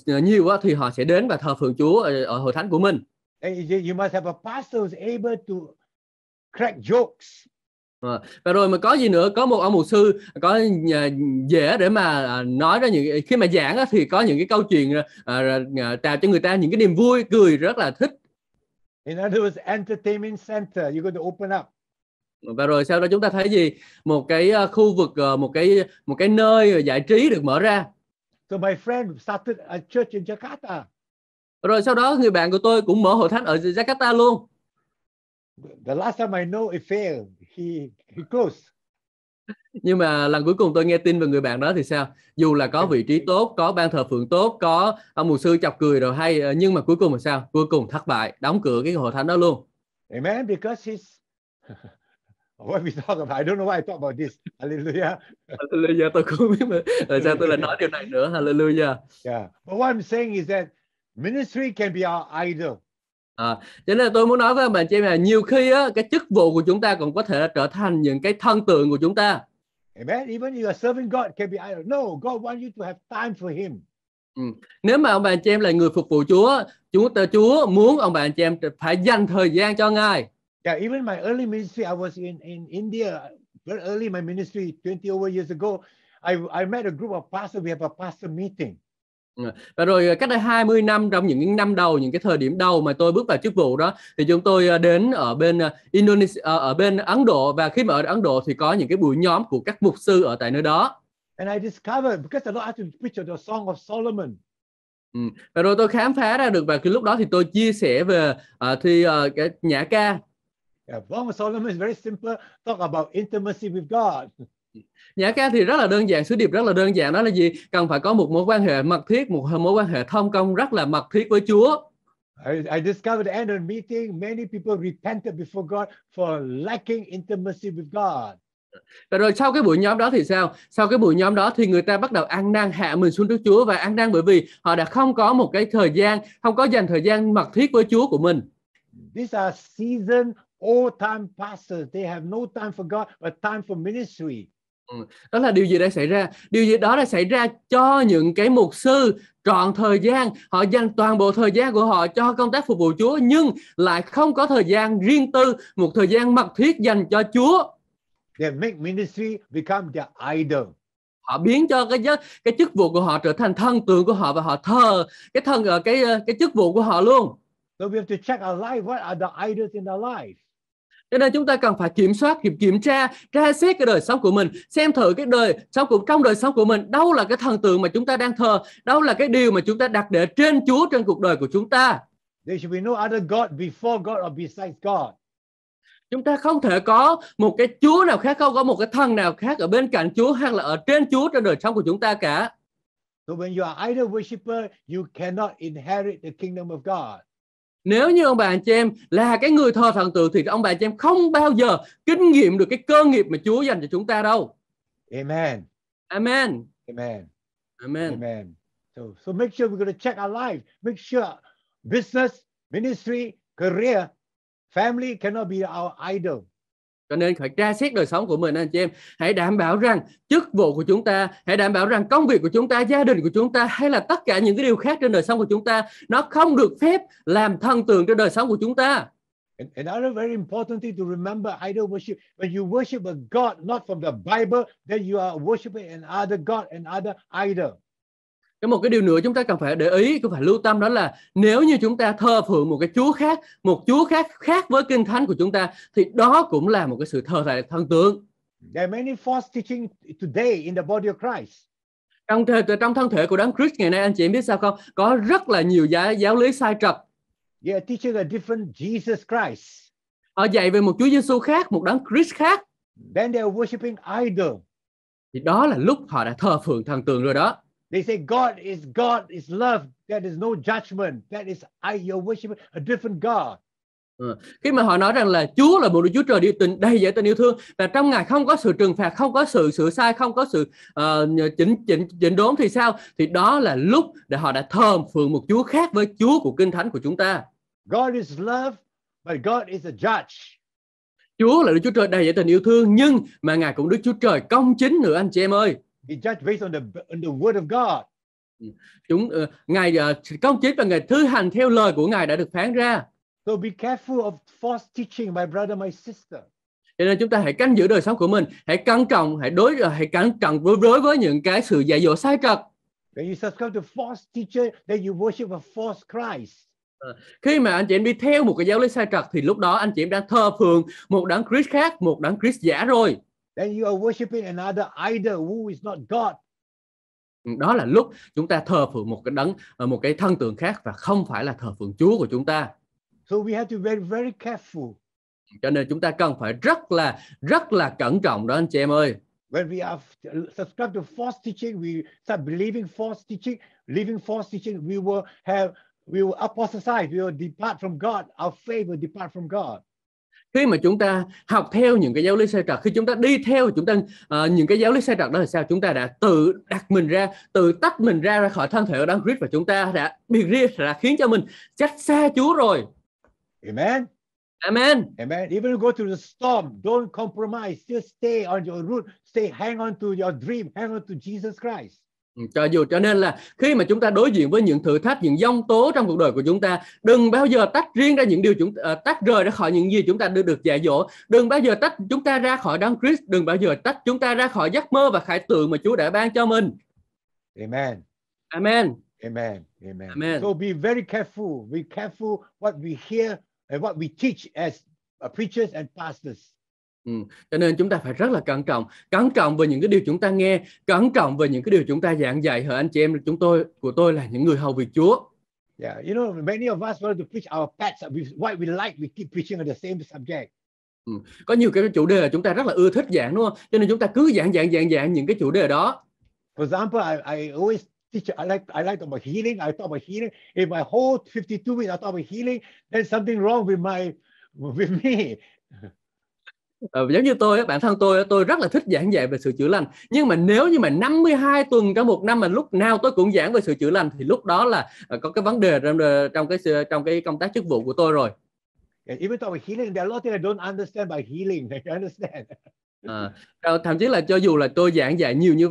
nhiều quá thì họ sẽ đến và thờ phượng Chúa ở hội thánh của mình. You must have a pastor who's able to crack jokes. Ờ, và rồi mà có gì nữa có một ông mục sư có dễ để mà à, nói ra những khi mà giảng thì có những cái câu chuyện ờ, ờ, tạo cho người ta những cái niềm vui cười rất là thích In other words, entertainment center, you're going to open up. Và rồi sau đó chúng ta thấy gì? Một cái khu vực, một cái một cái nơi giải trí được mở ra. So my friend started a church in Jakarta. Rồi sau đó người bạn của tôi cũng mở hội thánh ở Jakarta luôn the last time I know it failed. He he closed. Nhưng mà lần cuối cùng tôi nghe tin về người bạn đó thì sao? Dù là có vị trí tốt, có ban thờ phượng tốt, có ông ờ, mục sư chọc cười rồi hay ờ, nhưng mà cuối cùng là sao? Cuối cùng thất bại, đóng cửa cái hội thánh đó luôn. Amen because he's [laughs] What we talk about? I don't know why I talk about this. Hallelujah. Hallelujah. Tôi không biết mà tại sao tôi lại nói điều này nữa. Hallelujah. Yeah. But what I'm saying is that ministry can be our idol à, cho nên là tôi muốn nói với bạn chị em là nhiều khi á, cái chức vụ của chúng ta còn có thể trở thành những cái thân tượng của chúng ta Amen. Even you are serving God can be idol. No, God wants you to have time for Him. Ừ. Nếu mà ông bà chị em là người phục vụ Chúa, Chúa ta Chúa muốn ông bà chị em phải dành thời gian cho Ngài. Yeah, even my early ministry, I was in in India very early my ministry 20 over years ago. I I met a group of pastors. We have a pastor meeting. Ờ, và rồi ờ, cách đây 20 năm trong những năm đầu những cái thời điểm đầu mà tôi bước vào chức vụ đó thì chúng tôi ờ, đến ở bên Indonesia ở bên Ấn Độ và khi mà ở Ấn Độ thì có những cái buổi nhóm của các mục sư ở tại nơi đó. And I discovered because the Lord asked me to preach the song of Solomon. Ừ. Và rồi tôi khám phá ra được và cái lúc đó thì tôi chia sẻ về uh, thì uh, cái nhã ca. Yeah, Song of Solomon is very simple, talk about intimacy with God. Nhã dạ, ca thì rất là đơn giản, sứ điệp rất là đơn giản đó là gì? Cần phải có một mối quan hệ mật thiết, một mối quan hệ thông công rất là mật thiết với Chúa. I, I discovered at a meeting many people repented before God for lacking intimacy with God. Và rồi sau cái buổi nhóm đó thì sao? Sau cái buổi nhóm đó thì người ta bắt đầu ăn năn hạ mình xuống trước Chúa và ăn năn bởi vì họ đã không có một cái thời gian, không có dành thời gian mật thiết với Chúa của mình. These are season old time pastors. They have no time for God but time for ministry. Ừ, đó là điều gì đã xảy ra điều gì đó đã xảy ra cho những cái mục sư trọn thời gian họ dành toàn bộ thời gian của họ cho công tác phục vụ chúa nhưng lại không có thời gian riêng tư một thời gian mật thiết dành cho chúa They make ministry become their idol. Họ biến cho cái cái chức vụ của họ trở thành thân tượng của họ và họ thờ cái thân ờ, cái ờ, cái chức vụ của họ luôn. So we have to check our life. What are the idols in our life? Cho nên chúng ta cần phải kiểm soát, kiểm kiểm tra, tra xét cái đời sống của mình, xem thử cái đời sống của trong đời sống của mình đâu là cái thần tượng mà chúng ta đang thờ, đâu là cái điều mà chúng ta đặt để trên Chúa trên cuộc đời của chúng ta. There should be no other God before God or besides God. Chúng ta không thể có một cái Chúa nào khác, không có một cái thần nào khác ở bên cạnh Chúa hay là ở trên Chúa trong đời sống của chúng ta cả. So when you are idol worshipper, you cannot inherit the kingdom of God nếu như ông bà anh chị em là cái người thờ thần tượng thì ông bà anh chị em không bao giờ kinh nghiệm được cái cơ nghiệp mà Chúa dành cho chúng ta đâu. Amen. Amen. Amen. Amen. Amen. So, so make sure we're going to check our life. Make sure business, ministry, career, family cannot be our idol cho nên phải tra xét đời sống của mình anh chị em hãy đảm bảo rằng chức vụ của chúng ta hãy đảm bảo rằng công việc của chúng ta gia đình của chúng ta hay là tất cả những cái điều khác trên đời sống của chúng ta nó không được phép làm thân tượng trên đời sống của chúng ta another very important thing to remember idol worship, when you worship a God not from the Bible, then you are worshiping another God, another idol cái một cái điều nữa chúng ta cần phải để ý cũng phải lưu tâm đó là nếu như chúng ta thờ phượng một cái chúa khác một chúa khác khác với kinh thánh của chúng ta thì đó cũng là một cái sự thờ lại thần tượng There are many false teaching today in the body of Christ. Trong thể, trong thân thể của đấng Christ ngày nay anh chị em biết sao không? Có rất là nhiều giáo giáo lý sai trật. They teaching a different Jesus Christ. Họ dạy về một Chúa Giêsu khác, một đấng Christ khác. Then they are worshiping idol. Thì đó là lúc họ đã thờ phượng thần tượng rồi đó. They say God is God is love. There is no judgment. That is I you're worshiping a different God. Ừ. Khi mà họ nói rằng là Chúa là một Đức Chúa Trời điều tình đầy dạy tình yêu thương và trong Ngài không có sự trừng phạt, không có sự sửa sai, không có sự uh, chỉnh chỉnh chỉnh đốn thì sao? Thì đó là lúc để họ đã thờ phượng một Chúa khác với Chúa của Kinh Thánh của chúng ta. God is love, but God is a judge. Chúa là Đức Chúa Trời đầy dạy tình yêu thương nhưng mà Ngài cũng Đức Chúa Trời công chính nữa anh chị em ơi. He judged based on the, on the word of God. Chúng uh, ngài uh, ờ, các ông chính và ngài thứ hành theo lời của ngài đã được phán ra. So be careful of false teaching, my brother, my sister. Cho nên chúng ta hãy canh giữ đời sống của mình, hãy cẩn trọng, hãy đối ờ, hãy cẩn trọng đối, đối với những cái sự dạy dỗ sai trật. When you subscribe to false teacher, then you worship a false Christ. Khi mà anh chị em đi theo một cái giáo lý sai trật thì lúc đó anh chị em đang thờ phượng một đấng Christ khác, một đấng Christ giả rồi then you are worshiping another idol who is not God. Đó là lúc chúng ta thờ phượng một cái đấng ờ, một cái thân tượng khác và không phải là thờ phượng Chúa của chúng ta. So we have to be very very careful. Cho nên chúng ta cần phải rất là rất là cẩn trọng đó anh chị em ơi. When we are subscribed to false teaching, we start believing false teaching, living false teaching, we will have we will apostatize, we will depart from God, our faith will depart from God khi mà chúng ta học theo những cái giáo lý sai trật khi chúng ta đi theo chúng ta uh, những cái giáo lý sai trật đó là sao chúng ta đã tự đặt mình ra tự tách mình ra ra khỏi thân thể của đấng Christ và chúng ta đã biệt riêng là khiến cho mình cách xa Chúa rồi Amen Amen Amen even go through the storm don't compromise just stay on your root stay hang on to your dream hang on to Jesus Christ Ừ, cho dù cho nên là khi mà chúng ta đối diện với những thử thách những dông tố trong cuộc đời của chúng ta đừng bao giờ tách riêng ra những điều chúng uh, tách rời ra khỏi những gì chúng ta được được dạy dỗ đừng bao giờ tách chúng ta ra khỏi đấng Christ đừng bao giờ tách chúng ta ra khỏi giấc mơ và khải tượng mà Chúa đã ban cho mình Amen Amen Amen Amen, Amen. So be very careful be careful what we hear and what we teach as uh, preachers and pastors Ừ, cho nên chúng ta phải rất là cẩn trọng, cẩn trọng về những cái điều chúng ta nghe, cẩn trọng về những cái điều chúng ta giảng dạy hỡi anh chị em chúng tôi của tôi là những người hầu việc Chúa. Yeah, you know, many of us want to preach our pets what we like, we keep preaching on the same subject. Ừ, có nhiều cái chủ đề chúng ta rất là ưa thích giảng đúng không? Cho nên chúng ta cứ giảng giảng giảng giảng những cái chủ đề đó. For example, I, I always teacher, I like I like about healing. I talk about healing. If my whole 52 weeks I talk about healing, there's something wrong with my with me. [laughs] Ờ, giống như tôi bản thân tôi tôi rất là thích giảng dạy về sự chữa lành nhưng mà nếu như mà 52 tuần trong một năm mà lúc nào tôi cũng giảng về sự chữa lành thì lúc đó là ờ, có cái vấn đề trong ờ, trong cái trong cái công tác chức vụ của tôi rồi yeah, even though healing there are a lot that I don't understand by healing I [laughs] understand thậm chí là cho dù là tôi giảng dạy nhiều như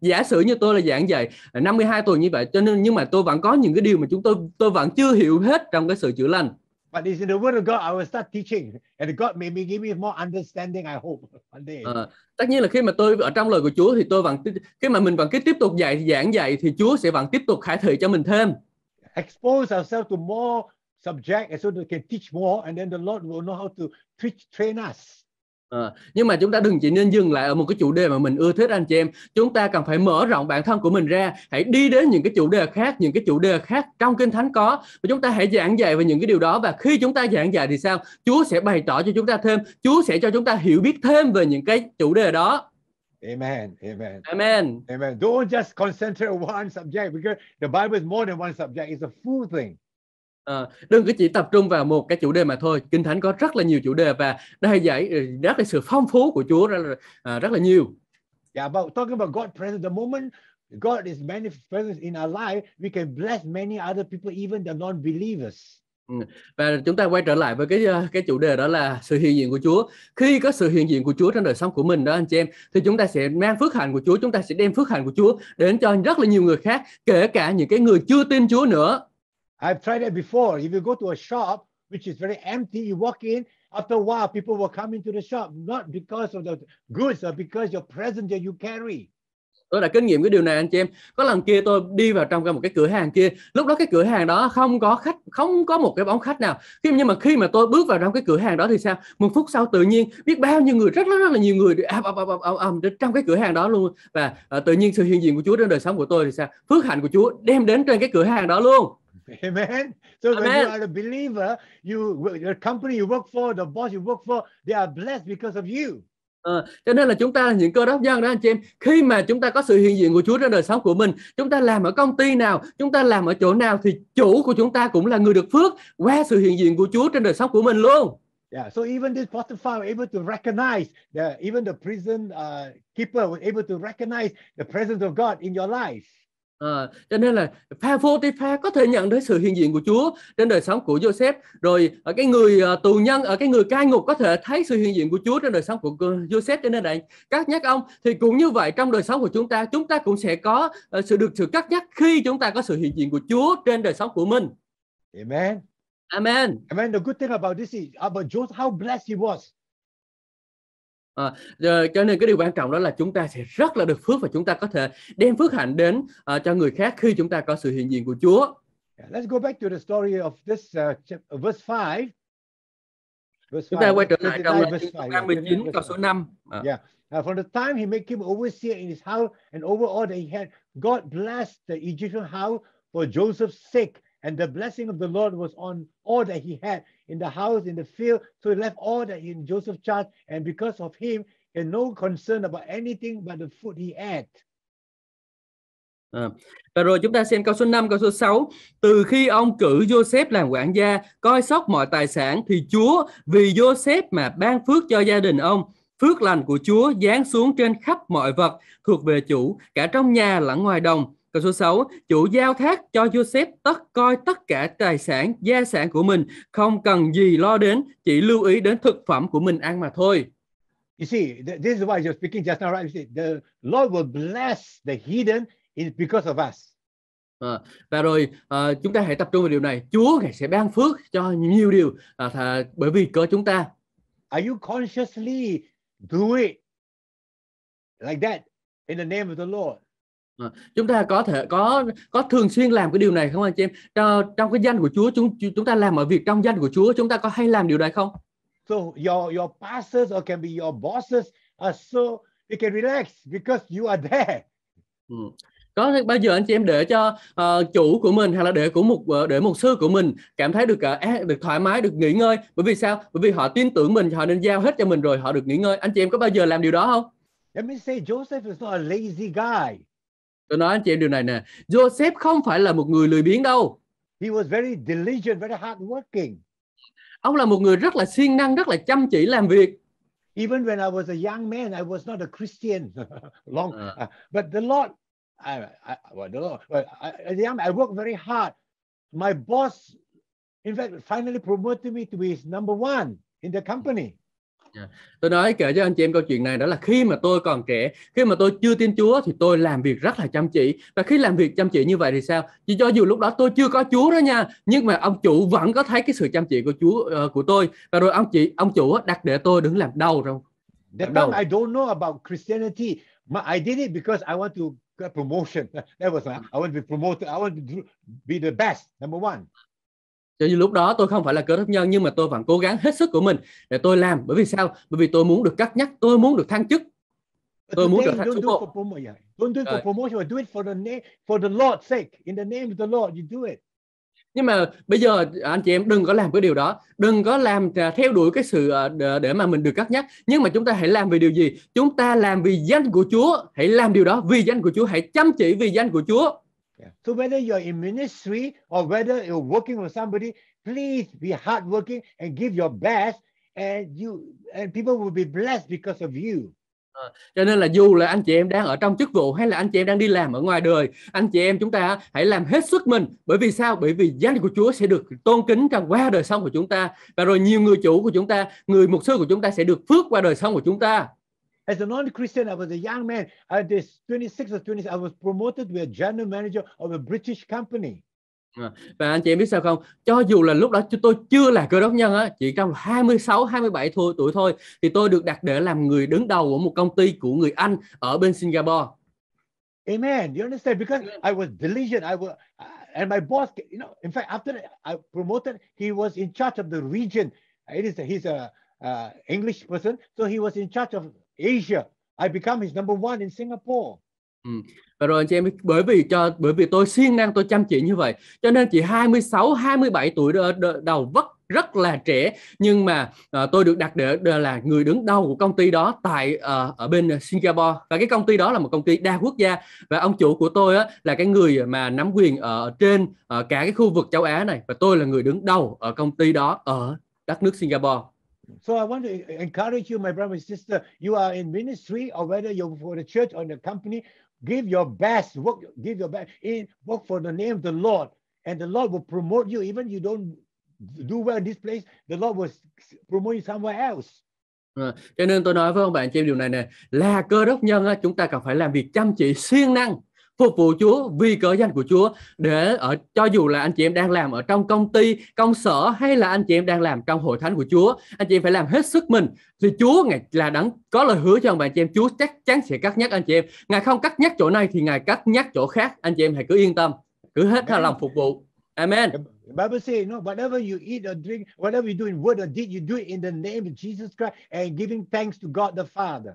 giả sử như tôi là giảng dạy 52 tuần như vậy cho nên nhưng mà tôi vẫn có những cái điều mà chúng tôi tôi vẫn chưa hiểu hết trong cái sự chữa lành But it's in the word of God, I will start teaching. And God may be give me more understanding, I hope, one day. À, tất nhiên là khi mà tôi ở trong lời của Chúa thì tôi vẫn khi mà mình vẫn cứ tiếp tục dạy giảng dạy thì Chúa sẽ vẫn tiếp tục khải thị cho mình thêm. Expose ourselves to more subject and so they can teach more and then the Lord will know how to teach, train us. À, nhưng mà chúng ta đừng chỉ nên dừng lại ở một cái chủ đề mà mình ưa thích anh chị em chúng ta cần phải mở rộng bản thân của mình ra hãy đi đến những cái chủ đề khác những cái chủ đề khác trong kinh thánh có và chúng ta hãy giảng dạy về những cái điều đó và khi chúng ta giảng dạy thì sao Chúa sẽ bày tỏ cho chúng ta thêm Chúa sẽ cho chúng ta hiểu biết thêm về những cái chủ đề đó Amen. Amen. Amen. Amen. Don't just concentrate on one subject because the Bible is more than one subject. It's a full thing. À, ờ, đừng có chỉ tập trung vào một cái chủ đề mà thôi kinh thánh có rất là nhiều chủ đề và đây giải rất là sự phong phú của Chúa rất là à, rất là nhiều. Yeah, about talking about God presence, the moment God is manifest presence in our life, we can bless many other people, even the non-believers. Ừ, và chúng ta quay trở lại với cái ờ, cái chủ đề đó là sự hiện diện của Chúa. Khi có sự hiện diện của Chúa trong đời sống của mình đó anh chị em, thì chúng ta sẽ mang phước hạnh của Chúa, chúng ta sẽ đem phước hạnh của Chúa đến cho rất là nhiều người khác, kể cả những cái người chưa tin Chúa nữa. I've tried it before. If you go to a shop which is very empty, you walk in, after a while, people will come into the shop, not because of the goods, but because your present that you carry. Tôi đã kinh nghiệm cái điều này anh chị em. Có lần kia tôi đi vào trong một cái cửa hàng kia, lúc đó cái cửa hàng đó không có khách, không có một cái bóng khách nào. Nhưng mà khi mà tôi bước vào trong cái cửa hàng đó thì sao? Một phút sau tự nhiên biết bao nhiêu người rất rất, rất là nhiều người ầm ầm ầm ầm ầm trong cái cửa hàng đó luôn và à, tự nhiên sự hiện diện của Chúa trên đời sống của tôi thì sao? Phước hạnh của Chúa đem đến trên cái cửa hàng đó luôn. [laughs] Amen. So Amen. when you are a believer, you the company you work for, the boss you work for, they are blessed because of you. À, cho nên là chúng ta là những cơ đốc nhân đó anh chị em khi mà chúng ta có sự hiện diện của Chúa trên đời sống của mình chúng ta làm ở công ty nào chúng ta làm ở chỗ nào thì chủ của chúng ta cũng là người được phước qua sự hiện diện của Chúa trên đời sống của mình luôn Yeah, so even this Potiphar was able to recognize the even the prison uh, keeper was able to recognize the presence of God in your life. À, cho nên là pha Potiphar có thể nhận thấy sự hiện diện của Chúa trên đời sống của Joseph rồi ở ờ, cái người uh, tù nhân ở cái người cai ngục có thể thấy sự hiện diện của Chúa trên đời sống của Joseph cho nên này các nhắc ông thì cũng như vậy trong đời sống của chúng ta chúng ta cũng sẽ có uh, sự được sự cắt nhắc khi chúng ta có sự hiện diện của Chúa trên đời sống của mình. Amen. Amen. Amen. The good thing about this is about Joseph how blessed he was. À, cho nên cái điều quan trọng đó là chúng ta sẽ rất là được phước và chúng ta có thể đem phước hạnh đến uh, cho người khác khi chúng ta có sự hiện diện của Chúa. Let's go back to the story of this uh, verse 5. Verse chúng ta quay trở lại trong chương 19 câu số 5. Yeah. Uh, from the time he made him overseer in his house and over all that he had, God blessed the Egyptian house for Joseph's sake, and the blessing of the Lord was on all that he had, in the house, in the field. So he left all that in Joseph's charge. And because of him, he had no concern about anything but the food he ate. À. Và rồi chúng ta xem câu số 5, câu số 6. Từ khi ông cử Joseph làm quản gia, coi sóc mọi tài sản thì Chúa vì Joseph mà ban phước cho gia đình ông. Phước lành của Chúa giáng xuống trên khắp mọi vật thuộc về chủ, cả trong nhà lẫn ngoài đồng Câu số 6, chủ giao thác cho Joseph tất coi tất cả tài sản, gia sản của mình, không cần gì lo đến, chỉ lưu ý đến thực phẩm của mình ăn mà thôi. You see, this is why you're speaking just now, right? You see, the Lord will bless the hidden is because of us. À, và rồi à, chúng ta hãy tập trung vào điều này. Chúa ngài sẽ ban phước cho nhiều điều à, thà, bởi vì cớ chúng ta. Are you consciously do it like that in the name of the Lord? Ờ, chúng ta có thể có có thường xuyên làm cái điều này không anh chị em trong, trong cái danh của Chúa chúng chúng ta làm ở việc trong danh của Chúa chúng ta có hay làm điều này không so your your pastors or can be your bosses are so you can relax because you are there ừ. có bao giờ anh chị em để cho uh, chủ của mình hay là để của một ờ, để một sư của mình cảm thấy được uh, được thoải mái được nghỉ ngơi bởi vì sao bởi vì họ tin tưởng mình họ nên giao hết cho mình rồi họ được nghỉ ngơi anh chị em có bao giờ làm điều đó không Let me say Joseph is not a lazy guy. Tôi nói anh chị em điều này nè. Joseph không phải là một người lười biếng đâu. He was very diligent, very hardworking. Ông là một người rất là siêng năng, rất là chăm chỉ làm việc. Even when I was a young man, I was not a Christian. [laughs] Long, à. uh. but the Lord, I, I, well, the Lord, well, I, young I worked very hard. My boss, in fact, finally promoted me to be his number one in the company. Dạ. Tôi nói kể cho anh chị em câu chuyện này đó là khi mà tôi còn trẻ, khi mà tôi chưa tin Chúa thì tôi làm việc rất là chăm chỉ và khi làm việc chăm chỉ như vậy thì sao? Chỉ cho dù lúc đó tôi chưa có Chúa đó nha, nhưng mà ông chủ vẫn có thấy cái sự chăm chỉ của Chúa uh, của tôi và rồi ông chị ông chủ đặt để tôi đứng làm đầu trong. That time I don't know about Christianity, but I did it because I want to get promotion. [laughs] That was my, I want to be promoted. I want to be the best. Number one cho nên lúc đó tôi không phải là cơ đốc nhân nhưng mà tôi vẫn cố gắng hết sức của mình để tôi làm bởi vì sao bởi vì tôi muốn được cắt nhắc tôi muốn được thăng chức tôi muốn được thăng chức bộ Don't do it for promotion, do it for the name, for the Lord's sake. In the name of the Lord, you do it. Nhưng mà bây giờ à, anh chị em đừng có làm cái điều đó, đừng có làm à, theo đuổi cái sự à, để mà mình được cắt nhắc. Nhưng mà chúng ta hãy làm vì điều gì? Chúng ta làm vì danh của Chúa, hãy làm điều đó vì danh của Chúa, hãy chăm chỉ vì danh của Chúa. Yeah. So whether you're in ministry or whether you're working with somebody, please be hardworking and give your best, and you and people will be blessed because of you. À, cho nên là dù là anh chị em đang ở trong chức vụ hay là anh chị em đang đi làm ở ngoài đời anh chị em chúng ta hãy làm hết sức mình bởi vì sao bởi vì danh của Chúa sẽ được tôn kính trong qua đời sống của chúng ta và rồi nhiều người chủ của chúng ta người mục sư của chúng ta sẽ được phước qua đời sống của chúng ta As a non-Christian, I was a young man. At this 26 or 27. I was promoted to a general manager of a British company. Ờ, và anh chị em biết sao không? Cho dù là lúc đó chúng tôi chưa là cơ đốc nhân á, chỉ trong 26, 27 thôi, tuổi thôi thì tôi được đặt để làm người đứng đầu của một công ty của người Anh ở bên Singapore. Amen. You understand? Because I was diligent. I was, and my boss, you know, in fact, after I promoted, he was in charge of the region. It is, he's a uh, English person, so he was in charge of Asia. I become his number one in Singapore. Ừ. Và rồi anh chị em bởi vì cho bởi vì tôi siêng năng tôi chăm chỉ như vậy cho nên chị 26 27 tuổi đầu vất rất là trẻ nhưng mà uh, tôi được đặt để, để là người đứng đầu của công ty đó tại uh, ở bên Singapore và cái công ty đó là một công ty đa quốc gia và ông chủ của tôi á, là cái người mà nắm quyền ở trên ở ờ, cả cái khu vực châu Á này và tôi là người đứng đầu ở công ty đó ở đất nước Singapore So I want to encourage you, my brother and sister, you are in ministry or whether you're for the church or the company, give your best, work, give your best in work for the name of the Lord. And the Lord will promote you, even you don't do well in this place, the Lord will promote you somewhere else. Ờ, cho nên tôi nói với ông bạn chị điều này nè là cơ đốc nhân chúng ta cần phải làm việc chăm chỉ siêng năng phục vụ Chúa vì cớ danh của Chúa để ở cho dù là anh chị em đang làm ở trong công ty, công sở hay là anh chị em đang làm trong hội thánh của Chúa, anh chị em phải làm hết sức mình thì Chúa ngài là đấng có lời hứa cho ông anh chị em Chúa chắc chắn sẽ cắt nhắc anh chị em. Ngài không cắt nhắc chỗ này thì ngài cắt nhắc chỗ khác. Anh chị em hãy cứ yên tâm, cứ hết thà lòng phục vụ. Amen. The Bible says, no, whatever you eat or drink, whatever you do in word or deed, you do it in the name of Jesus Christ and giving thanks to God the Father.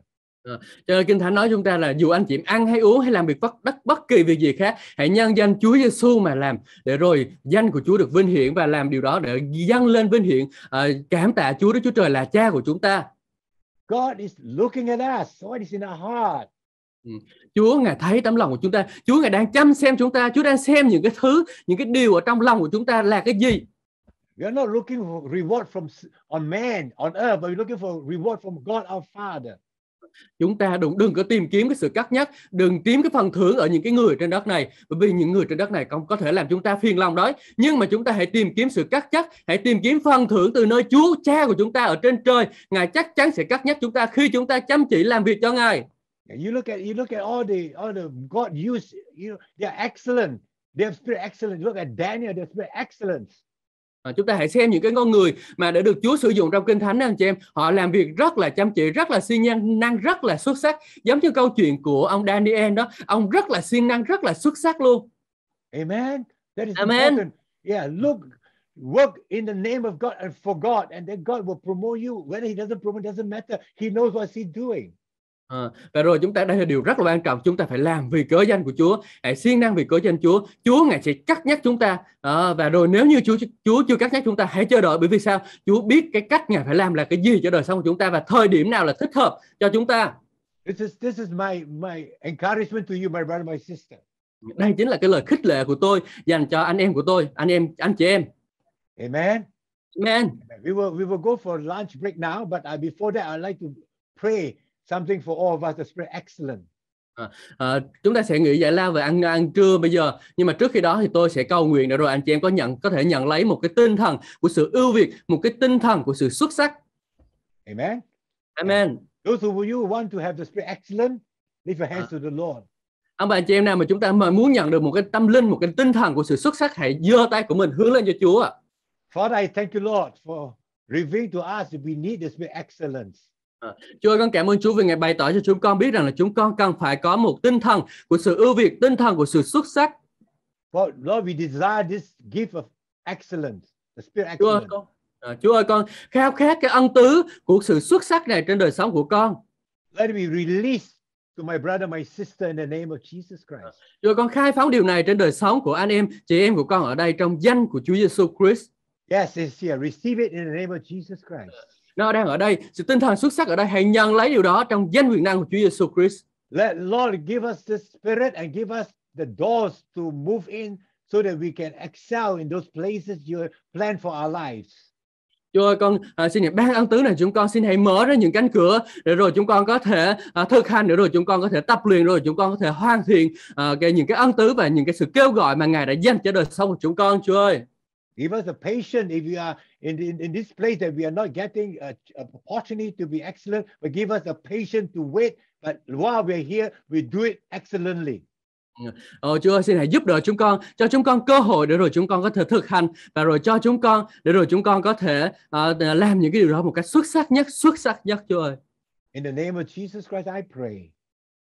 Ờ, cho nên kinh thánh nói chúng ta là dù anh chị ăn hay uống hay làm việc bất bất bất kỳ việc gì khác hãy nhân danh Chúa Giêsu mà làm để rồi danh của Chúa được vinh hiển và làm điều đó để dâng lên vinh hiển à, cảm tạ Chúa Đức Chúa Trời là Cha của chúng ta. God is looking at us. What is in our heart? Ừ, Chúa ngài thấy tấm lòng của chúng ta. Chúa ngài đang chăm xem chúng ta. Chúa đang xem những cái thứ, những cái điều ở trong lòng của chúng ta là cái gì. We are not looking for reward from on man, on earth, but we're looking for reward from God our Father chúng ta đừng đừng có tìm kiếm cái sự cắt nhắc đừng kiếm cái phần thưởng ở những cái người trên đất này bởi vì những người trên đất này không có thể làm chúng ta phiền lòng đó nhưng mà chúng ta hãy tìm kiếm sự cắt nhắc hãy tìm kiếm phần thưởng từ nơi Chúa Cha của chúng ta ở trên trời ngài chắc chắn sẽ cắt nhắc chúng ta khi chúng ta chăm chỉ làm việc cho ngài You look at you look at all the all the God use you they are excellent they have spirit excellence look at Daniel they have spirit excellence Ờ, chúng ta hãy xem những cái con người mà đã được Chúa sử dụng trong Kinh Thánh anh chị em. Họ làm việc rất là chăm chỉ, rất là siêng năng, năng rất là xuất sắc. Giống như câu chuyện của ông Daniel đó. Ông rất là siêng năng, rất là xuất sắc luôn. Amen. That is Amen. important. Yeah, look, work in the name of God and for God. And then God will promote you. Whether he doesn't promote, doesn't matter. He knows what he's doing. À, và rồi chúng ta đây là điều rất là quan trọng chúng ta phải làm vì cớ danh của Chúa hãy siêng năng vì cớ danh Chúa Chúa ngài sẽ cắt nhắc chúng ta à, và rồi nếu như Chúa Chúa chưa cắt nhắc chúng ta hãy chờ đợi bởi vì sao Chúa biết cái cách ngài phải làm là cái gì cho đời sống của chúng ta và thời điểm nào là thích hợp cho chúng ta This is this is my my encouragement to you my brother my sister đây chính là cái lời khích lệ của tôi dành cho anh em của tôi anh em anh chị em Amen Amen We will we will go for lunch break now but uh, before that I'd like to pray something for all of us that's very excellent. À, à, chúng ta sẽ nghĩ giải lao về ăn ăn trưa bây giờ nhưng mà trước khi đó thì tôi sẽ cầu nguyện để rồi anh chị em có nhận có thể nhận lấy một cái tinh thần của sự ưu việt một cái tinh thần của sự xuất sắc amen amen those who you want to have the spirit excellent lift your hands à. to the lord ông bà anh chị em nào mà chúng ta mà muốn nhận được một cái tâm linh một cái tinh thần của sự xuất sắc hãy giơ tay của mình hướng lên cho chúa Father I thank you Lord for revealing to us that we need the spirit excellence Ờ, Chúa ơi, con cảm ơn Chúa vì ngày bày tỏ cho chúng con biết rằng là chúng con cần phải có một tinh thần của sự ưu việt, tinh thần của sự xuất sắc. For Lord, we desire this gift of excellence, the spirit excellence. Chúa ơi, con, à, Chúa ơi, con khao khát cái ân tứ của sự xuất sắc này trên đời sống của con. Let me release to my brother, my sister in the name of Jesus ờ, Christ. Chúa ơi, con khai phóng điều này trên đời sống của anh em, chị em của con ở đây trong danh của Chúa Giêsu Christ. Yes, it's here. Receive it in the name of Jesus Christ nó đang ở đây sự tinh thần xuất sắc ở đây hãy nhận lấy điều đó trong danh quyền năng của Chúa Giêsu Christ let Lord give us the spirit and give us the doors to move in so that we can excel in those places you plan for our lives Chúa ơi, con à, xin hãy ban ân tứ này chúng con xin hãy mở ra những cánh cửa để rồi chúng con có thể à, thực hành để rồi chúng con có thể tập luyện rồi chúng con có thể hoàn thiện à, cái những cái ân tứ và những cái sự kêu gọi mà ngài đã dành cho đời sống của chúng con Chúa ơi Give us a patient if we are in, in, in, this place that we are not getting a opportunity to be excellent, but give us a patient to wait. But while we're here, we do it excellently. Ờ, ờ, Chúa ơi, xin hãy giúp đỡ chúng con, cho chúng con cơ hội để rồi chúng con có thể thực hành và rồi cho chúng con để rồi chúng con có thể uh, làm những cái điều đó một cách xuất sắc nhất, xuất sắc nhất Chúa ơi. In the name of Jesus Christ I pray.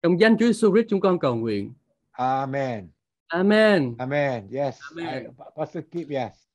Trong danh Chúa Jesus Christ chúng con cầu nguyện. Amen. Amen. Amen. Yes. Amen. I, Pastor Kip, yes.